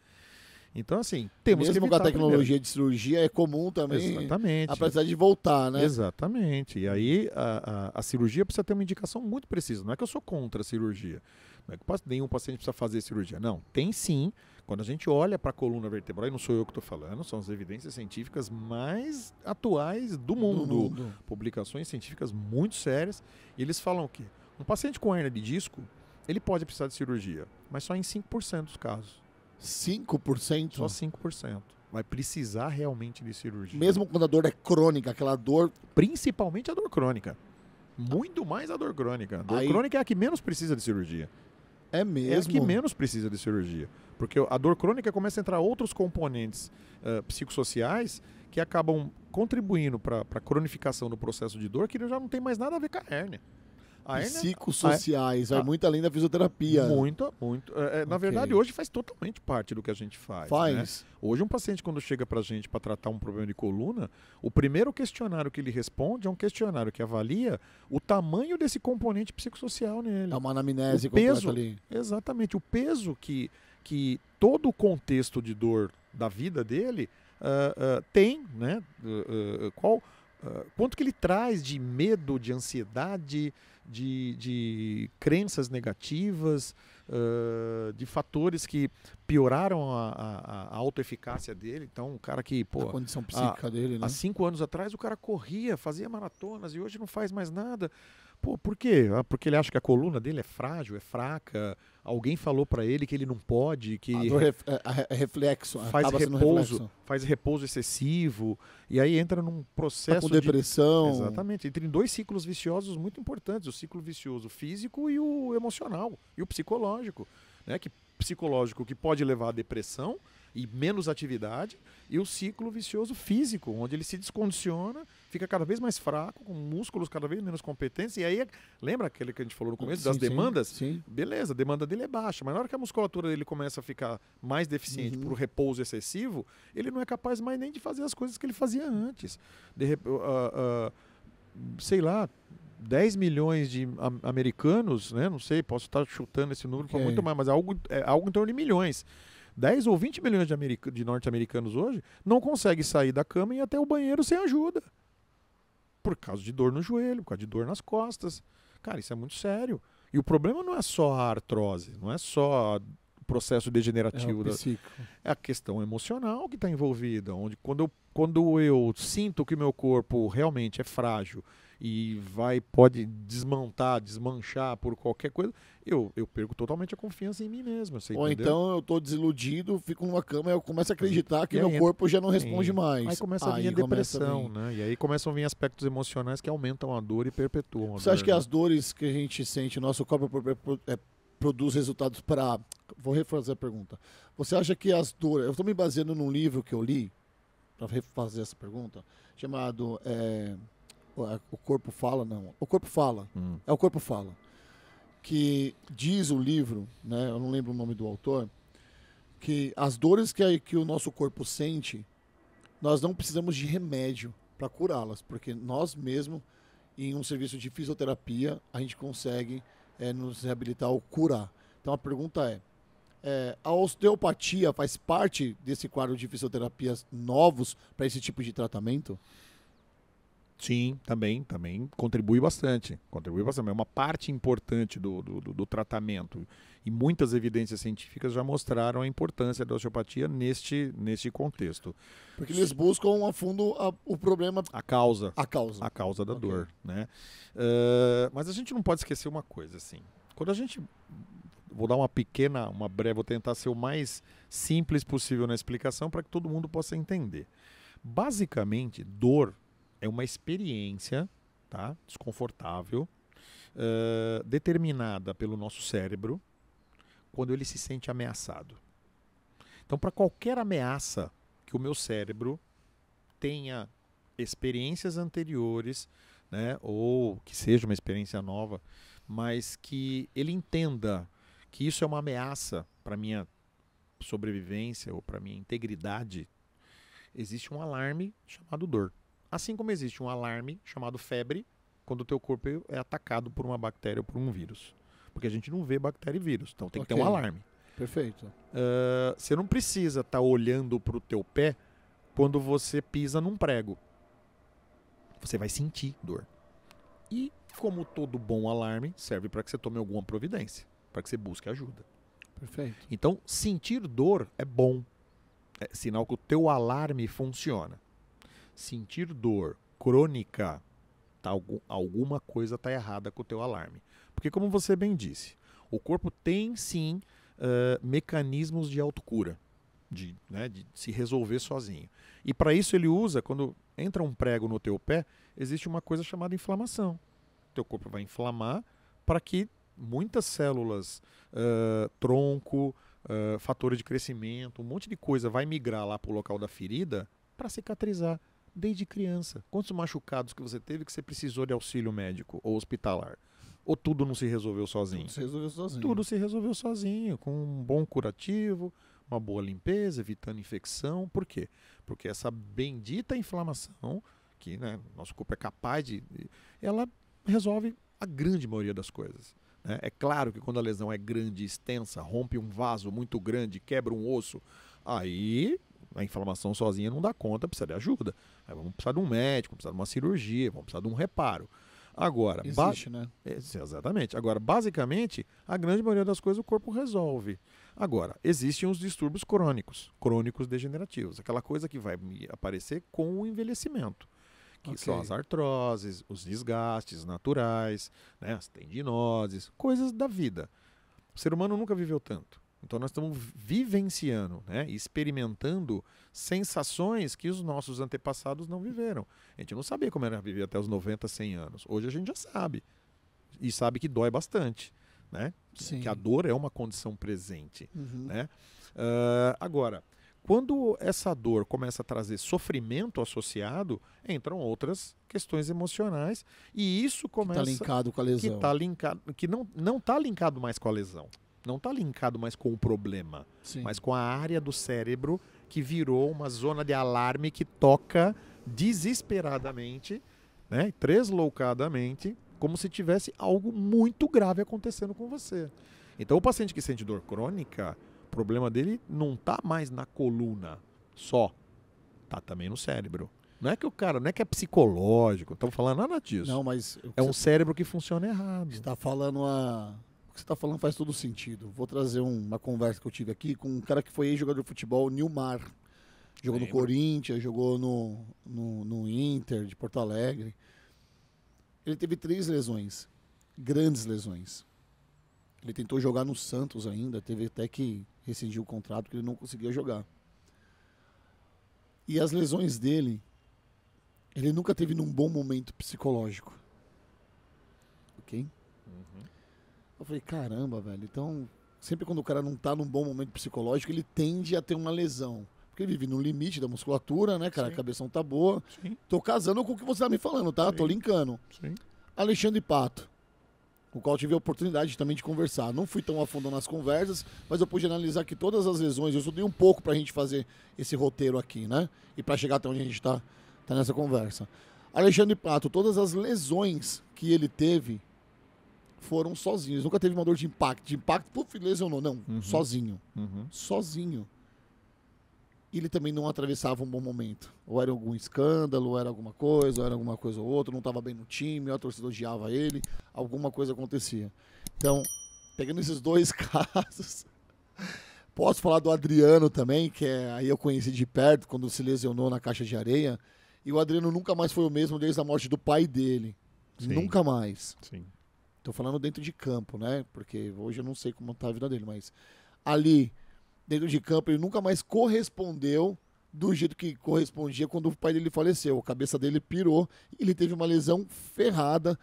S2: Então, assim, temos Mesmo que com a tecnologia a de
S1: cirurgia é comum também. Exatamente. Apesar de voltar, né?
S2: Exatamente. E aí a, a, a, cirurgia precisa ter uma indicação muito precisa. Não é que eu sou contra a cirurgia. Não é que nenhum paciente precisa fazer cirurgia. Não, tem sim quando a gente olha para a coluna vertebral, e não sou eu que estou falando, são as evidências científicas mais atuais do mundo. do mundo. Publicações científicas muito sérias. E eles falam que um paciente com hernia de disco, ele pode precisar de cirurgia, mas só em 5% dos casos. 5%? Só 5%. Vai precisar realmente de cirurgia.
S1: Mesmo quando a dor é crônica, aquela dor. Principalmente a dor
S2: crônica. Muito mais a dor crônica. A dor Aí... crônica é a que menos precisa de cirurgia. É, é mesmo. É que menos precisa de cirurgia. Porque a dor crônica começa a entrar outros componentes uh, psicossociais que acabam contribuindo para a cronificação do processo de dor, que já não tem mais nada a ver com a hérnia ah, é, né? psicossociais, ah, é. vai muito
S1: além da fisioterapia. Muito,
S2: muito. É, é okay. Na verdade, hoje faz totalmente parte do que a gente faz. Né? Faz. Né? Hoje, um paciente, quando chega para a gente para tratar um problema de coluna, o primeiro questionário que ele responde é um questionário que avalia o tamanho desse componente psicossocial nele. É uma anamnese o peso, ali. Exatamente. O peso que, que todo o contexto de dor da vida dele uh, uh, tem, né? Uh, qual, quanto que ele traz de medo, de ansiedade, de, de crenças negativas, uh, de fatores que pioraram a, a, a autoeficácia dele. Então, o cara que, pô. A condição psíquica a, dele, né? Há cinco anos atrás, o cara corria, fazia maratonas e hoje não faz mais nada. Pô, por quê? Ah, porque ele acha que a coluna dele é frágil, é fraca. Alguém falou para ele que ele não pode, que a ah, ref,
S1: é, é, é reflexo, é, faz repouso, reflexo.
S2: faz repouso excessivo e aí entra num processo tá com depressão. De... Exatamente, entre dois ciclos viciosos muito importantes, o ciclo vicioso físico e o emocional e o psicológico né, que psicológico que pode levar à depressão e menos atividade, e o ciclo vicioso físico, onde ele se descondiciona, fica cada vez mais fraco, com músculos cada vez menos competentes, e aí, lembra aquele que a gente falou no começo, sim, das demandas? Sim, sim. Beleza, a demanda dele é baixa, mas na hora que a musculatura dele começa a ficar mais deficiente uhum. por repouso excessivo, ele não é capaz mais nem de fazer as coisas que ele fazia antes. De, uh, uh, sei lá, 10 milhões de americanos, né? Não sei, posso estar chutando esse número okay. para muito mais, mas é algo, é algo em torno de milhões. 10 ou 20 milhões de, de norte-americanos hoje não conseguem sair da cama e ir até o banheiro sem ajuda. Por causa de dor no joelho, por causa de dor nas costas. Cara, isso é muito sério. E o problema não é só a artrose, não é só o processo degenerativo. É, da... é a questão emocional que está envolvida. Onde quando eu, quando eu sinto que meu corpo realmente é frágil e vai pode desmontar, desmanchar por qualquer coisa, eu, eu perco totalmente a confiança em mim mesmo. Ou entendeu? então
S1: eu estou desiludido, fico numa cama e eu começo a acreditar que aí, meu corpo já não responde mais. Aí começa a aí vir a depressão, a vir...
S2: né? E aí começam a vir aspectos emocionais que aumentam a dor e perpetuam. Você dor, acha que né?
S1: as dores que a gente sente, nosso corpo é, produz resultados para. Vou refazer a pergunta. Você acha que as dores. Eu estou me baseando num livro que eu li, para refazer essa pergunta, chamado. É o corpo fala, não. O corpo fala. Hum. É o corpo fala. Que diz o livro, né? Eu não lembro o nome do autor, que as dores que, que o nosso corpo sente, nós não precisamos de remédio para curá-las, porque nós mesmos, em um serviço de fisioterapia, a gente consegue é, nos reabilitar ou curar. Então a pergunta é, é, a osteopatia faz parte desse quadro de fisioterapias novos para esse tipo de tratamento? Sim, também, também
S2: contribui bastante. Contribui bastante. É uma parte importante do, do, do, tratamento. E muitas evidências científicas já mostraram a importância da osteopatia neste, neste contexto. Porque eles buscam a fundo a, o problema. A causa. A causa. A causa da okay. dor. Né? Uh, mas a gente não pode esquecer uma coisa, assim. Quando a gente. Vou dar uma pequena, uma breve, vou tentar ser o mais simples possível na explicação para que todo mundo possa entender. Basicamente, dor é uma experiência tá? desconfortável, uh, determinada pelo nosso cérebro quando ele se sente ameaçado. Então, para qualquer ameaça que o meu cérebro tenha experiências anteriores, né, ou que seja uma experiência nova, mas que ele entenda que isso é uma ameaça para minha sobrevivência ou para minha integridade, existe um alarme chamado dor. Assim como existe um alarme chamado febre, quando o teu corpo é atacado por uma bactéria ou por um vírus. Porque a gente não vê bactéria e vírus, então tem okay. que ter um alarme. Perfeito. Uh, você não precisa estar tá olhando para o teu pé quando você pisa num prego. Você vai sentir dor. E, como todo bom alarme, serve para que você tome alguma providência, para que você busque ajuda. Perfeito. Então, sentir dor é bom. É sinal que o teu alarme funciona sentir dor crônica, tá, alguma coisa está errada com o teu alarme. Porque como você bem disse, o corpo tem sim uh, mecanismos de autocura, de, né, de se resolver sozinho. E para isso ele usa, quando entra um prego no teu pé, existe uma coisa chamada inflamação. O teu corpo vai inflamar para que muitas células, uh, tronco, uh, fatores de crescimento, um monte de coisa vai migrar lá para o local da ferida para cicatrizar desde criança. Quantos machucados que você teve que você precisou de auxílio médico ou hospitalar? Ou tudo não se resolveu sozinho? Tudo se resolveu sozinho. Tudo se resolveu sozinho, com um bom curativo, uma boa limpeza, evitando infecção. Por quê? Porque essa bendita inflamação, que né, nosso corpo é capaz de. ela resolve a grande maioria das coisas. Né? É claro que quando a lesão é grande, extensa, rompe um vaso muito grande, quebra um osso, aí a inflamação sozinha não dá conta, precisa de ajuda. Aí vamos precisar de um médico, precisar de uma cirurgia, vamos precisar de um reparo. Agora, Existe, né? Exatamente. Agora, basicamente, a grande maioria das coisas o corpo resolve. Agora, existem os distúrbios crônicos, crônicos degenerativos, aquela coisa que vai aparecer com o envelhecimento que okay. são as artroses, os desgastes naturais, né, as tendinoses, coisas da vida. O ser humano nunca viveu tanto. Então nós estamos vivenciando, né, experimentando sensações que os nossos antepassados não viveram. A gente não sabia como era viver até os 90, 100 anos. Hoje a gente já sabe. E sabe que dói bastante, né? Que a dor é uma condição presente, uhum. né? Uh, agora, quando essa dor começa a trazer sofrimento associado, entram outras questões emocionais e isso tá começa que está linkado com a lesão, que tá linkado, que não não está linkado mais com a lesão não está linkado mais com o problema, Sim. mas com a área do cérebro que virou uma zona de alarme que toca desesperadamente, né, tresloucadamente, como se tivesse algo muito grave acontecendo com você. Então, o paciente que sente dor crônica, o problema dele não está mais na coluna só, tá também no cérebro. Não é que o cara, não é que é psicológico, estamos falando nada disso. Não, mas é um cérebro
S1: que funciona errado. Está falando a que você está falando faz todo sentido. Vou trazer uma conversa que eu tive aqui com um cara que foi jogador de futebol, Nilmar. Jogou Lembra. no Corinthians, jogou no, no, no Inter de Porto Alegre. Ele teve três lesões, grandes lesões. Ele tentou jogar no Santos ainda, teve até que rescindir o contrato porque ele não conseguia jogar. E as lesões dele, ele nunca teve num bom momento psicológico. OK? Eu falei, caramba, velho. Então, sempre quando o cara não tá num bom momento psicológico, ele tende a ter uma lesão. Porque ele vive no limite da musculatura, né, cara? Sim. A cabeça não tá boa. Sim. Tô casando com o que você tá me falando, tá? Sim. Tô linkando. Sim. Alexandre Pato, com o qual tive a oportunidade também de conversar. Não fui tão a fundo nas conversas, mas eu pude analisar que todas as lesões, eu estudei um pouco pra gente fazer esse roteiro aqui, né? E pra chegar até onde a gente tá, tá nessa conversa. Alexandre Pato, todas as lesões que ele teve foram sozinhos. Nunca teve uma dor de impacto. De impacto por filhas ou não. Não, uhum. sozinho. Uhum. Sozinho. E ele também não atravessava um bom momento. Ou era algum escândalo, ou era alguma coisa, ou era alguma coisa ou outra, não estava bem no time, ou a torcida odiava ele, alguma coisa acontecia. Então, pegando esses dois casos, posso falar do Adriano também, que é, aí eu conheci de perto quando se lesionou na caixa de areia. E o Adriano nunca mais foi o mesmo desde a morte do pai dele. Sim. Nunca mais. Sim. Estou falando dentro de campo, né? Porque hoje eu não sei como está a vida dele, mas ali, dentro de campo, ele nunca mais correspondeu do jeito que correspondia quando o pai dele faleceu. A cabeça dele pirou e ele teve uma lesão ferrada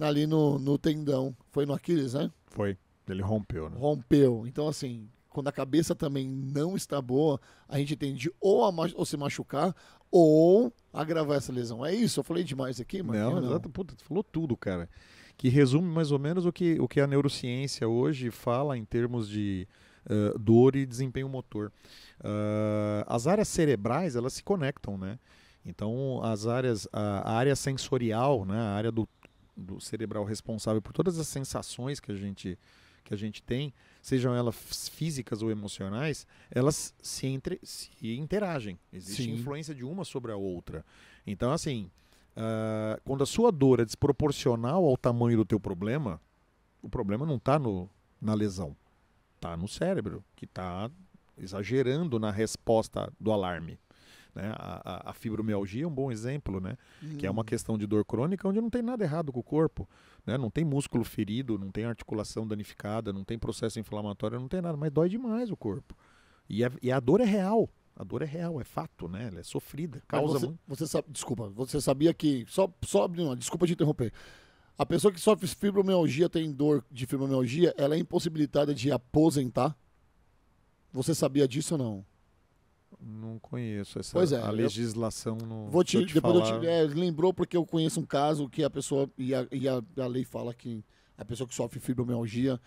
S1: ali no, no tendão. Foi no Aquiles, né?
S2: Foi. Ele rompeu,
S1: né? Rompeu. Então, assim, quando a cabeça também não está boa, a gente tende ou, a ou se machucar ou agravar essa lesão. É isso? Eu falei demais aqui, mano? Não, não, exato. Puta, tu falou
S2: tudo, cara que resume mais ou menos o que, o que a neurociência hoje fala em termos de uh, dor e desempenho motor. Uh, as áreas cerebrais elas se conectam, né? Então as áreas, a área sensorial, né, a área do, do cerebral responsável por todas as sensações que a gente que a gente tem, sejam elas físicas ou emocionais, elas se, entre, se interagem. Existe Sim. influência de uma sobre a outra. Então, assim, Uh, quando a sua dor é desproporcional ao tamanho do teu problema, o problema não está na lesão, está no cérebro, que está exagerando na resposta do alarme. Né? A, a, a, fibromialgia é um bom exemplo, né? Uhum. que é uma hum. questão de dor crônica onde não tem nada errado com o corpo. Né? Não tem músculo ferido, não tem articulação danificada, não tem processo inflamatório, não tem nada, mas dói demais o corpo. E e a dor é real. A dor é real, é fato, né? Ela é
S1: sofrida, causa você, você sabe, desculpa, você sabia que só só não, desculpa te interromper. A pessoa que sofre fibromialgia tem dor de fibromialgia, ela é impossibilitada de aposentar? Você sabia disso ou não? Não conheço essa pois é, a legislação eu, no. Vou te, te depois falar... eu te, é, lembrou porque eu conheço um caso que a pessoa e a, e a, a lei fala que a pessoa que sofre fibromialgia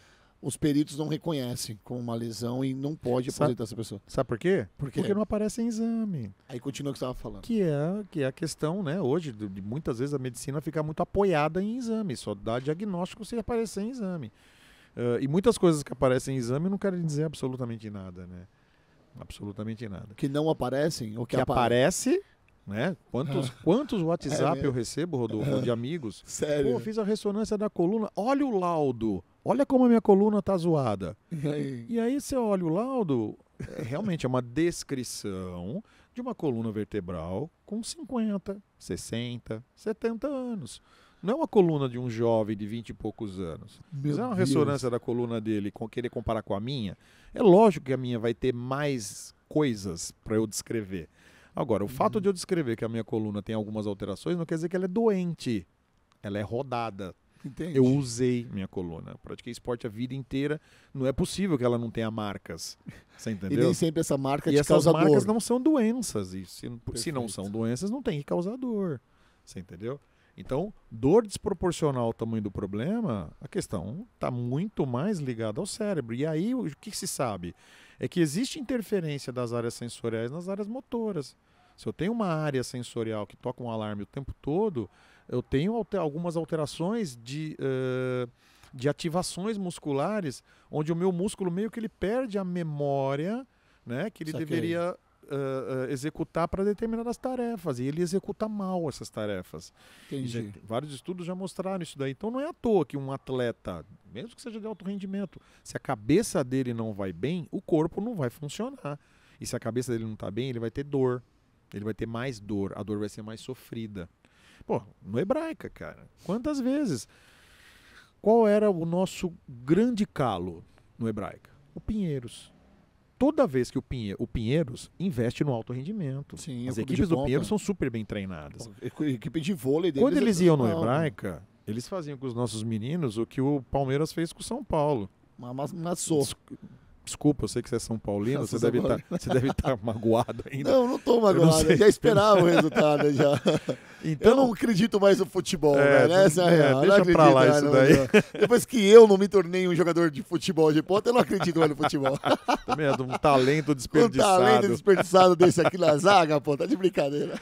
S1: os peritos não reconhecem como uma lesão e não pode aposentar essa pessoa. Sabe por quê? Por quê? Porque não
S2: aparece em exame. Aí continua o que você estava falando. Que é, que é a questão, né, hoje, de, de muitas vezes a medicina fica muito apoiada em exame, só dá diagnóstico se aparecer em exame. Uh, e muitas coisas que aparecem em exame não querem dizer absolutamente nada, né? Absolutamente nada. Que não aparecem ou que, que aparece, né? Quantos, quantos WhatsApp é eu recebo, Rodolfo, de amigos? Sério? Pô, né? fiz a ressonância da coluna, olha o laudo. Olha como a minha coluna tá zoada. E aí, você olha o laudo, é, realmente é uma descrição de uma coluna vertebral com 50, 60, 70 anos. Não é uma coluna de um jovem de 20 e poucos anos. Meu Mas é uma Deus. ressonância da coluna dele, com querer comparar com a minha. É lógico que a minha vai ter mais coisas para eu descrever. Agora, o uhum. fato de eu descrever que a minha coluna tem algumas alterações não quer dizer que ela é doente. Ela é rodada, Entendi. Eu usei minha coluna. Pratiquei esporte a vida inteira. Não é possível que ela não tenha marcas. Você entendeu? E nem sempre essa marca e te essas marcas não são doenças. E se, se não são doenças, não tem que causar dor. Você entendeu? Então, dor desproporcional ao tamanho do problema, a questão está muito mais ligada ao cérebro. E aí, o que se sabe? É que existe interferência das áreas sensoriais nas áreas motoras. Se eu tenho uma área sensorial que toca um alarme o tempo todo, eu tenho alter, algumas alterações de, uh, de ativações musculares, onde o meu músculo meio que ele perde a memória né, que ele Saquei. deveria Uh, uh, executar para determinadas tarefas e ele executa mal essas tarefas. Já, vários estudos já mostraram isso daí. Então não é à toa que um atleta, mesmo que seja de alto rendimento, se a cabeça dele não vai bem, o corpo não vai funcionar. E se a cabeça dele não está bem, ele vai ter dor. Ele vai ter mais dor, a dor vai ser mais sofrida. Pô, no hebraica, cara. Quantas vezes? Qual era o nosso grande calo no hebraica? O Pinheiros. Toda vez que o, Pinhe o Pinheiros investe no alto rendimento. Sim, As equipes do Pinheiros são super bem treinadas.
S1: Equipe de vôlei deles Quando é eles iam no né? hebraica,
S2: eles faziam com os nossos meninos o que o Palmeiras fez com o São Paulo. Mas, mas, mas Desculpa, eu sei que você é São Paulino, tá, Nossa, você, deve estar você deve estar magoado ainda. Não, não estou magoado. Eu já esperava o resultado. Já.
S1: Então, eu não acredito mais no futebol, é, Essa é a é, real. É, deixa acredito, pra lá isso daí. Depois que eu não me tornei um jogador de futebol de ponta, eu não acredito mais no futebol. Também é de um talento desperdiçado. Um talento desperdiçado desse aqui na zaga, pô, tá de brincadeira.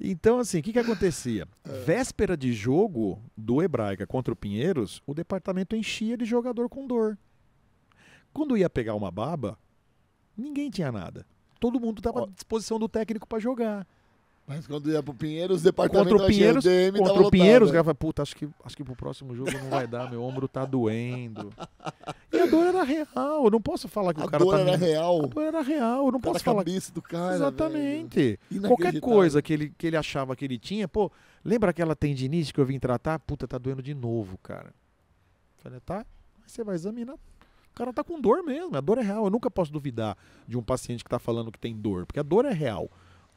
S2: Então, assim, o que, que acontecia? Véspera de jogo do Hebraica contra o Pinheiros, o departamento enchia de jogador com dor. Quando ia pegar uma baba, ninguém tinha nada. Todo mundo estava à disposição do técnico para jogar.
S1: Mas quando ia pro Pinheiros, os departamentos contra o Pinheiros, contra o Pinheiros, o
S2: cara fala, puta, acho que, acho que pro próximo jogo não vai dar, meu ombro tá doendo. E a dor era real, eu não posso falar que a o cara dor tá... Era real. A dor era real, eu não posso falar... cabeça do cara, Exatamente. Qualquer coisa que ele, que ele achava que ele tinha, pô, lembra aquela tendinite que eu vim tratar? Puta, tá doendo de novo, cara. Eu falei, tá, você vai examinar, o cara tá com dor mesmo, a dor é real. Eu nunca posso duvidar de um paciente que está falando que tem dor, porque a dor é real.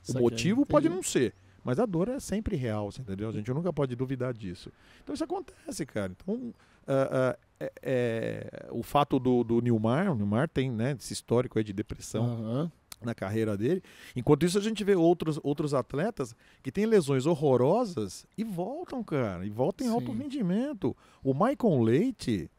S2: O é, motivo pode não ser, mas a dor é sempre real, entendeu? A gente nunca pode duvidar disso. Então isso acontece, cara. Então, uh, uh, é, é, o fato do, do Nilmar, o Nilmar tem né, esse histórico aí de depressão. Uhum na carreira dele. Enquanto isso, a gente vê outros, outros atletas que têm lesões horrorosas e voltam, cara, e voltam em Sim. alto rendimento. O Michael Leite,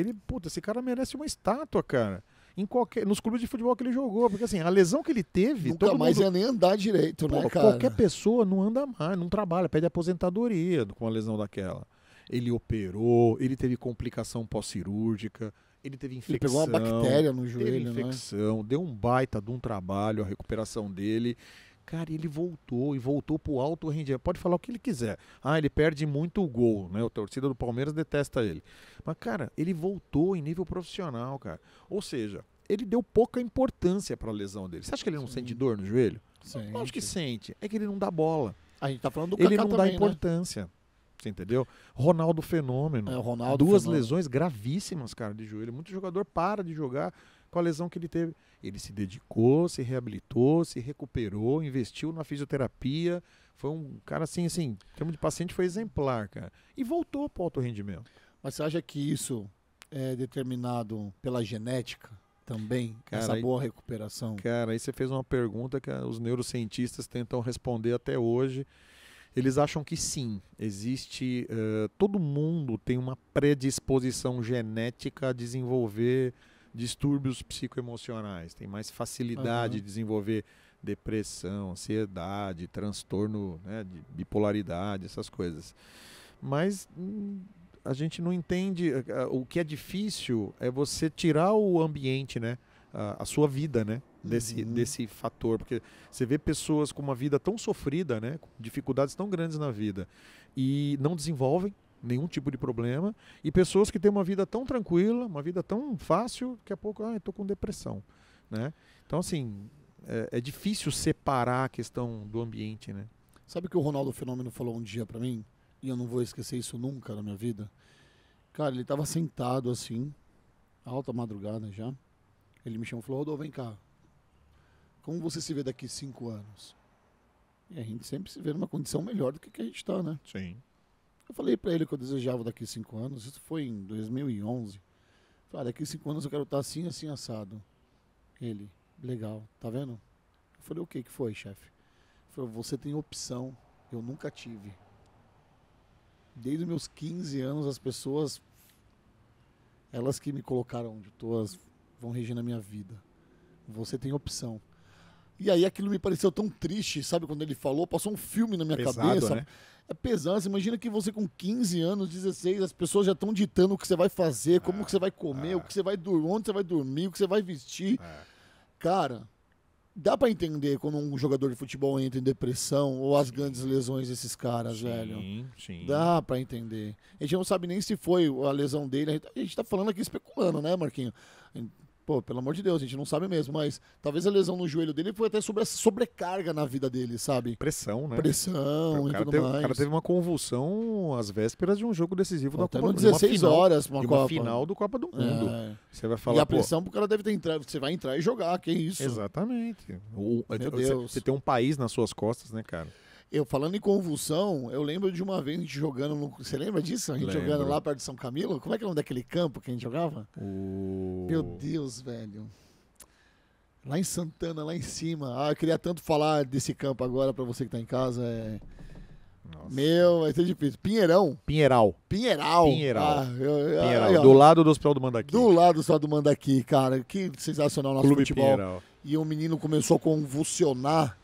S2: ele, puta, esse cara merece uma estátua, cara. Em qualquer, nos clubes de futebol que ele jogou. Porque assim, a lesão que ele teve. Nunca todo mais mundo... ia nem andar direito, Pô, né, cara? Qualquer pessoa não anda mais, não trabalha, pede aposentadoria com a lesão daquela. Ele operou, ele teve complicação pós-cirúrgica, ele teve infecção. Ele pegou uma bactéria no joelho, teve né? infecção, né? deu um baita de um trabalho, a recuperação dele. Cara, ele voltou e voltou pro alto rendimento. Pode falar o que ele quiser. Ah, ele perde muito o gol, né? A torcida do Palmeiras detesta ele. Mas, cara, ele voltou em nível profissional, cara. Ou seja, ele deu pouca importância para a lesão dele. Você acha que ele não Sim. sente dor no joelho? Sente. Acho que sente. É que ele não dá bola. A gente tá falando do Ele não também, dá né? importância. Né? Você entendeu? Ronaldo Fenômeno. É, Ronaldo Duas fenômeno. lesões gravíssimas, cara, de joelho. Muito jogador para de jogar com a lesão que ele teve. Ele se dedicou, se reabilitou, se recuperou, investiu na fisioterapia. Foi um cara assim, assim, em termos de paciente, foi exemplar, cara. E voltou
S1: para o alto rendimento. Mas você acha que isso é determinado pela genética? também cara, essa boa recuperação?
S2: Cara, aí você fez uma pergunta que os neurocientistas tentam responder até hoje. Eles acham que sim, existe. Uh, todo mundo tem uma predisposição genética a desenvolver distúrbios psicoemocionais, tem mais facilidade uhum. de desenvolver depressão, ansiedade, transtorno né, de bipolaridade, essas coisas. Mas hum, a gente não entende. Eh, eh, o que é difícil é você tirar o ambiente, né? A, a sua vida, né? Desse, uhum. desse fator. Porque você vê pessoas com uma vida tão sofrida, né? Com dificuldades tão grandes na vida. E não desenvolvem nenhum tipo de problema, e pessoas que têm uma vida tão tranquila, uma vida tão fácil, daqui a pouco, ah, estou com depressão. Né? Então, assim, é, é, difícil separar a questão
S1: do ambiente. Né? Sabe o que o Ronaldo Fenômeno falou um dia para mim? E eu não vou esquecer isso nunca na minha vida. Cara, ele estava sentado assim, alta madrugada já. Ele me chamou e falou: Rodolfo, vem cá. Como você se vê daqui cinco anos? E a gente sempre se vê numa condição melhor do que, que a gente está, né? Sim. Eu falei para ele que eu desejava daqui cinco anos, isso foi em 2011. Falei, ah, daqui cinco anos eu quero estar assim, assim, assado. Ele, legal, tá vendo? Eu falei, o que que foi, chefe? Falei, você tem opção, eu nunca tive. Desde meus 15 anos, as pessoas, elas que me colocaram onde eu vão regendo na minha vida. Você tem opção. E aí aquilo me pareceu tão triste, sabe? Quando ele falou, passou um filme na minha Pesado, cabeça. Né? É pesado Imagina que você com 15 anos, 16, as pessoas já estão ditando o que você vai fazer, como que você vai comer, o que você vai dormir, onde você vai dormir, o que você vai vestir. É. Cara, dá para entender quando um jogador de futebol entra em depressão ou as sim. grandes lesões desses caras, sim, velho. Sim. Dá para entender. A gente não sabe nem se foi a lesão dele. A gente tá falando aqui especulando, né, Marquinho? pô, pelo amor de Deus, a gente não sabe mesmo, mas talvez a lesão no joelho dele foi até sobre sobrecarga na vida dele, sabe? Pressão, né? Pressão o e tudo teve, mais. O cara teve
S2: uma convulsão às vésperas de um jogo decisivo pô, da Copa do Mundo. 16 final, horas uma, uma final do Copa do Mundo. É. Você vai falar, E a pressão pro
S1: cara deve ter entrado, você vai entrar e jogar, que é isso. Exatamente.
S2: O, Meu você, Deus. você tem um país nas suas costas, né,
S1: cara? Eu falando em convulsão, eu lembro de uma vez a gente jogando. No, você lembra disso? A gente lembro. jogando lá perto de São Camilo? Como é que é o nome daquele campo que a gente jogava? O... Meu Deus, velho. Lá em Santana, lá em cima. Ah, eu queria tanto falar desse campo agora para você que tá em casa. É... Nossa. Meu, vai ser difícil. Pinheirão. Pinheiral. Pinheiral. Pinheiral. Ah, eu, eu, Pinheiral. Aí, do lado do Hospital do Mandaqui. Do lado do Hospital do Mandaqui, cara. Que sensacional o nosso Clube futebol. Pinheiral. E um menino começou a convulsionar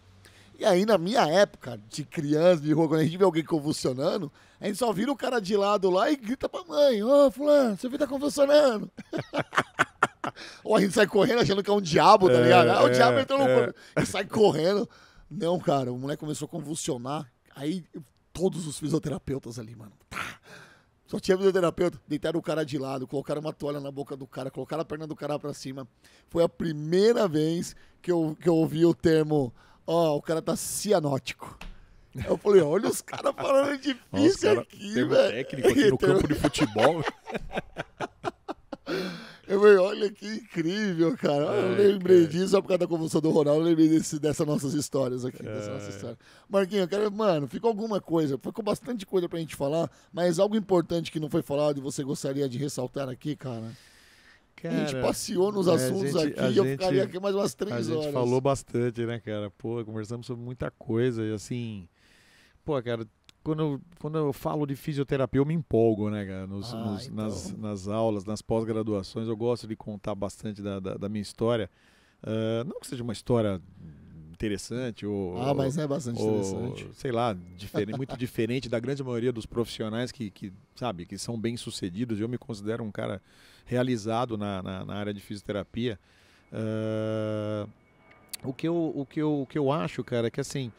S1: e aí, na minha época de criança, de rua, quando a gente vê alguém convulsionando, a gente só vira o cara de lado lá e grita pra mãe: Ô, oh, Fulano, seu filho tá convulsionando. Ou a gente sai correndo achando que é um diabo, tá é, ligado? É, ah, o é, diabo entrou no é. corpo. É. E sai correndo. Não, cara, o moleque começou a convulsionar. Aí todos os fisioterapeutas ali, mano. Tá. Só tinha fisioterapeuta. Deitaram o cara de lado, colocaram uma toalha na boca do cara, colocaram a perna do cara pra cima. Foi a primeira vez que eu, que eu ouvi o termo Ó, oh, o cara tá cianótico. Eu falei, olha os caras falando difícil cara aqui, velho. Um
S3: técnico aqui no campo
S1: de futebol. Eu falei, olha que incrível, cara. É, eu lembrei cara. disso só por causa da convulsão do Ronaldo. Eu lembrei desse, dessas nossas histórias aqui. É. Nossa história. Marquinhos, quero. Mano, ficou alguma coisa. Ficou bastante coisa pra gente falar, mas algo importante que não foi falado e você gostaria de ressaltar aqui, cara. Cara, a gente passeou nos é, assuntos gente, aqui e eu ficaria aqui mais umas três horas. A gente falou
S2: bastante, né, cara? Pô, conversamos sobre muita coisa e assim. Pô, cara, quando eu, quando eu falo de fisioterapia, eu me empolgo, né, cara? Nos, ah, nos, então. nas, nas aulas, nas pós-graduações, eu gosto de contar bastante da, da, da minha história. Uh, não que seja uma história interessante ou ah mas é bastante ou, interessante sei lá diferente, muito diferente da grande maioria dos profissionais que, que sabe que são bem sucedidos eu me considero um cara realizado na, na, na área de fisioterapia. Uh, o, que eu, o, que eu, o que eu acho, cara, é que assim,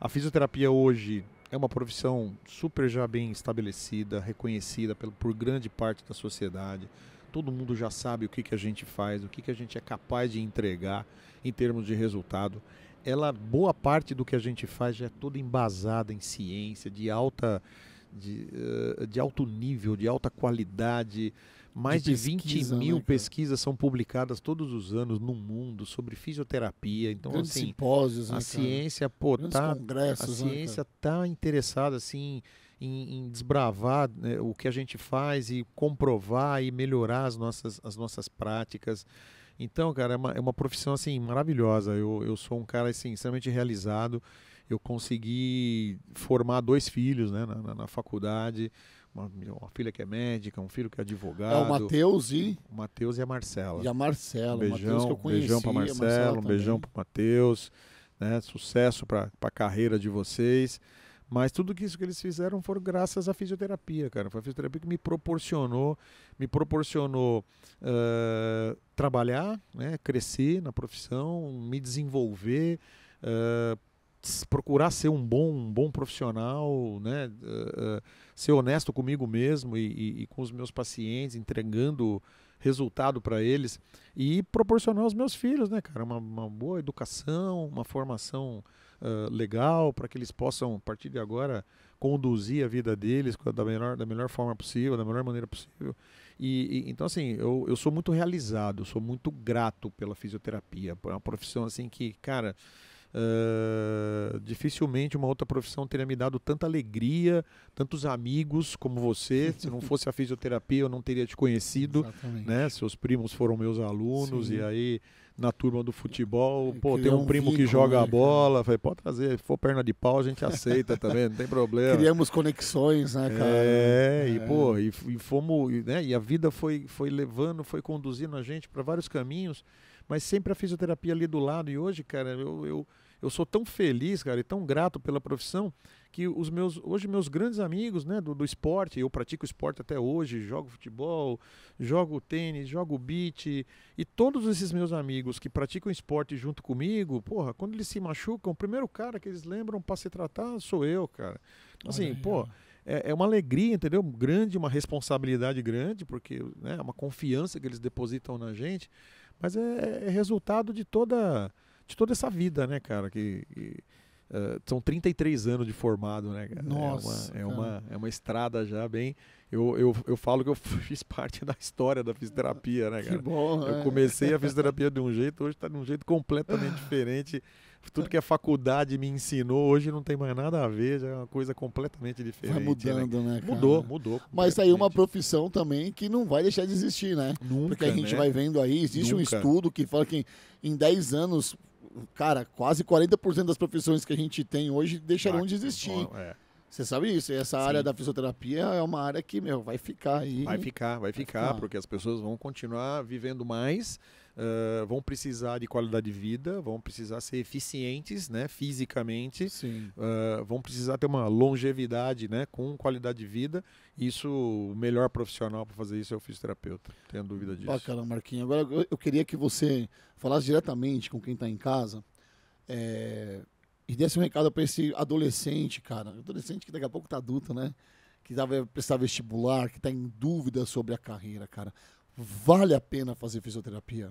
S2: a fisioterapia hoje é uma profissão super já bem estabelecida, reconhecida por, por grande parte da sociedade. Todo mundo já sabe o que, que a gente faz, o que, que a gente é capaz de entregar em termos de resultado ela boa parte do que a gente faz já é toda embasada em ciência de alta de, ah, de alto nível de alta qualidade mais de, de pesquisa, 20 né, mil né, pesquisas são publicadas todos os anos no mundo sobre fisioterapia. Então, Grandes assim, simpósios, né, a ciência, pô, tá, a né, ciência está interessada assim em, em desbravar né, o que a gente faz e comprovar e melhorar as nossas, as nossas práticas. Então, cara, é uma, é uma profissão assim maravilhosa. Eu, eu sou um cara assim, extremamente realizado. Eu consegui formar dois filhos né, na, na, na faculdade. Uma, uma, filha que é médica, um filho que é advogado. É o Matheus
S1: e. O Matheus
S2: e a Marcela. E a
S1: Marcela, um beijão, que conheci, Beijão para Marcela, Marcela, um
S2: beijão para Matheus. Né? Sucesso para a carreira de vocês. Mas tudo que isso que eles fizeram foram graças à fisioterapia, cara. Foi a fisioterapia que me proporcionou, me proporcionou uh, trabalhar, né? crescer na profissão, me desenvolver, uh, procurar ser um bom, um bom profissional, né? Uh, ser honesto comigo mesmo e, e, e, com os meus pacientes, entregando resultado para eles e proporcionar aos meus filhos, né, cara, uma, uma boa educação, uma formação uh, legal para que eles possam, a partir de agora, conduzir a vida deles da melhor, da melhor forma possível, da melhor maneira possível. E, e, então, assim, eu, eu sou muito realizado, sou muito grato pela fisioterapia. por é uma profissão, assim, que, cara, ah, dificilmente uma outra profissão teria me dado tanta alegria, tantos amigos como você. Se não fosse a fisioterapia, eu não teria te conhecido. Né? Seus primos foram meus alunos, Sim. e aí na turma do futebol, é, pô, tem um primo vínculo, que joga a bola, falei, pode trazer, se for perna de pau, a gente aceita também, não tem problema. Criamos
S1: conexões, né, cara? É, é. e pô, e,
S2: e fomos, e, né, e a vida foi, foi levando, foi conduzindo a gente para vários caminhos, mas sempre a fisioterapia ali do lado, e hoje, cara, eu, eu eu sou tão feliz, cara, e tão grato pela profissão que os meus hoje meus grandes amigos, né, do, do esporte, eu pratico esporte até hoje, jogo futebol, jogo tênis, jogo beat, e todos esses meus amigos que praticam esporte junto comigo, porra, quando eles se machucam, o primeiro cara que eles lembram para se tratar sou eu, cara. Então, assim, pô, é, é, uma alegria, entendeu? Grande, uma responsabilidade grande, porque né, é uma confiança que eles depositam na gente, mas é, é resultado de toda de toda essa vida, né, cara? Que, que uh, são 33 anos de formado, né, é Nossa. É uma, é uma, é uma, estrada já bem. Eu, eu, eu falo que eu fiz parte da história da fisioterapia, né, cara? Que bom, Eu é. comecei a fisioterapia de um jeito, hoje está de um jeito completamente diferente. Tudo que a faculdade me ensinou hoje não tem mais nada a ver, já é uma coisa completamente diferente. Vai né? mudando, né? né mudou, mudou.
S1: Mas aí uma profissão também que não vai deixar de existir, né? Nunca, Porque a gente né? vai vendo aí, existe Nunca. um estudo que fala que em 10 anos cara, quase 40% das profissões que a gente tem hoje deixarão de existir. é. Você sabe isso, e essa Sim. área da fisioterapia é uma área que, meu,
S2: vai ficar aí. Vai ficar, vai ficar, vai ficar. porque as pessoas vão continuar vivendo mais ah, vão precisar de qualidade de vida, vão precisar ser eficientes né, fisicamente, uh, vão precisar ter uma longevidade né, com qualidade de vida. Isso, o melhor profissional para fazer isso é o fisioterapeuta, tenho dúvida disso.
S1: Bacana, Marquinhos. Agora eu, eu queria que você falasse diretamente com quem está em casa. É, e desse um recado para esse adolescente, cara. Adolescente que daqui a pouco tá adulto, né? Que tá, vai prestar vestibular, que tá em dúvida sobre a carreira, cara vale a pena fazer fisioterapia?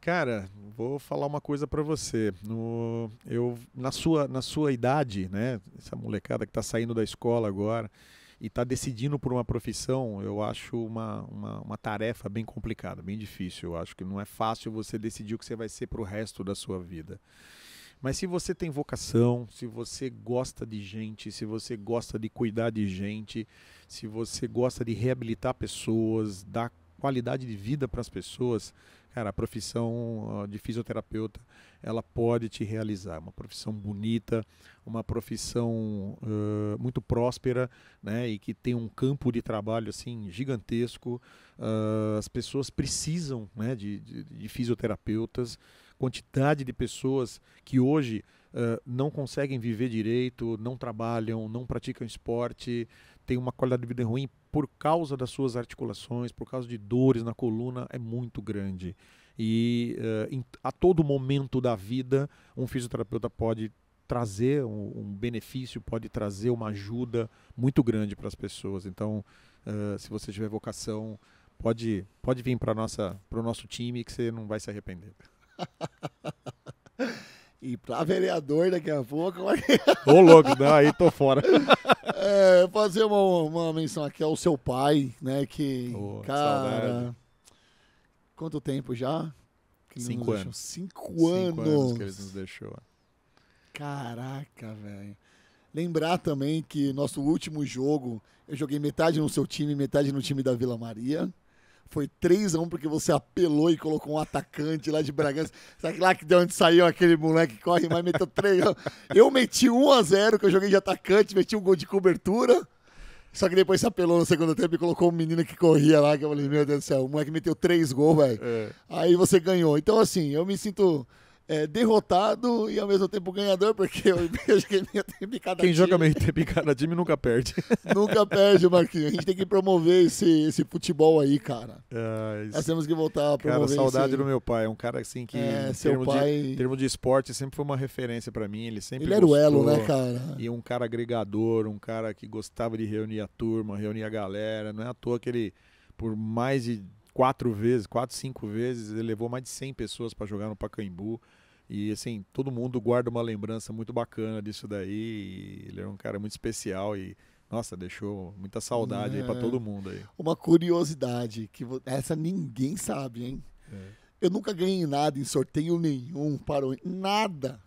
S2: Cara, vou falar uma coisa para você. No, eu na sua na sua idade, né? Essa molecada que está saindo da escola agora e está decidindo por uma profissão, eu acho uma, uma, uma, tarefa bem complicada, bem difícil. Eu acho que não é fácil você decidir o que você vai ser para o resto da sua vida. Mas se você tem vocação, se você gosta de gente, se você gosta de cuidar de gente, se você gosta de reabilitar pessoas, dar qualidade de vida para as pessoas, cara, a profissão de fisioterapeuta, ela pode te realizar. Uma profissão bonita, uma profissão uh, muito próspera, né? E que tem um campo de trabalho, assim, gigantesco. Uh, as pessoas precisam, né, de, de, de, fisioterapeutas. Quantidade de pessoas que hoje uh, não conseguem viver direito, não trabalham, não praticam esporte, tem uma qualidade de vida ruim por causa das suas articulações, por causa de dores na coluna, é muito grande. E uh, em, a todo momento da vida, um fisioterapeuta pode trazer um, um benefício, pode trazer uma ajuda muito grande para as pessoas. Então, uh, se você tiver vocação, pode, pode vir para o nosso time que você não vai se arrepender.
S1: E para vereador daqui a pouco. Ô, louco, não, aí tô fora. É, fazer uma, uma menção aqui ao seu pai, né? Que. Oh, cara. Saudade. Quanto tempo já? Cinco anos. Cinco, Cinco anos. Cinco anos que ele nos deixou. Caraca, velho. Lembrar também que nosso último jogo, eu joguei metade no seu time, metade no time da Vila Maria. Foi 3x1 porque você apelou e colocou um atacante lá de Bragança. Sabe lá que de onde saiu aquele moleque que corre mais meteu 3 Eu meti 1x0 que eu joguei de atacante, meti um gol de cobertura. Só que depois se apelou no segundo tempo e colocou um menino que corria lá, que eu falei, meu Deus do céu, o moleque meteu três gols, velho. É. Aí você ganhou. Então, assim, eu me sinto é, derrotado e ao mesmo tempo ganhador, porque eu joguei que tempo em
S2: cada Quem time. joga meio tempo em cada time nunca perde.
S1: nunca perde, Marquinhos. A gente tem que promover esse, esse futebol aí, cara. É, Nós temos que voltar a promover Cara, saudade do meu pai. É um cara assim que, é, em pai... de, em
S2: termos de esporte, sempre foi uma referência para mim. Ele sempre Ele era o elo, né, cara? E um cara agregador, um cara que gostava de reunir a turma, reunir a galera. Não é à toa que ele, por mais de quatro vezes, quatro, cinco vezes, ele levou mais de 100 pessoas para jogar no Pacaembu. E assim, todo mundo guarda uma lembrança muito bacana disso daí. Ele era um cara muito especial e nossa, deixou muita saudade é. aí para todo mundo aí.
S1: Uma curiosidade que essa ninguém sabe, hein? É. Eu nunca ganhei nada em sorteio nenhum, parou nada.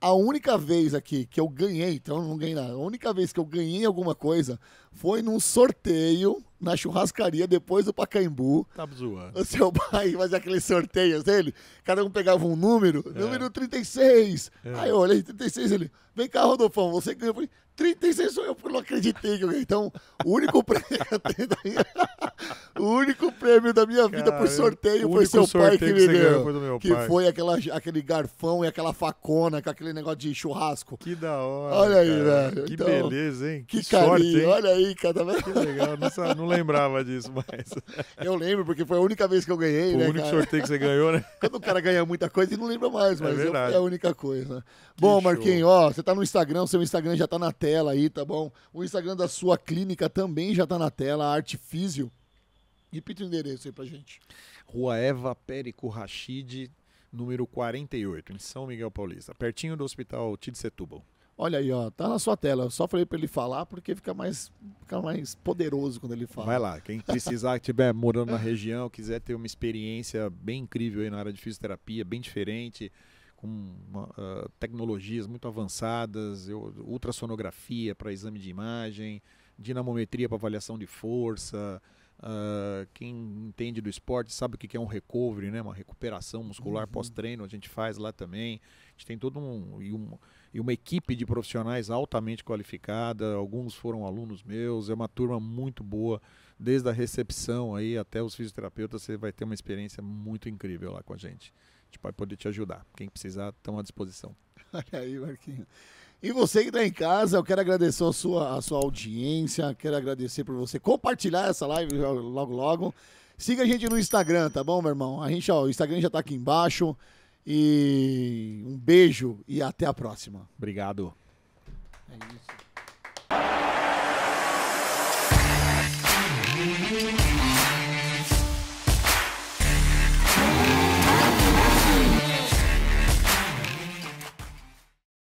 S1: A única vez aqui que eu ganhei, então eu não ganhei nada. A única vez que eu ganhei alguma coisa foi num sorteio na churrascaria depois do Pacaembu.
S2: Tá zoando. O
S1: seu pai fazia aqueles sorteios dele, cada um pegava um número, é. número 36. É. Aí eu olhei, 36, ele, vem cá, Rodolfão, você ganhou. Eu falei, 36 sou eu, porque eu não acreditei que eu ganhei. Então, o único prêmio, o único prêmio da minha vida Cara, por sorteio foi seu sorteio pai que, que deu. Foi do meu que pai. foi aquela, aquele garfão e aquela facona com aquele negócio de churrasco. Que da hora. Olha aí, cara. velho. Que então, beleza, hein? Que, que sorte, Hein? Olha aí, cara. Tá que legal. não lembrava disso mas Eu lembro, porque foi a única vez que eu ganhei, o né? O único cara? sorteio que você ganhou, né? Quando o cara ganha muita coisa, ele não lembra mais, é mas é, eu, é a única coisa. Que bom, Marquinhos, ó, você tá no Instagram, seu Instagram já tá na tela aí, tá bom? O Instagram da sua clínica também já tá na tela, Arte Físio. Repita o endereço aí pra gente. Rua Eva Périco
S2: Rachid, número 48, em São Miguel Paulista, pertinho do Hospital Tide Setúbal.
S1: Olha aí, ó, tá na sua tela. Eu só falei para ele falar porque fica mais, fica mais poderoso quando ele fala. Vai lá, quem precisar, que estiver morando na região,
S2: quiser ter uma experiência bem incrível aí na área de fisioterapia, bem diferente, com uma, uh, tecnologias muito avançadas, eu, ultrassonografia para exame de imagem, dinamometria para avaliação de força. Uh, quem entende do esporte sabe o que é um recovery, né? Uma recuperação muscular uhum. pós-treino, a gente faz lá também. A gente tem todo um, um e uma equipe de profissionais altamente qualificada. Alguns foram alunos meus, é uma turma muito boa, desde a recepção aí até os fisioterapeutas. Você vai ter uma experiência muito incrível
S1: lá com a gente. A gente vai poder te ajudar.
S2: Quem precisar, estão à disposição.
S1: Olha aí, Marquinhos. E você que está em casa, eu quero agradecer a sua, a sua audiência, quero agradecer por você compartilhar essa live logo logo. Siga a gente no Instagram, tá bom, meu irmão? A gente, ó, o Instagram já está aqui embaixo. E um beijo e até a próxima. Obrigado. É isso.